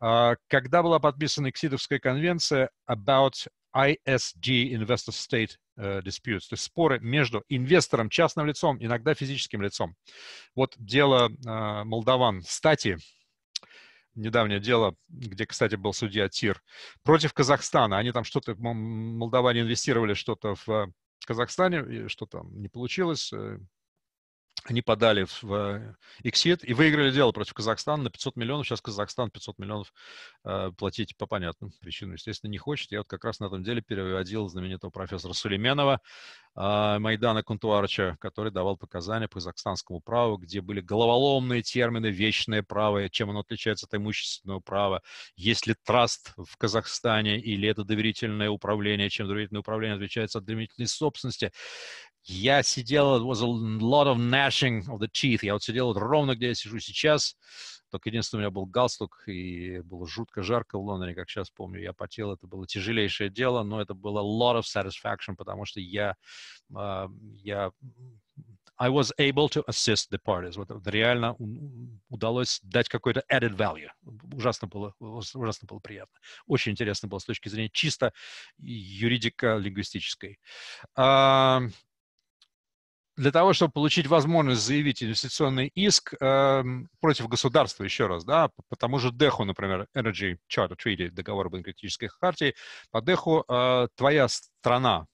А, когда была подписана Эксидовская конвенция about ISG, Investor State э, Disputes, то есть споры между инвестором, частным лицом, иногда физическим лицом. Вот дело э, молдаван Стати, недавнее дело, где, кстати, был судья Тир, против Казахстана. Они там что-то, молдаване инвестировали что-то в Казахстане, что там не получилось, э, они подали в Exit э, и выиграли дело против Казахстана на 500 миллионов. Сейчас Казахстан 500 миллионов э, платить по понятным причинам, естественно, не хочет. Я вот как раз на этом деле переводил знаменитого профессора Сулейменова э, Майдана Кунтуарча, который давал показания по казахстанскому праву, где были головоломные термины, вечное право, чем оно отличается от имущественного права, есть ли траст в Казахстане или это доверительное управление, чем доверительное управление отличается от доверительной собственности. Я сидел, it was a lot of gnashing of the teeth. Я вот сидел вот ровно, где я сижу сейчас. Только единственное, у меня был галстук, и было жутко жарко в Лондоне, как сейчас помню. Я потел, это было тяжелейшее дело, но это было a lot of satisfaction, потому что я, uh, я I was able to assist the parties. Вот реально удалось дать какой-то added value. Ужасно было, ужасно было приятно. Очень интересно было с точки зрения чисто юридика лингвистической Uh, а, для того, чтобы получить возможность заявить инвестиционный иск э, против государства, еще раз, да, по, по тому же ДЭХу, например, Energy Charter Treaty, договор об энергетической хартии, по ДЭХу э, твоя страна,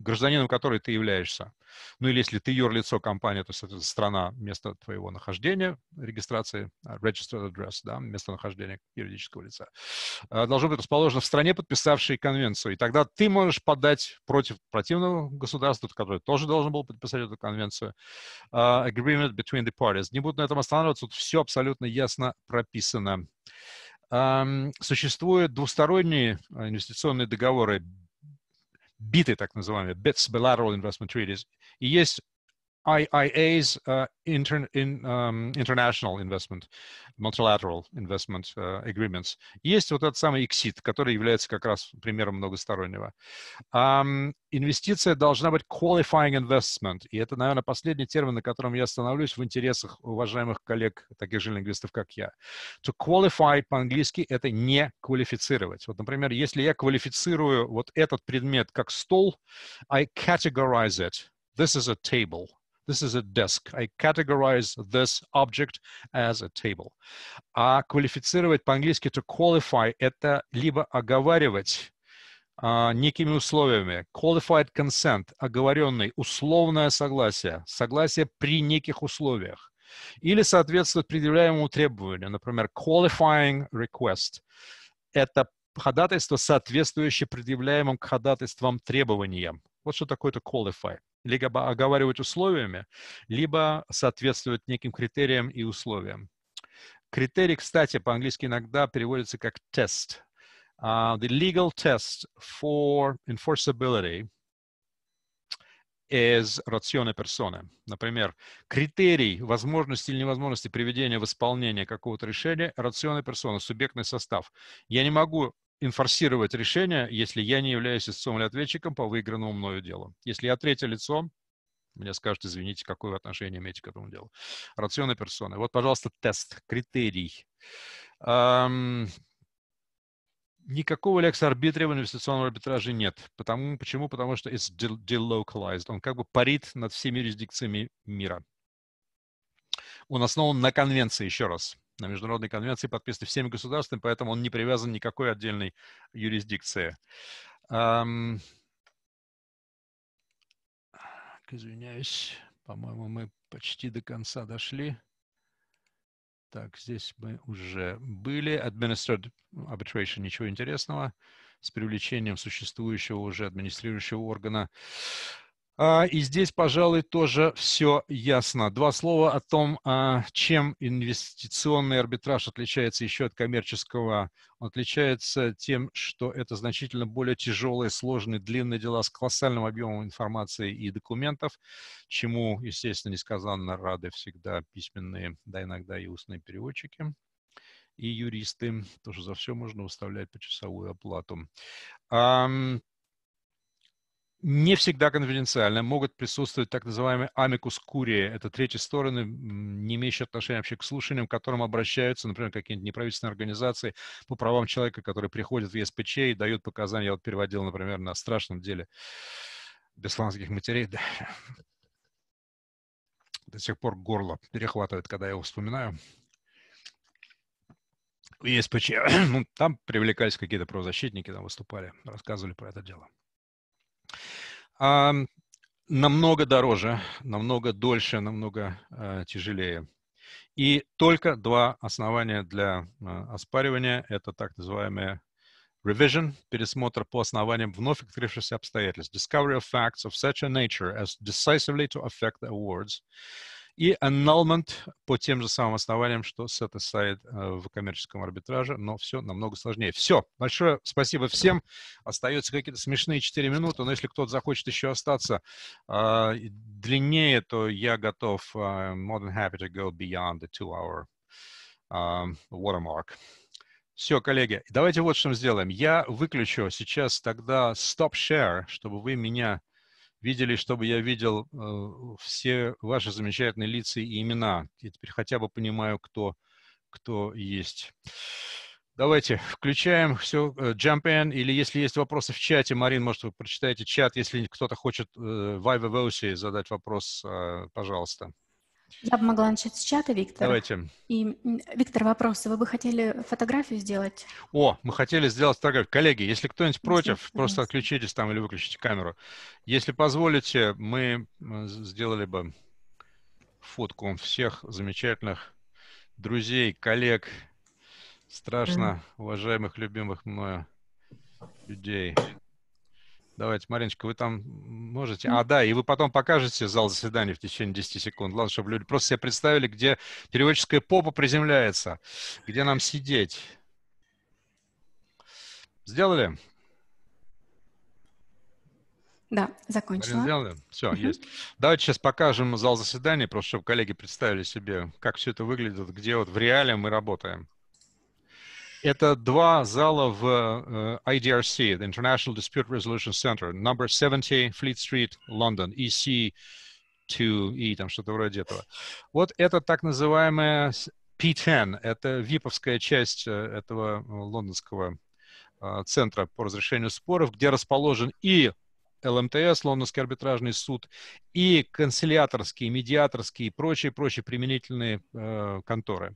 гражданином которой ты являешься. Ну или если ты юрлицо компании, то это страна, места твоего нахождения, регистрации, а, registered address, да, место нахождения юридического лица, а, должно быть расположено в стране, подписавшей конвенцию. И тогда ты можешь подать против противного государства, которое тоже должен был подписать эту конвенцию, а, agreement between the parties. Не буду на этом останавливаться, тут все абсолютно ясно прописано. существуют двусторонние инвестиционные договоры биты, так называемые, BITS, Bilateral Investment Treaties, и есть IIA's uh, inter in, um, International Investment, Multilateral Investment uh, Agreements. Есть вот этот самый exit, который является как раз примером многостороннего. Um, инвестиция должна быть qualifying investment. И это, наверное, последний термин, на котором я остановлюсь в интересах уважаемых коллег, таких же лингвистов, как я. To qualify по-английски – это не квалифицировать. Вот, например, если я квалифицирую вот этот предмет как стол, I categorize it. This is a table – This is a desk. I categorize this object as a table. А квалифицировать по-английски to qualify – это либо оговаривать а, некими условиями. Qualified consent – оговоренный, условное согласие, согласие при неких условиях. Или соответствует предъявляемому требованию, например, qualifying request – это ходатайство, соответствующее предъявляемым к ходатайствам требованиям. Вот что такое-то qualify – либо оговаривать условиями, либо соответствовать неким критериям и условиям. Критерий, кстати, по-английски иногда переводится как тест. Uh, а, the legal test for enforceability is ratione persona. Например, критерий возможности или невозможности приведения в исполнение какого-то решения ratione persona, субъектный состав. Я не могу инфорсировать решение, если я не являюсь истцом или ответчиком по выигранному мною делу. Если я третье лицо, мне скажут, извините, какое вы отношение имеете к этому делу. Рационная персоны. Вот, пожалуйста, тест, критерий. Эм, никакого лексарбитрия в инвестиционном арбитраже нет. Потому, почему? Потому что it's delocalized. Он как бы парит над всеми юрисдикциями мира. Он основан на конвенции, еще раз на международной конвенции подписаны всеми государствами, поэтому он не привязан никакой отдельной юрисдикции. Um, извиняюсь, по-моему, мы почти до конца дошли. Так, здесь мы уже были. Administered arbitration, ничего интересного. С привлечением существующего уже администрирующего органа. А, и здесь, пожалуй, тоже все ясно. Два слова о том, а, чем инвестиционный арбитраж отличается еще от коммерческого. Он отличается тем, что это значительно более тяжелые, сложные, длинные дела с колоссальным объемом информации и документов, чему, естественно, несказанно рады всегда письменные, да иногда и устные переводчики и юристы. Тоже за все можно выставлять почасовую оплату не всегда конфиденциально, могут присутствовать так называемые амикус курии, это третьи стороны, не имеющие отношения вообще к слушаниям, к которым обращаются, например, какие-нибудь неправительственные организации по правам человека, которые приходят в ЕСПЧ и дают показания. Я вот переводил, например, на страшном деле бесланских матерей. Да. До сих пор горло перехватывает, когда я его вспоминаю. в ЕСПЧ. Ну, там привлекались какие-то правозащитники, там выступали, рассказывали про это дело. А, намного дороже, намного дольше, намного а, тяжелее. И только два основания для а, оспаривания. Это так называемая revision, пересмотр по основаниям вновь открывшихся обстоятельств, discovery of facts of such a nature as decisively to affect the awards, и annulment по тем же самым основаниям, что set aside э, в коммерческом арбитраже, но все намного сложнее. Все. Большое спасибо всем. Остается какие-то смешные 4 минуты, но если кто-то захочет еще остаться э, длиннее, то я готов, э, more than happy to go beyond the two-hour э, а, watermark. Все, коллеги, давайте вот что мы сделаем. Я выключу сейчас тогда stop share, чтобы вы меня видели, чтобы я видел э, все ваши замечательные лица и имена. и теперь хотя бы понимаю, кто, кто есть. Давайте включаем все, э, jump in, или если есть вопросы в чате, Марин, может, вы прочитаете чат, если кто-то хочет э, в Voce задать вопрос, э, пожалуйста. Я бы могла начать с чата, Виктор. Давайте. И, Виктор, вопрос. Вы бы хотели фотографию сделать? О, мы хотели сделать фотографию. Коллеги, если кто-нибудь против, Здесь, просто отключитесь там или выключите камеру. Если позволите, мы сделали бы фотку всех замечательных друзей, коллег, страшно mm. уважаемых, любимых мною людей. Давайте, Мариночка, вы там можете. А, да, и вы потом покажете зал заседания в течение 10 секунд. Главное, чтобы люди просто себе представили, где переводческая попа приземляется, где нам сидеть. Сделали? Да, закончила. Сделали? Все, угу. есть. Давайте сейчас покажем зал заседания, просто чтобы коллеги представили себе, как все это выглядит, где вот в реале мы работаем. Это два зала в э, IDRC, the International Dispute Resolution Center, number 70, Fleet Street, Лондон, EC 2, e там что-то вроде этого. Вот это так называемая P10, это виповская часть э, этого э, лондонского центра по разрешению споров, где расположен и ЛМТС, Лондонский арбитражный суд, и канцеляторские, медиаторские и прочие-прочие применительные э, конторы.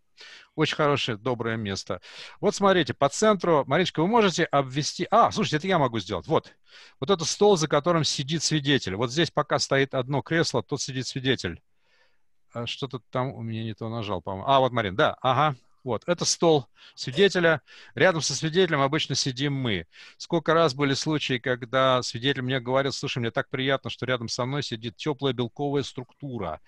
Очень хорошее, доброе место. Вот смотрите, по центру, Маричка, вы можете обвести... А, слушайте, это я могу сделать. Вот. Вот это стол, за которым сидит свидетель. Вот здесь пока стоит одно кресло, тут сидит свидетель. А что-то там у меня не то нажал, по-моему. А, вот, Марин, да, ага. Вот, это стол свидетеля. Рядом со свидетелем обычно сидим мы. Сколько раз были случаи, когда свидетель мне говорил, слушай, мне так приятно, что рядом со мной сидит теплая белковая структура.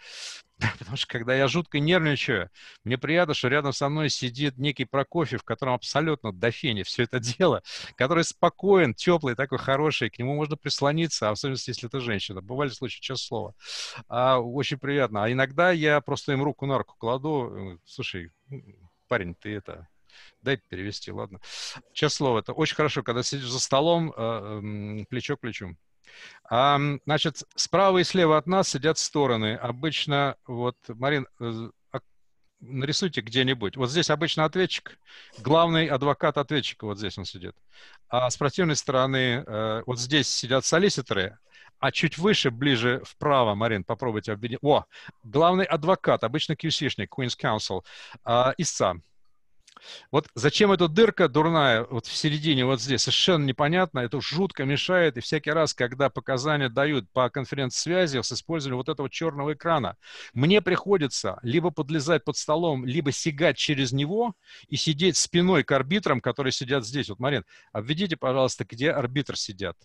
Потому что когда я жутко нервничаю, мне приятно, что рядом со мной сидит некий Прокофьев, котором абсолютно до фени все это дело, который спокоен, теплый, такой хороший, к нему можно прислониться, а особенно если это женщина. Бывали случаи, честное слово. А, очень приятно. А иногда я просто им руку на руку кладу, э, слушай, парень, ты это, дай перевести, ладно. Честное слово, это очень хорошо, когда сидишь за столом, э, плечо к плечу. А, значит, справа и слева от нас сидят стороны. Обычно, вот, Марин, э, а, нарисуйте где-нибудь. Вот здесь обычно ответчик, главный адвокат ответчика, вот здесь он сидит. А с противной стороны, э, вот здесь сидят солиситоры, а чуть выше, ближе вправо, Марин, попробуйте обвинить. О, главный адвокат, обычно QC-шник, Queen's Counsel, э, а, истца. Вот зачем эта дырка дурная вот в середине вот здесь, совершенно непонятно, это жутко мешает, и всякий раз, когда показания дают по конференц-связи с использованием вот этого черного экрана, мне приходится либо подлезать под столом, либо сигать через него и сидеть спиной к арбитрам, которые сидят здесь. Вот, Марин, обведите, пожалуйста, где арбитр сидят.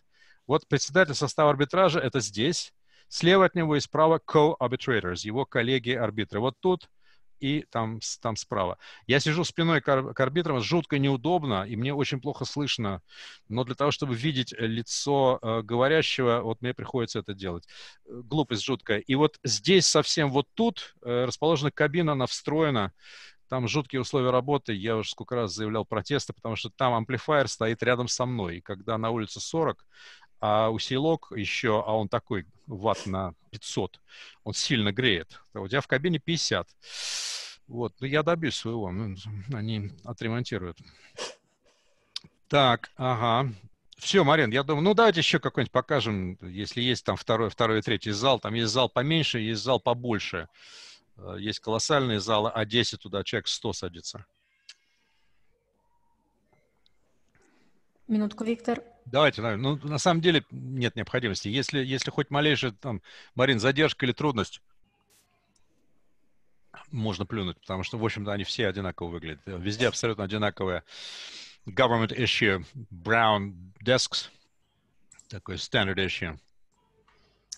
Вот председатель состава арбитража – это здесь. Слева от него и справа co-arbitrators, его коллеги-арбитры. Вот тут и там, там справа. Я сижу спиной к арбитрам, жутко неудобно, и мне очень плохо слышно. Но для того, чтобы видеть э, лицо э, говорящего, вот мне приходится это делать. Э, глупость жуткая. И вот здесь совсем вот тут э, расположена кабина, она встроена. Там жуткие условия работы. Я уже сколько раз заявлял протесты, потому что там амплифайер стоит рядом со мной. И когда на улице 40, а усилок еще, а он такой ватт на 500, он сильно греет. А у тебя в кабине 50. Вот, ну я добьюсь своего, ну, они отремонтируют. Так, ага. Все, Марин, я думаю, ну давайте еще какой-нибудь покажем, если есть там второй, второй и третий зал. Там есть зал поменьше, есть зал побольше. Э, есть колоссальные залы, а 10 туда человек 100 садится. Минутку, Виктор. Давайте, Ну, на самом деле нет необходимости. Если, если хоть малейшая, там, Марин, задержка или трудность, можно плюнуть, потому что, в общем-то, они все одинаково выглядят. Везде абсолютно одинаковые government issue, brown desks, такой standard issue.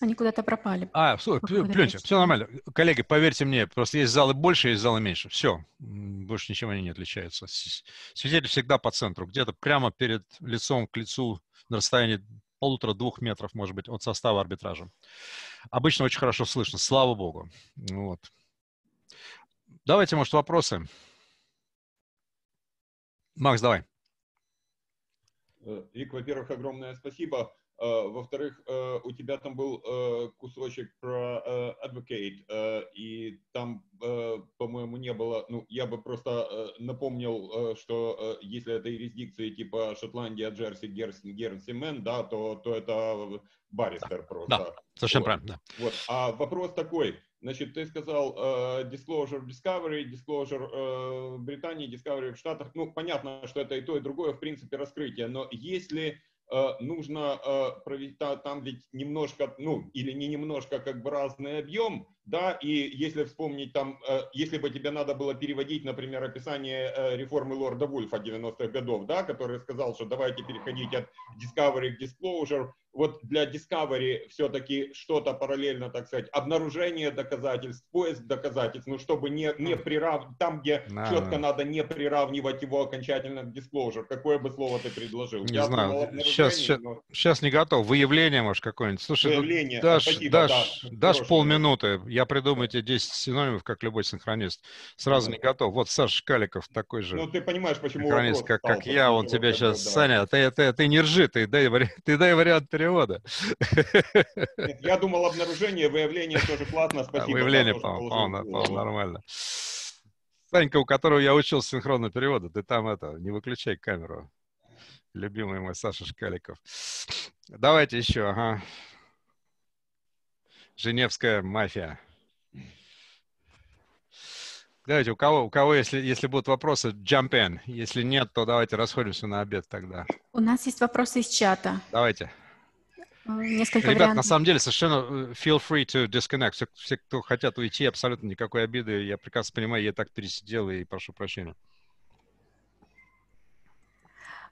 Они куда-то пропали. А, все, плюньте, все нормально. Коллеги, поверьте мне, просто есть залы больше, есть залы меньше. Все, больше ничем они не отличаются. Свидетель всегда по центру, где-то прямо перед лицом к лицу на расстоянии полутора-двух метров, может быть, от состава арбитража. Обычно очень хорошо слышно, слава богу. Ну вот. Давайте, может, вопросы. Макс, давай. Вик, э, во-первых, огромное спасибо. Э, во-вторых, э, у тебя там был э, кусочек про Advocate, и там, по-моему, не было... Ну, я бы просто напомнил, что если это юрисдикции типа Шотландия, Джерси, Герн, Гернси, Мэн, да, то, то это баристер да, просто. Да, совершенно вот. правильно. Да. Вот. А вопрос такой. Значит, ты сказал э, Disclosure Discovery, Disclosure в Британии, Discovery в Штатах. Ну, понятно, что это и то, и другое, в принципе, раскрытие. Но если Э, нужно э, провести, там ведь немножко, ну, или не немножко, как бы разный объем, да, и если вспомнить там, э, если бы тебе надо было переводить, например, описание реформы Лорда Вульфа 90-х годов, да, который сказал, что давайте переходить от discovery к disclosure, вот для Discovery все-таки что-то параллельно, так сказать, обнаружение доказательств, поиск доказательств, ну, чтобы не, не прирав... там, где да, четко да. надо не приравнивать его окончательно к disclosure, какое бы слово ты предложил. Не Я знаю, сейчас, сейчас, но... сейчас не готов, выявление, может, какое-нибудь. Слушай, выявление, дашь, спасибо, дашь, да, дашь хорошо. полминуты, я придумаю тебе 10 синонимов, как любой синхронист. Сразу да. не готов. Вот Саша Шкаликов такой же. Ну, ты понимаешь, почему Синхронист, как, стал, как я, он тебя сейчас, да. Саня, ты, ты, ты не ржи, ты дай, ты дай вариант перевода. я думал, обнаружение, выявление тоже платно. Спасибо. Выявление, по-моему, нормально. Санька, у которого я учил синхронного перевода, ты там это, не выключай камеру. Любимый мой Саша Шкаликов. Давайте еще, ага. Женевская мафия. Давайте, у кого, у кого если, если будут вопросы, jump in. Если нет, то давайте расходимся на обед тогда. У нас есть вопросы из чата. Давайте несколько Ребят, вариантов. на самом деле, совершенно э, feel free to disconnect. Все, все, кто хотят уйти, абсолютно никакой обиды. Я прекрасно понимаю, я так пересидел и прошу прощения.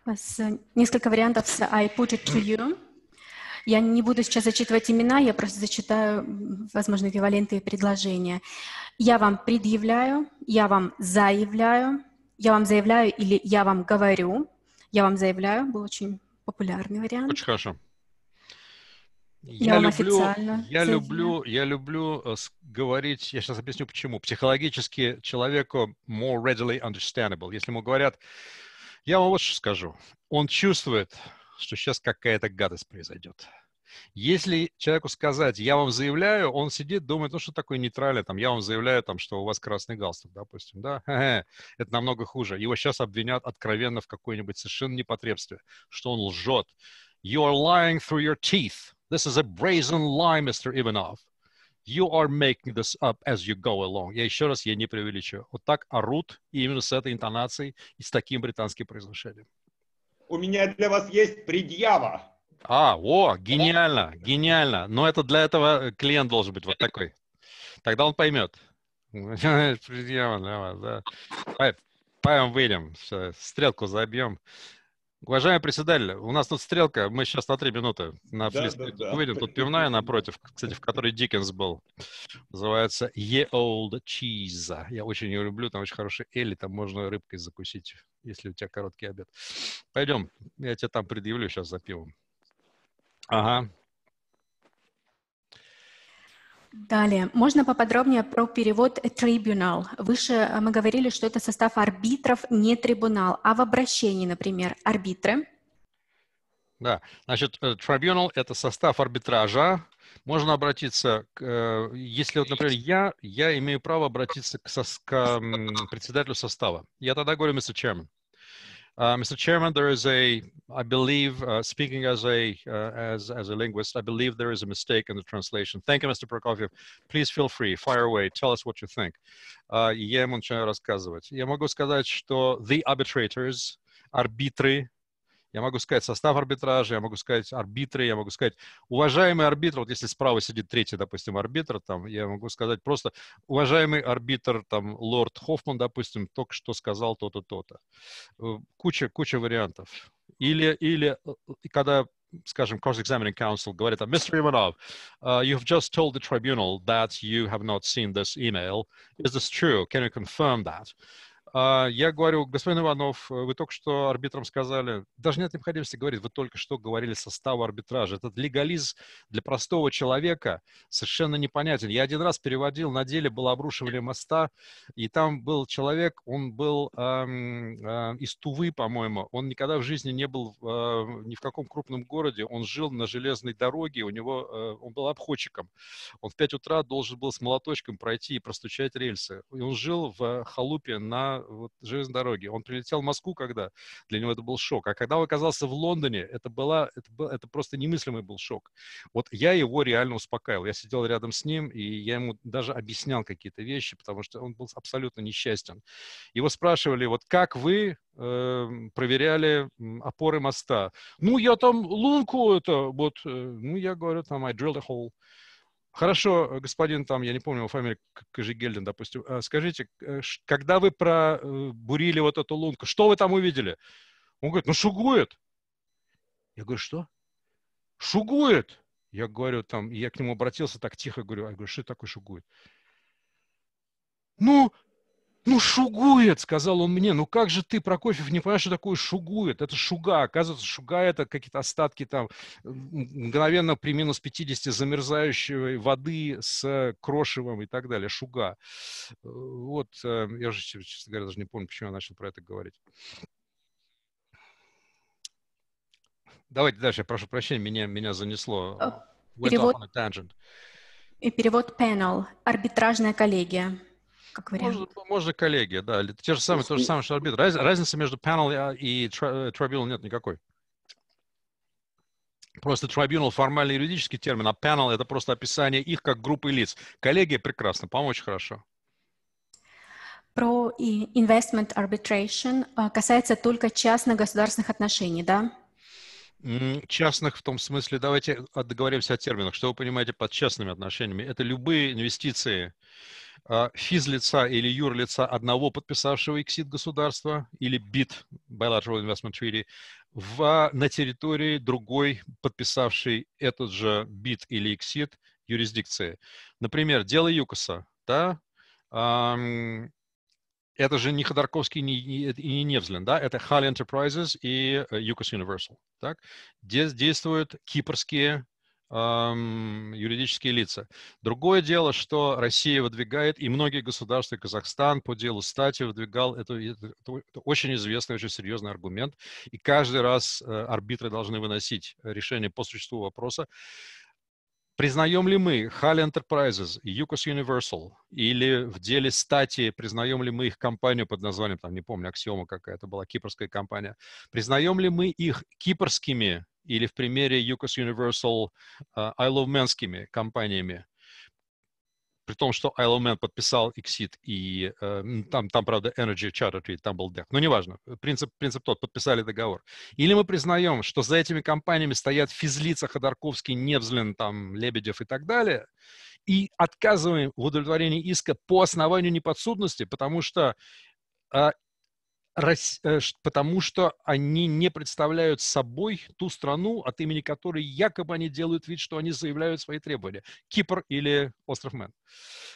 С э, несколько вариантов с I put it to you. Я не буду сейчас зачитывать имена, я просто зачитаю, возможно, эквиваленты и предложения. Я вам предъявляю, я вам заявляю, я вам заявляю или я вам говорю, я вам заявляю, был очень популярный вариант. Очень хорошо. Я Но люблю, я люблю, я э, люблю говорить, я сейчас объясню почему. Психологически человеку more readily understandable. Если ему говорят, я вам вот что скажу, он чувствует, что сейчас какая-то гадость произойдет. Если человеку сказать, я вам заявляю, он сидит, думает, ну что такое нейтральное? там, я вам заявляю, там, что у вас красный галстук, допустим, да, Ха-ха. это намного хуже. Его сейчас обвинят откровенно в какой-нибудь совершенно непотребстве, что он лжет. You are lying through your teeth. This is a brazen lie, Mr. Ivanov. You are making this up as you go along. Я еще раз, я не преувеличу. Вот так орут именно с этой интонацией и с таким британским произношением. У меня для вас есть предъява. А, о, гениально, гениально. Но это для этого э, клиент должен быть вот такой. Тогда он поймет. Предъява для вас, да. Пойдем, выйдем, стрелку забьем. Уважаемый председатель, у нас тут стрелка, мы сейчас на три минуты на флиск да, да, да. выйдем. Тут пивная напротив, кстати, в которой Диккенс был. Называется Ye Old Cheese. Я очень ее люблю, там очень хороший эли, там можно рыбкой закусить, если у тебя короткий обед. Пойдем, я тебя там предъявлю сейчас за пивом. Ага, Далее, можно поподробнее про перевод трибунал. Выше э, мы говорили, что это состав арбитров, не трибунал, а в обращении, например, арбитры. Да, значит, э, трибунал – это состав арбитража. Можно обратиться, к, э, если вот, например, я, я имею право обратиться к, со, к председателю состава. Я тогда говорю, мистер Chairman. Uh, Mr. Chairman, there is a, I believe, uh, speaking as a, uh, as, as a linguist, I believe there is a mistake in the translation. Thank you, Mr. Prokofiev. Please feel free, fire away, tell us what you think. Я ему начинаю рассказывать. Я могу сказать, что the arbitrators, арбитры, я могу сказать состав арбитража, я могу сказать арбитры, я могу сказать уважаемый арбитр, вот если справа сидит третий, допустим, арбитр, там, я могу сказать просто уважаемый арбитр, там, лорд Хоффман, допустим, только что сказал то-то, то-то. Э, куча, куча вариантов. Или, или э, когда скажем, cross-examining counsel говорит, Mr. Ivanov, uh, you've just told the tribunal that you have not seen this email. Is this true? Can you confirm that? А, я говорю, господин Иванов, э, вы только что арбитрам сказали, даже нет необходимости говорить, вы только что говорили состав арбитража. Этот легализм для простого человека совершенно непонятен. Я один раз переводил, на деле было обрушивание моста, и там был человек, он был эм, э, из Тувы, по-моему, он никогда в жизни не был э, ни в каком крупном городе, он жил на железной дороге, у него, э, он был обходчиком. Он в 5 утра должен был с молоточком пройти и простучать рельсы. И он жил в э, халупе на Э, вот, железной дороги. Он прилетел в Москву когда, для него это был шок. А когда он оказался в Лондоне, это, была, это, был, это просто немыслимый был шок. Вот я его реально успокаивал. Я сидел рядом с ним, и я ему даже объяснял какие-то вещи, потому что он был абсолютно несчастен. Его спрашивали, вот как вы э, проверяли опоры моста? Ну, я там лунку это, вот, э, ну, я говорю, там, I drilled a hole. Хорошо, э, господин там, я не помню его фамилию, Кожегельдин, допустим. Э, скажите, э, когда вы пробурили вот эту лунку, что вы там увидели? Он говорит, ну шугует. Я говорю, что? Шугует. Я говорю, там, я к нему обратился так тихо, говорю, а я говорю, что такое шугует? Ну, ну, шугует, сказал он мне. Ну, как же ты, Прокофьев, не понимаешь, что такое шугует? Это шуга. Оказывается, шуга – это какие-то остатки там мгновенно при минус 50 замерзающей воды с э, крошевом и так далее. Шуга. Э, вот, э, я же, честно говоря, даже не помню, почему я начал про это говорить. Давайте дальше, я прошу прощения, меня, меня занесло. Перевод, И перевод panel, арбитражная коллегия как вариант. Можно, можно коллегия, да. Или те же самые, то же самое, что арбитр. Раз, разницы между panel и а, э, tribunal нет никакой. Просто tribunal – формальный юридический термин, а panel – это просто описание их как группы лиц. Коллегия – прекрасно, по очень хорошо. Про investment arbitration а, касается только частных государственных отношений, да? Частных в том смысле, давайте договоримся о терминах. Что вы понимаете под частными отношениями? Это любые инвестиции, а, физлица или юрлица одного подписавшего exit государства или BIT, Bilateral Investment Treaty, в, на территории другой, подписавшей этот же BIT или exit юрисдикции. Например, дело ЮКОСа, да, эм, это же не Ходорковский и не, не, не Невзлин, да, это Хали Enterprises и э, Юкос Universal, так, где действуют кипрские юридические лица. Другое дело, что Россия выдвигает, и многие государства, Казахстан по делу стати выдвигал, это, это, это очень известный, очень серьезный аргумент, и каждый раз э, арбитры должны выносить решение по существу вопроса. Признаем ли мы Hall Enterprises, Yukos Universal, или в деле стати признаем ли мы их компанию под названием, там, не помню, Аксиома какая-то была, кипрская компания, признаем ли мы их кипрскими или в примере UCAS Universal uh, айловменскими компаниями, при том, что Айломен подписал Exit и э, там, там, правда, Energy Charter Treaty, там был DEC. Но неважно, принцип, принцип тот, подписали договор. Или мы признаем, что за этими компаниями стоят физлица, Ходорковский, Невзлин, там, Лебедев и так далее, и отказываем в удовлетворении иска по основанию неподсудности, потому что э, Э, потому что они не представляют собой ту страну, от имени которой якобы они делают вид, что они заявляют свои требования. Кипр или остров Мэн.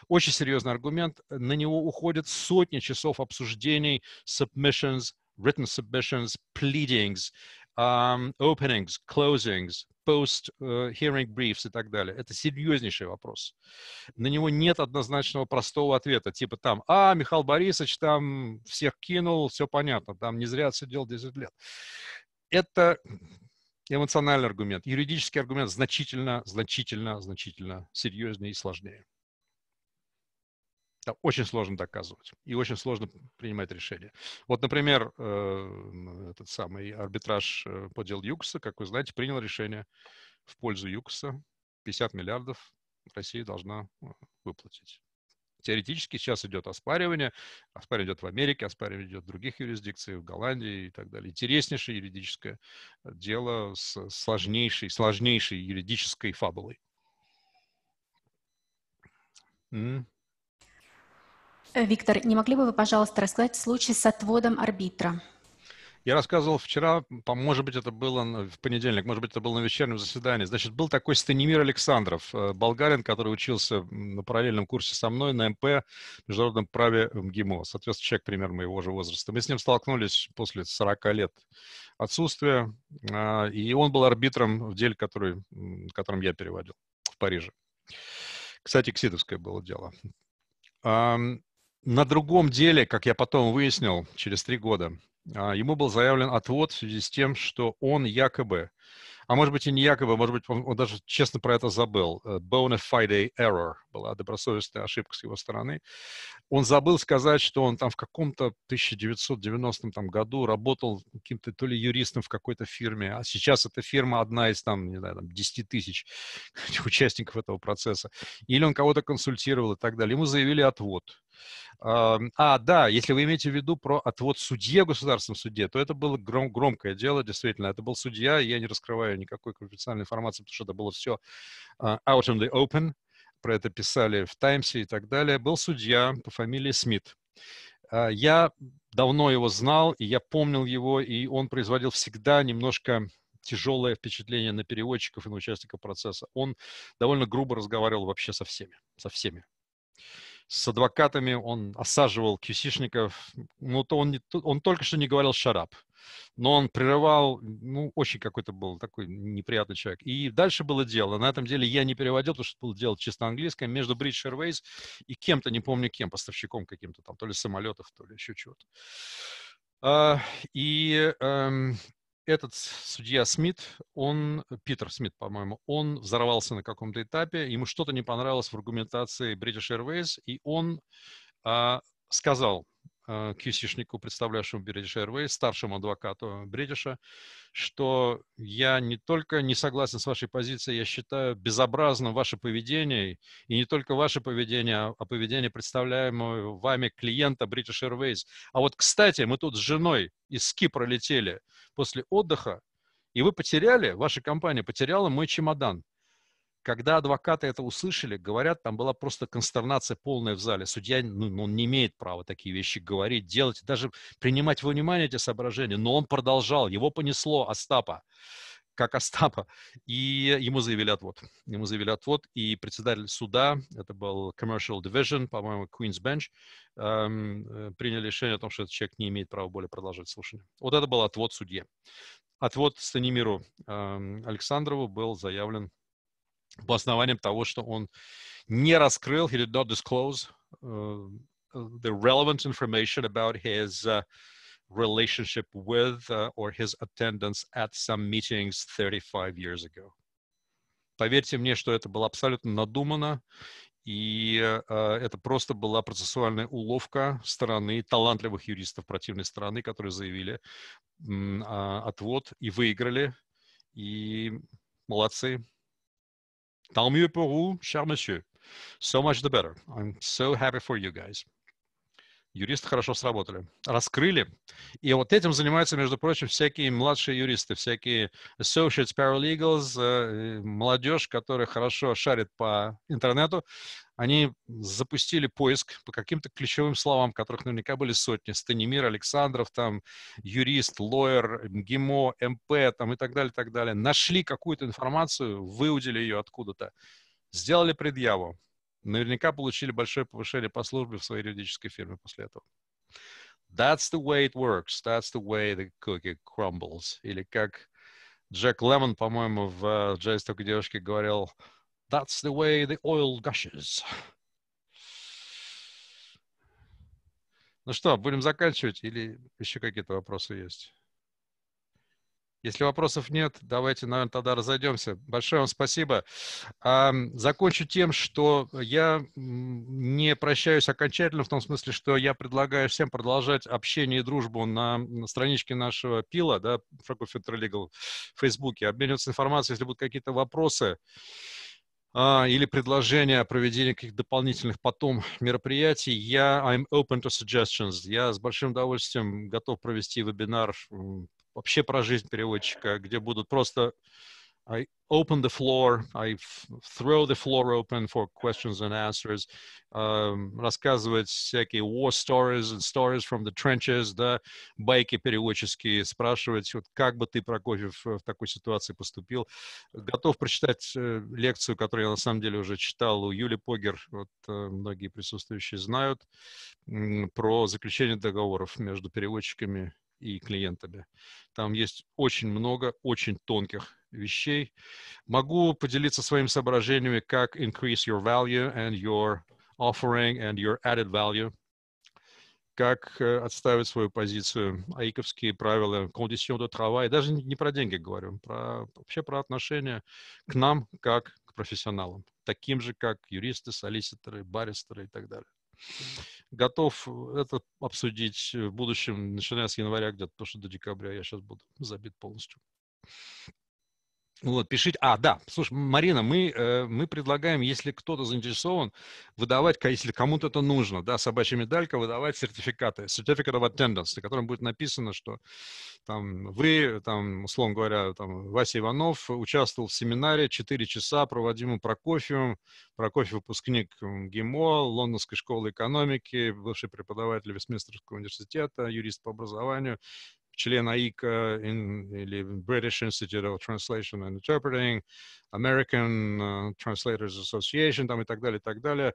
Очень серьезный аргумент. На него уходят сотни часов обсуждений, submissions, written submissions, pleadings, um, openings, closings, post-hearing э, briefs и так далее. Это серьезнейший вопрос. На него нет однозначного простого ответа, типа там, а, Михаил Борисович там всех кинул, все понятно, там не зря отсидел 10 лет. Это эмоциональный аргумент. Юридический аргумент значительно, значительно, значительно серьезнее и сложнее там очень сложно доказывать и очень сложно принимать решения. Вот, например, эм, этот самый арбитраж э, по делу Юкса, как вы знаете, принял решение в пользу Юкса. 50 миллиардов Россия должна э, выплатить. Теоретически сейчас идет оспаривание. Оспаривание идет в Америке, оспаривание идет в других юрисдикциях, в Голландии и так далее. Интереснейшее юридическое э, дело с сложнейшей, сложнейшей юридической фабулой. Э, Виктор, не могли бы вы, пожалуйста, рассказать случай с отводом арбитра? Я рассказывал вчера, может быть, это было в понедельник, может быть, это было на вечернем заседании. Значит, был такой Станимир Александров, э, болгарин, который учился на параллельном курсе со мной на МП, международном праве МГИМО. Соответственно, человек примерно моего же возраста. Мы с ним столкнулись после 40 лет отсутствия, а, и он был арбитром в деле, который, которым я переводил в Париже. Кстати, Ксидовское было дело на другом деле, как я потом выяснил, через три года, а, ему был заявлен отвод в связи с тем, что он якобы, а может быть и не якобы, может быть он, он даже честно про это забыл, э, bona fide error была добросовестная ошибка с его стороны, он забыл сказать, что он там в каком-то 1990 там, году работал каким-то то ли юристом в какой-то фирме, а сейчас эта фирма одна из там, не знаю, там 10 тысяч участников этого процесса, или он кого-то консультировал и так далее, ему заявили отвод. А, да, если вы имеете в виду про отвод судье в государственном суде, то это было гром, громкое дело, действительно. Это был судья, я не раскрываю никакой конфиденциальной информации, потому что это было все а, out in the open, про это писали в «Таймсе» и так далее. Был судья по фамилии Смит. А, я давно его знал, и я помнил его, и он производил всегда немножко тяжелое впечатление на переводчиков и на участников процесса. Он довольно грубо разговаривал вообще со всеми, со всеми с адвокатами, он осаживал QC-шников. Ну, то он, не, он только что не говорил «шарап», но он прерывал, ну, очень какой-то был такой неприятный человек. И дальше было дело. На этом деле я не переводил, потому что было дело чисто английское, между British Airways и кем-то, не помню кем, поставщиком каким-то там, то ли самолетов, то ли еще чего-то. Uh, и um, этот судья Смит, он, э, Питер Смит, по-моему, он взорвался на каком-то этапе, ему что-то не понравилось в аргументации British Airways, и он а, сказал, Э, к шнику представлявшему British Airways, старшему адвокату Бритиша, что я не только не согласен с вашей позицией, я считаю безобразным ваше поведение, и не только ваше поведение, а, а поведение представляемого вами клиента British Airways. А вот, кстати, мы тут с женой из Кипра летели после отдыха, и вы потеряли, ваша компания потеряла мой чемодан. Когда адвокаты это услышали, говорят, там была просто констернация полная в зале. Судья, ну, ну, он не имеет права такие вещи говорить, делать, даже принимать во внимание эти соображения. Но он продолжал, его понесло Остапа как Остапа. И ему заявили отвод. Ему заявили отвод, и председатель суда, это был Commercial Division, по-моему, Queen's Bench, эм, э, приняли решение о том, что этот человек не имеет права более продолжать слушание. Вот это был отвод судье. Отвод Станимиру эм, Александрову был заявлен по основаниям того, что он не раскрыл, he did not disclose uh, the relevant information about his uh, relationship with uh, or his attendance at some meetings 35 years ago. Поверьте мне, что это было абсолютно надумано, и э, это просто была процессуальная уловка стороны талантливых юристов противной стороны, которые заявили э, отвод и выиграли. И молодцы, Tant mieux pour vous, cher monsieur. So much the better. I'm so happy for you guys. Юристы хорошо сработали, раскрыли. И вот этим занимаются, между прочим, всякие младшие юристы, всякие associates, paralegals, э, э, молодежь, которая хорошо шарит по интернету. Они запустили поиск по каким-то ключевым словам, которых наверняка были сотни. Станимир, Александров, там, юрист, лоер, МГИМО, МП, там, и так далее, и так далее. Нашли какую-то информацию, выудили ее откуда-то, сделали предъяву Наверняка получили большое повышение по службе в своей юридической фирме после этого. That's the way it works. That's the way the cookie crumbles. Или как Джек Лемон, по-моему, в э, «Джейс только девушки» говорил, That's the way the oil gushes. Ну что, будем заканчивать или еще какие-то вопросы есть? Если вопросов нет, давайте, наверное, тогда разойдемся. Большое вам спасибо. Закончу тем, что я не прощаюсь окончательно, в том смысле, что я предлагаю всем продолжать общение и дружбу на страничке нашего ПИЛа, да, Фраков Легал в Фейсбуке, обмениваться информацией, если будут какие-то вопросы а, или предложение о проведении каких-то дополнительных потом мероприятий, я I'm open to suggestions. Я с большим удовольствием готов провести вебинар вообще про жизнь переводчика, где будут просто I open the floor, I throw the floor open for questions and answers, um, рассказывать всякие war stories and stories from the trenches, да, байки переводческие, спрашивать, вот как бы ты, Прокофьев, в такой ситуации поступил. Готов прочитать э, лекцию, которую я на самом деле уже читал у Юли Погер, вот э, многие присутствующие знают, э, про заключение договоров между переводчиками и клиентами. Там есть очень много очень тонких вещей. Могу поделиться своими соображениями, как increase your value and your offering and your added value, как э, отставить свою позицию, аиковские правила, condition de travail, даже не про деньги говорю, про, вообще про отношение к нам как к профессионалам, таким же, как юристы, солиситоры, баристеры и так далее. Готов э, это обсудить в будущем, начиная с января где-то, то что до декабря я сейчас буду забит полностью. Вот, пишите. А, да, слушай, Марина, мы, э, мы предлагаем, если кто-то заинтересован, выдавать, если кому-то это нужно, да, собачья медалька, выдавать сертификаты, certificate of attendance, на котором будет написано, что там вы, там, условно говоря, там, Вася Иванов участвовал в семинаре 4 часа, проводимом Прокофьевым. Прокофьев выпускник ГИМО, Лондонской школы экономики, бывший преподаватель Вестминстерского университета, юрист по образованию, Chilean AICA in the British Institute of Translation and Interpreting, American uh, Translators Association, там и так далее, и так далее.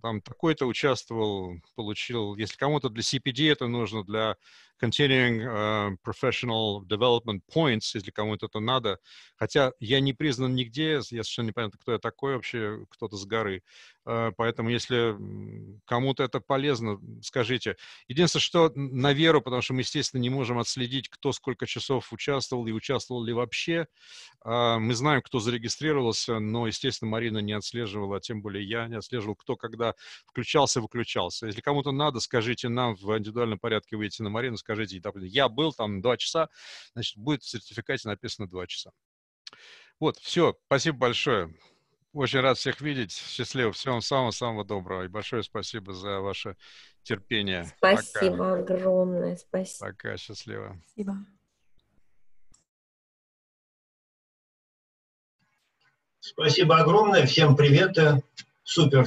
там такой-то участвовал, получил, если кому-то для CPD это нужно, для Continuing uh, Professional Development Points, если кому-то это надо, хотя я не признан нигде, я совершенно не непонятно, кто я такой вообще, кто-то с горы, uh, поэтому если кому-то это полезно, скажите. Единственное, что на веру, потому что мы, естественно, не можем отследить, кто сколько часов участвовал и участвовал ли вообще, uh, мы знаем, кто зарегистрировался, но, естественно, Марина не отслеживала, а тем более я не отслеживал, кто когда когда включался-выключался. Если кому-то надо, скажите нам в индивидуальном порядке выйти на Марину, скажите, я был там два часа, значит, будет в сертификате написано два часа. Вот, все, спасибо большое. Очень рад всех видеть. Счастливо. всего вам самого-самого доброго. И большое спасибо за ваше терпение. Спасибо Пока. огромное. Спасибо. Пока. Счастливо. Спасибо. Спасибо огромное. Всем привет. Супер.